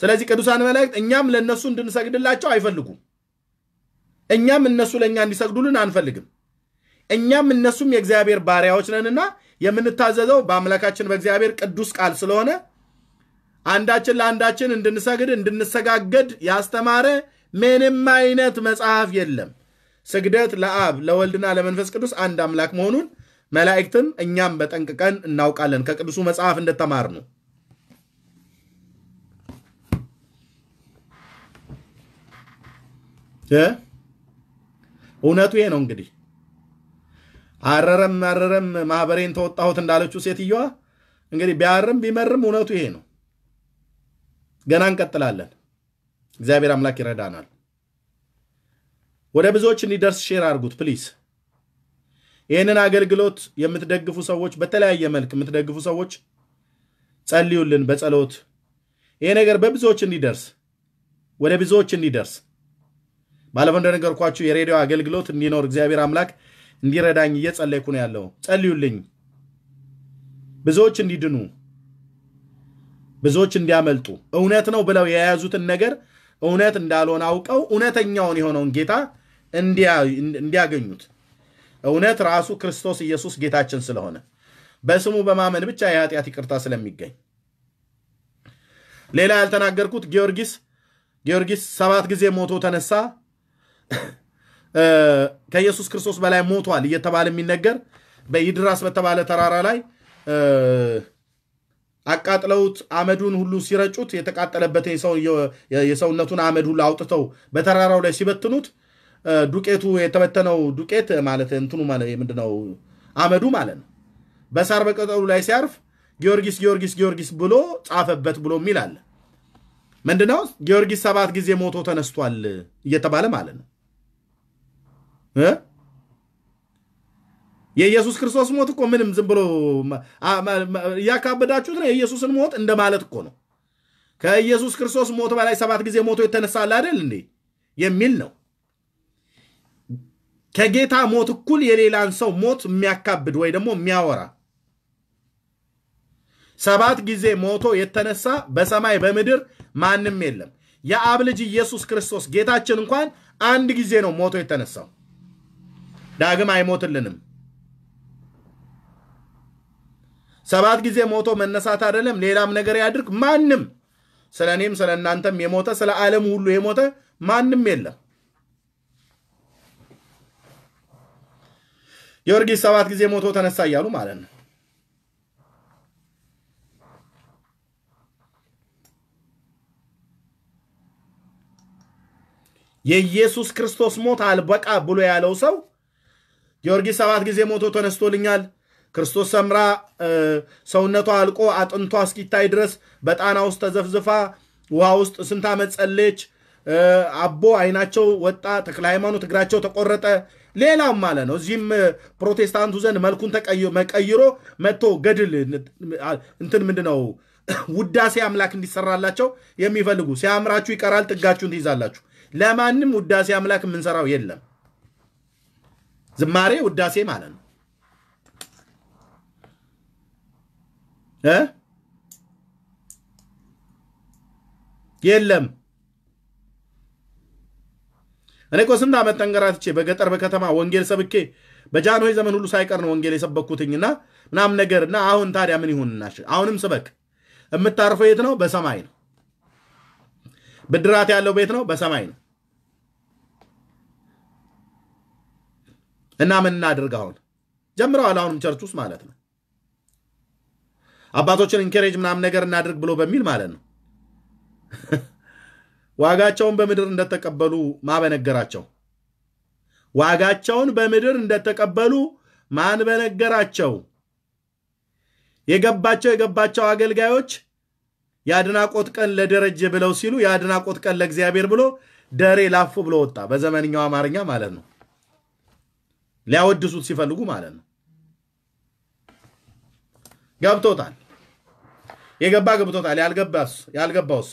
ስለዚህ ቅዱሳን መላእክት እኛም ለእነሱ እንድንሰግድላቸው አይፈልጉም። እኛም እነሱ ለእኛ እንዲሰግዱልን አንፈልግም። እኛም እነሱም የእግዚአብሔር ባሪያዎች ነንና የምንታዘዘው በአምላካችን በእግዚአብሔር ቅዱስ ቃል ስለሆነ አንዳችን ለአንዳችን እንድንሰግድ እንድንሰጋገድ ያስተማረ ምንም አይነት መጽሐፍ የለም። ስግደት ለአብ ለወልድና ለመንፈስ ቅዱስ አንድ አምላክ መሆኑን መላእክትም እኛም በጠንቅቀን እናውቃለን ከቅዱሱ መጽሐፍ እንደተማር ነው። እውነቱ ይሄ ነው እንግዲህ አረረም አረረም ማህበሬን ተወጣሁት እንዳለችው ሴትዮዋ እንግዲህ ቢያርም ቢመርም እውነቱ ይሄ ነው። ገና እንቀጥላለን። እግዚአብሔር አምላክ ይረዳናል። ወደ ብዙዎች እንዲደርስ ሼር አድርጉት ፕሊስ። ይህንን አገልግሎት የምትደግፉ ሰዎች፣ በተለያየ መልክ የምትደግፉ ሰዎች ጸልዩልን በጸሎት ይሄ ነገር በብዙዎች እንዲደርስ ወደ ብዙዎች እንዲደርስ ባለፈው እንደነገርኳችሁ የሬዲዮ አገልግሎት እንዲኖር እግዚአብሔር አምላክ እንዲረዳኝ እየጸለይኩ ነው ያለው። ጸልዩልኝ፣ ብዙዎች እንዲድኑ፣ ብዙዎች እንዲያመልጡ፣ እውነት ነው ብለው የያዙትን ነገር እውነት እንዳልሆነ አውቀው እውነተኛውን የሆነውን ጌታ እንዲያገኙት እውነት ራሱ ክርስቶስ ኢየሱስ ጌታችን ስለሆነ በስሙ በማመን ብቻ የኃጢአት ይቅርታ ስለሚገኝ ሌላ ያልተናገርኩት ጊዮርጊስ ጊዮርጊስ ሰባት ጊዜ ሞቶ ተነሳ። ከኢየሱስ ክርስቶስ በላይ ሞቷል እየተባለ የሚነገር በይድራስ በተባለ ተራራ ላይ አቃጥለውት አመዱን ሁሉ ሲረጩት የተቃጠለበትን የሰውነቱን አመድ ሁሉ አውጥተው በተራራው ላይ ሲበትኑት ዱቄቱ የተበተነው ዱቄት ማለት እንትኑ ምንድነው አመዱ ማለት ነው። በሳር በቅጠሉ ላይ ሲያርፍ ጊዮርጊስ ጊዮርጊስ ጊዮርጊስ ብሎ ጻፈበት ብሎ የሚል አለ። ምንድነው ጊዮርጊስ ሰባት ጊዜ ሞቶ ተነስቷል እየተባለ ማለት ነው። የኢየሱስ ክርስቶስ ሞት እኮ ምንም ዝም ብሎ እያካበዳችሁት ነው። የኢየሱስን ሞት እንደማለት እኮ ነው። ከኢየሱስ ክርስቶስ ሞት በላይ ሰባት ጊዜ ሞቶ የተነሳል አይደል እንዴ የሚል ነው። ከጌታ ሞት እኩል የሌላን ሰው ሞት የሚያካብድ ወይ ደግሞ የሚያወራ ሰባት ጊዜ ሞቶ የተነሳ በሰማይ በምድር ማንም የለም። የአብ ልጅ ኢየሱስ ክርስቶስ ጌታችን እንኳን አንድ ጊዜ ነው ሞቶ የተነሳው። ዳግም አይሞትልንም። ሰባት ጊዜ ሞቶ መነሳት አይደለም ሌላም ነገር ያድርግ ማንም፣ ስለ እኔም ስለ እናንተም የሞተ ስለ ዓለም ሁሉ የሞተ ማንም የለም። ጊዮርጊስ ሰባት ጊዜ ሞቶ ተነሳ እያሉ ማለት ነው። የኢየሱስ ክርስቶስ ሞት አልበቃ ብሎ ያለው ሰው ጊዮርጊስ ሰባት ጊዜ ሞቶ ተነስቶልኛል። ክርስቶስ ሰምራ ሰውነቷ አልቆ አጥንቷ እስኪታይ ድረስ በጣና ውስጥ ተዘፍዝፋ ውሃ ውስጥ ስንት ዓመት ጸለየች። አቦ አይናቸው ወጣ፣ ተክለ ሃይማኖት እግራቸው ተቆረጠ። ሌላም ማለት ነው። እዚህም ፕሮቴስታንቱ ዘንድ መልኩን መቀይሮ መጥቶ ገድል እንትን ምንድን ነው ውዳሴ አምላክ እንዲሰራላቸው የሚፈልጉ ሲያምራችሁ ይቀራል፣ ጥጋችሁን ትይዛላችሁ። ለማንም ውዳሴ አምላክ የምንሰራው የለም። ዝማሬ ውዳሴ ማለት ነው። የለም እኔ እኮ ስንት ዓመት ተንገራትቼ በገጠር በከተማ ወንጌል ሰብኬ በጃንሆይ ዘመን ሁሉ ሳይቀር ነው ወንጌል የሰበኩትኝና ምናምን ነገር እና አሁን ታዲያ ምን ይሁንናሽ? አሁንም ስበክ። የምታርፈው የት ነው? በሰማይ ነው። ብድራት ያለው ቤት ነው፣ በሰማይ ነው። እና ምን እናድርግ አሁን ጀምረዋል። አሁንም ቸርች ውስጥ ማለት ነው አባቶችን ኢንከሬጅ ምናምን ነገር እናድርግ ብሎ በሚል ማለት ነው ዋጋቸውን በምድር እንደተቀበሉ ማበነገራቸው ዋጋቸውን በምድር እንደተቀበሉ ማን በነገራቸው? የገባቸው የገባቸው አገልጋዮች የአድናቆት ቀን ለደረጀ ብለው ሲሉ የአድናቆት ቀን ለእግዚአብሔር ብሎ ደሬ ላፉ ብሎ ወጣ። በዘመንኛው አማርኛ ማለት ነው። ሊያወድሱት ሲፈልጉ ማለት ነው። ገብቶታል። የገባ ገብቶታል። ያልገባውስ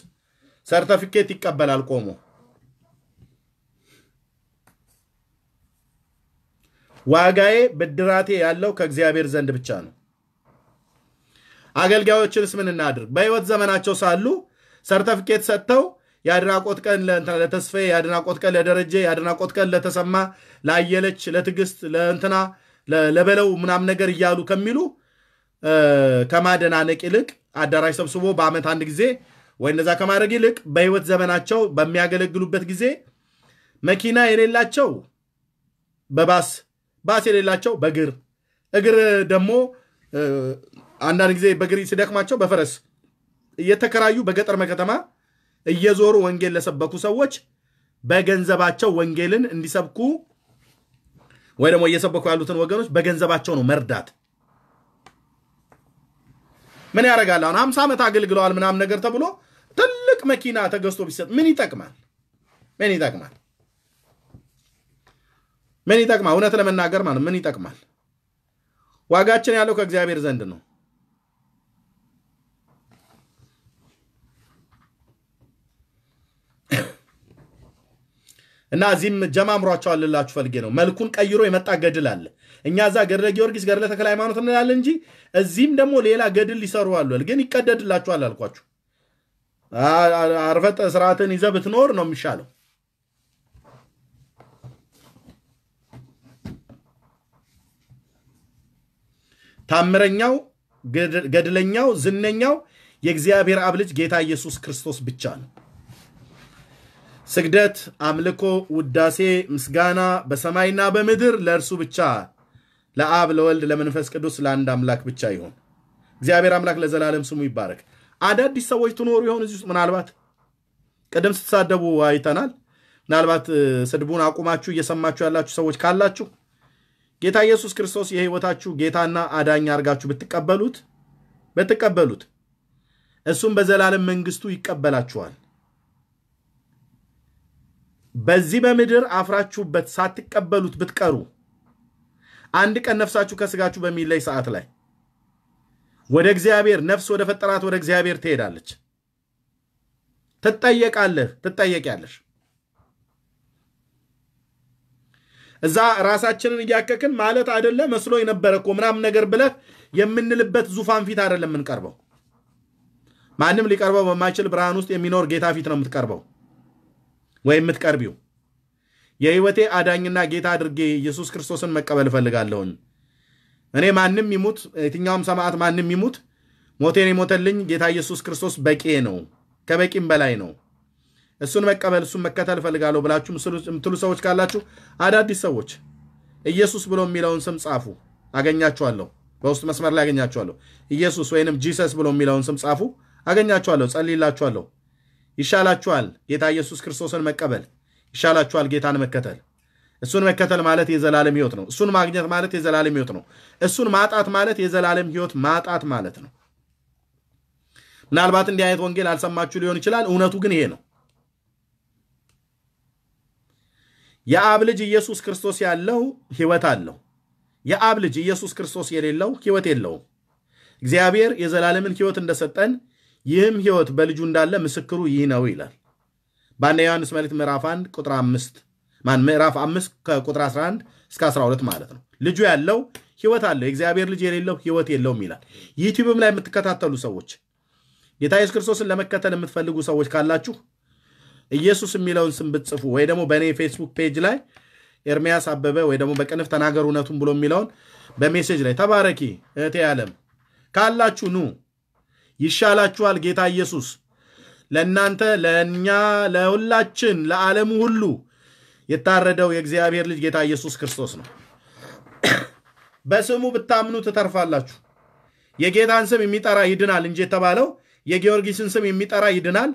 ሰርተፊኬት ይቀበላል ቆሞ። ዋጋዬ ብድራቴ ያለው ከእግዚአብሔር ዘንድ ብቻ ነው። አገልጋዮችንስ ምን እናድርግ? በህይወት ዘመናቸው ሳሉ ሰርተፊኬት ሰጥተው የአድናቆት ቀን ለተስፋዬ፣ የአድናቆት ቀን ለደረጀ፣ የአድናቆት ቀን ለተሰማ፣ ለአየለች፣ ለትግስት ለእንትና ለበለው ምናምን ነገር እያሉ ከሚሉ ከማደናነቅ ይልቅ አዳራሽ ሰብስቦ በዓመት አንድ ጊዜ ወይ እነዛ ከማድረግ ይልቅ በህይወት ዘመናቸው በሚያገለግሉበት ጊዜ መኪና የሌላቸው በባስ ባስ የሌላቸው በእግር እግር ደግሞ አንዳንድ ጊዜ በእግር ሲደክማቸው በፈረስ እየተከራዩ በገጠር መከተማ እየዞሩ ወንጌል ለሰበኩ ሰዎች በገንዘባቸው ወንጌልን እንዲሰብኩ ወይ ደግሞ እየሰበኩ ያሉትን ወገኖች በገንዘባቸው ነው መርዳት። ምን ያደርጋል? አሁን ሀምሳ ዓመት አገልግለዋል ምናምን ነገር ተብሎ ትልቅ መኪና ተገዝቶ ቢሰጥ ምን ይጠቅማል? ምን ይጠቅማል? ምን ይጠቅማል? እውነት ለመናገር ማለት ምን ይጠቅማል? ዋጋችን ያለው ከእግዚአብሔር ዘንድ ነው። እና እዚህም ጀማምሯቸው ልላችሁ ፈልጌ ነው። መልኩን ቀይሮ የመጣ ገድል አለ። እኛ እዛ ገድለ ጊዮርጊስ ገድለ ተክለ ሃይማኖት እንላለን እንጂ እዚህም ደግሞ ሌላ ገድል ሊሰሩ አሏል። ግን ይቀደድላችኋል አልኳችሁ። አርፈጠ ስርዓትን ይዘ ብትኖር ነው የሚሻለው። ታምረኛው ገድለኛው ዝነኛው የእግዚአብሔር አብ ልጅ ጌታ ኢየሱስ ክርስቶስ ብቻ ነው። ስግደት፣ አምልኮ፣ ውዳሴ፣ ምስጋና በሰማይና በምድር ለእርሱ ብቻ ለአብ ለወልድ ለመንፈስ ቅዱስ ለአንድ አምላክ ብቻ ይሁን። እግዚአብሔር አምላክ ለዘላለም ስሙ ይባረክ። አዳዲስ ሰዎች ትኖሩ ይሆን እዚህ ውስጥ? ምናልባት ቅድም ስትሳደቡ አይተናል። ምናልባት ስድቡን አቁማችሁ እየሰማችሁ ያላችሁ ሰዎች ካላችሁ ጌታ ኢየሱስ ክርስቶስ የሕይወታችሁ ጌታና አዳኝ አድርጋችሁ ብትቀበሉት ብትቀበሉት እሱም በዘላለም መንግስቱ ይቀበላችኋል። በዚህ በምድር አፍራችሁበት ሳትቀበሉት ብትቀሩ አንድ ቀን ነፍሳችሁ ከስጋችሁ በሚለይ ሰዓት ላይ ወደ እግዚአብሔር ነፍስ ወደ ፈጠራት ወደ እግዚአብሔር ትሄዳለች። ትጠየቃለህ፣ ትጠየቂያለሽ። እዛ ራሳችንን እያከክን ማለት አደለ መስሎ የነበረ እኮ ምናምን ነገር ብለህ የምንልበት ዙፋን ፊት አይደለም የምንቀርበው። ማንም ሊቀርበው በማይችል ብርሃን ውስጥ የሚኖር ጌታ ፊት ነው የምትቀርበው። ወይ የምትቀርቢው የህይወቴ አዳኝና ጌታ አድርጌ ኢየሱስ ክርስቶስን መቀበል እፈልጋለሁኝ። እኔ ማንም ይሙት፣ የትኛውም ሰማዕት ማንም ይሙት፣ ሞቴን የሞተልኝ ጌታ ኢየሱስ ክርስቶስ በቂ ነው፣ ከበቂም በላይ ነው። እሱን መቀበል እሱን መከተል እፈልጋለሁ ብላችሁ የምትሉ ሰዎች ካላችሁ አዳዲስ ሰዎች ኢየሱስ ብሎ የሚለውን ስም ጻፉ፣ አገኛችኋለሁ። በውስጥ መስመር ላይ አገኛችኋለሁ። ኢየሱስ ወይንም ጂሰስ ብሎ የሚለውን ስም ጻፉ፣ አገኛችኋለሁ፣ ጸልይላችኋለሁ። ይሻላችኋል ጌታ ኢየሱስ ክርስቶስን መቀበል፣ ይሻላችኋል ጌታን መከተል። እሱን መከተል ማለት የዘላለም ህይወት ነው። እሱን ማግኘት ማለት የዘላለም ህይወት ነው። እሱን ማጣት ማለት የዘላለም ህይወት ማጣት ማለት ነው። ምናልባት እንዲህ አይነት ወንጌል አልሰማችሁ ሊሆን ይችላል። እውነቱ ግን ይሄ ነው። የአብ ልጅ ኢየሱስ ክርስቶስ ያለው ህይወት አለው። የአብ ልጅ ኢየሱስ ክርስቶስ የሌለው ህይወት የለውም። እግዚአብሔር የዘላለምን ህይወት እንደሰጠን ይህም ህይወት በልጁ እንዳለ ምስክሩ ይህ ነው ይላል። በአንደኛ ዮሐንስ መልእክት ምዕራፍ 1 ቁጥር 5 ማን ምዕራፍ 5 ከቁጥር 11 እስከ 12 ማለት ነው። ልጁ ያለው ህይወት አለው፣ የእግዚአብሔር ልጅ የሌለው ህይወት የለውም ይላል። ዩቲዩብም ላይ የምትከታተሉ ሰዎች ጌታ ኢየሱስ ክርስቶስን ለመከተል የምትፈልጉ ሰዎች ካላችሁ ኢየሱስ የሚለውን ስም ብትጽፉ ወይ ደግሞ በእኔ ፌስቡክ ፔጅ ላይ ኤርሚያስ አበበ ወይ ደግሞ በቅንፍ ተናገር እውነቱን ብሎ የሚለውን በሜሴጅ ላይ ተባረኪ እህቴ ያለም ካላችሁ ኑ ይሻላችኋል ጌታ ኢየሱስ ለእናንተ ለእኛ ለሁላችን ለዓለሙ ሁሉ የታረደው የእግዚአብሔር ልጅ ጌታ ኢየሱስ ክርስቶስ ነው በስሙ ብታምኑ ትተርፋላችሁ የጌታን ስም የሚጠራ ይድናል እንጂ የተባለው የጊዮርጊስን ስም የሚጠራ ይድናል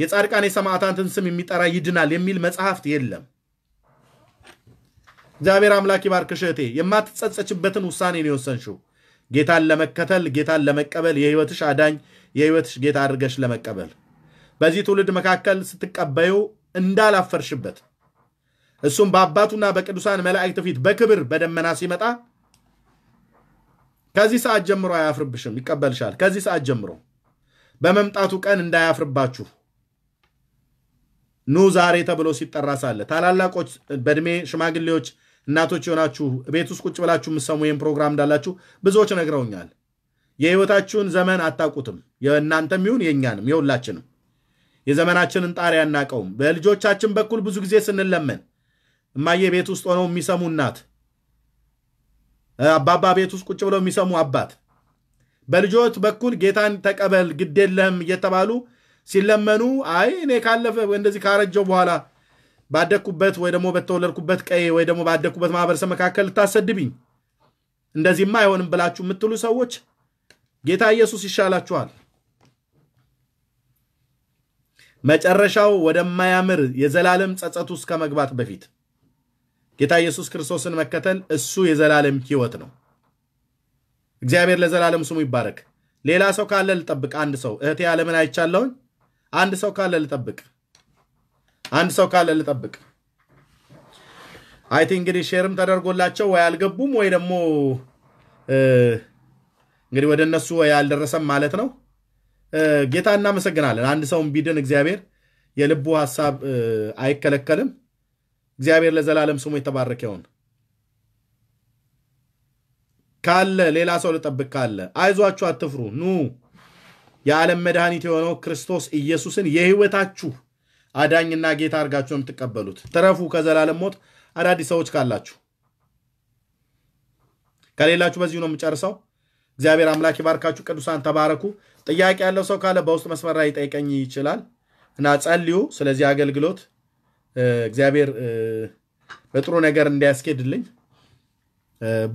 የጻድቃን የሰማዕታንትን ስም የሚጠራ ይድናል የሚል መጽሐፍት የለም እግዚአብሔር አምላክ ይባርክሽ እህቴ የማትጸጸችበትን ውሳኔ ነው የወሰንሽው ጌታን ለመከተል ጌታን ለመቀበል የህይወትሽ አዳኝ የህይወትሽ ጌታ አድርገሽ ለመቀበል በዚህ ትውልድ መካከል ስትቀበዩ እንዳላፈርሽበት እሱም በአባቱና በቅዱሳን መላእክት ፊት በክብር በደመና ሲመጣ ከዚህ ሰዓት ጀምሮ አያፍርብሽም፣ ይቀበልሻል። ከዚህ ሰዓት ጀምሮ በመምጣቱ ቀን እንዳያፍርባችሁ ኑ ዛሬ ተብሎ ሲጠራ ሳለ ታላላቆች፣ በዕድሜ ሽማግሌዎች እናቶች የሆናችሁ ቤት ውስጥ ቁጭ ብላችሁ የምሰሙ ይህም ፕሮግራም እንዳላችሁ ብዙዎች ነግረውኛል። የህይወታችሁን ዘመን አታውቁትም። የእናንተም ይሁን የእኛንም የሁላችንም የዘመናችንን ጣሪያ አናውቀውም። በልጆቻችን በኩል ብዙ ጊዜ ስንለመን እማዬ ቤት ውስጥ ሆነው የሚሰሙ እናት፣ አባባ ቤት ውስጥ ቁጭ ብለው የሚሰሙ አባት፣ በልጆች በኩል ጌታን ተቀበል ግድ የለህም እየተባሉ ሲለመኑ አይ እኔ ካለፈ እንደዚህ ካረጀው በኋላ ባደግኩበት ወይ ደግሞ በተወለድኩበት ቀዬ ወይ ደግሞ ባደግኩበት ማህበረሰብ መካከል ልታሰድብኝ፣ እንደዚህማ አይሆንም ብላችሁ የምትሉ ሰዎች ጌታ ኢየሱስ ይሻላችኋል። መጨረሻው ወደማያምር የዘላለም ጸጸት ውስጥ ከመግባት በፊት ጌታ ኢየሱስ ክርስቶስን መከተል እሱ የዘላለም ህይወት ነው። እግዚአብሔር ለዘላለም ስሙ ይባረክ። ሌላ ሰው ካለ ልጠብቅ። አንድ ሰው እህቴ ያለምን አይቻለሁኝ። አንድ ሰው ካለ ልጠብቅ። አንድ ሰው ካለ ልጠብቅ። አይቲ እንግዲህ ሼርም ተደርጎላቸው ወይ አልገቡም ወይ ደግሞ እንግዲህ ወደ እነሱ ወይ አልደረሰም ማለት ነው። ጌታ እናመሰግናለን። አንድ ሰውን ቢድን እግዚአብሔር የልቡ ሀሳብ አይከለከልም። እግዚአብሔር ለዘላለም ስሙ የተባረከ ካለ ሌላ ሰው ልጠብቅ ካለ አይዟችሁ፣ አትፍሩ። ኑ የዓለም መድኃኒት የሆነው ክርስቶስ ኢየሱስን የህይወታችሁ አዳኝና ጌታ አድርጋችሁ የምትቀበሉት ትረፉ ከዘላለም ሞት። አዳዲስ ሰዎች ካላችሁ ከሌላችሁ በዚሁ ነው የምጨርሰው። እግዚአብሔር አምላክ ይባርካችሁ። ቅዱሳን ተባረኩ። ጥያቄ ያለው ሰው ካለ በውስጥ መስመር ላይ ይጠይቀኝ ይችላል እና ጸልዩ። ስለዚህ አገልግሎት እግዚአብሔር በጥሩ ነገር እንዲያስኬድልኝ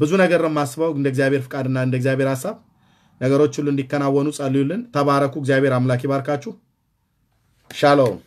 ብዙ ነገር ነው የማስበው። እንደ እግዚአብሔር ፍቃድና እንደ እግዚአብሔር ሀሳብ ነገሮች ሁሉ እንዲከናወኑ ጸልዩልን። ተባረኩ። እግዚአብሔር አምላክ ይባርካችሁ። ሻሎም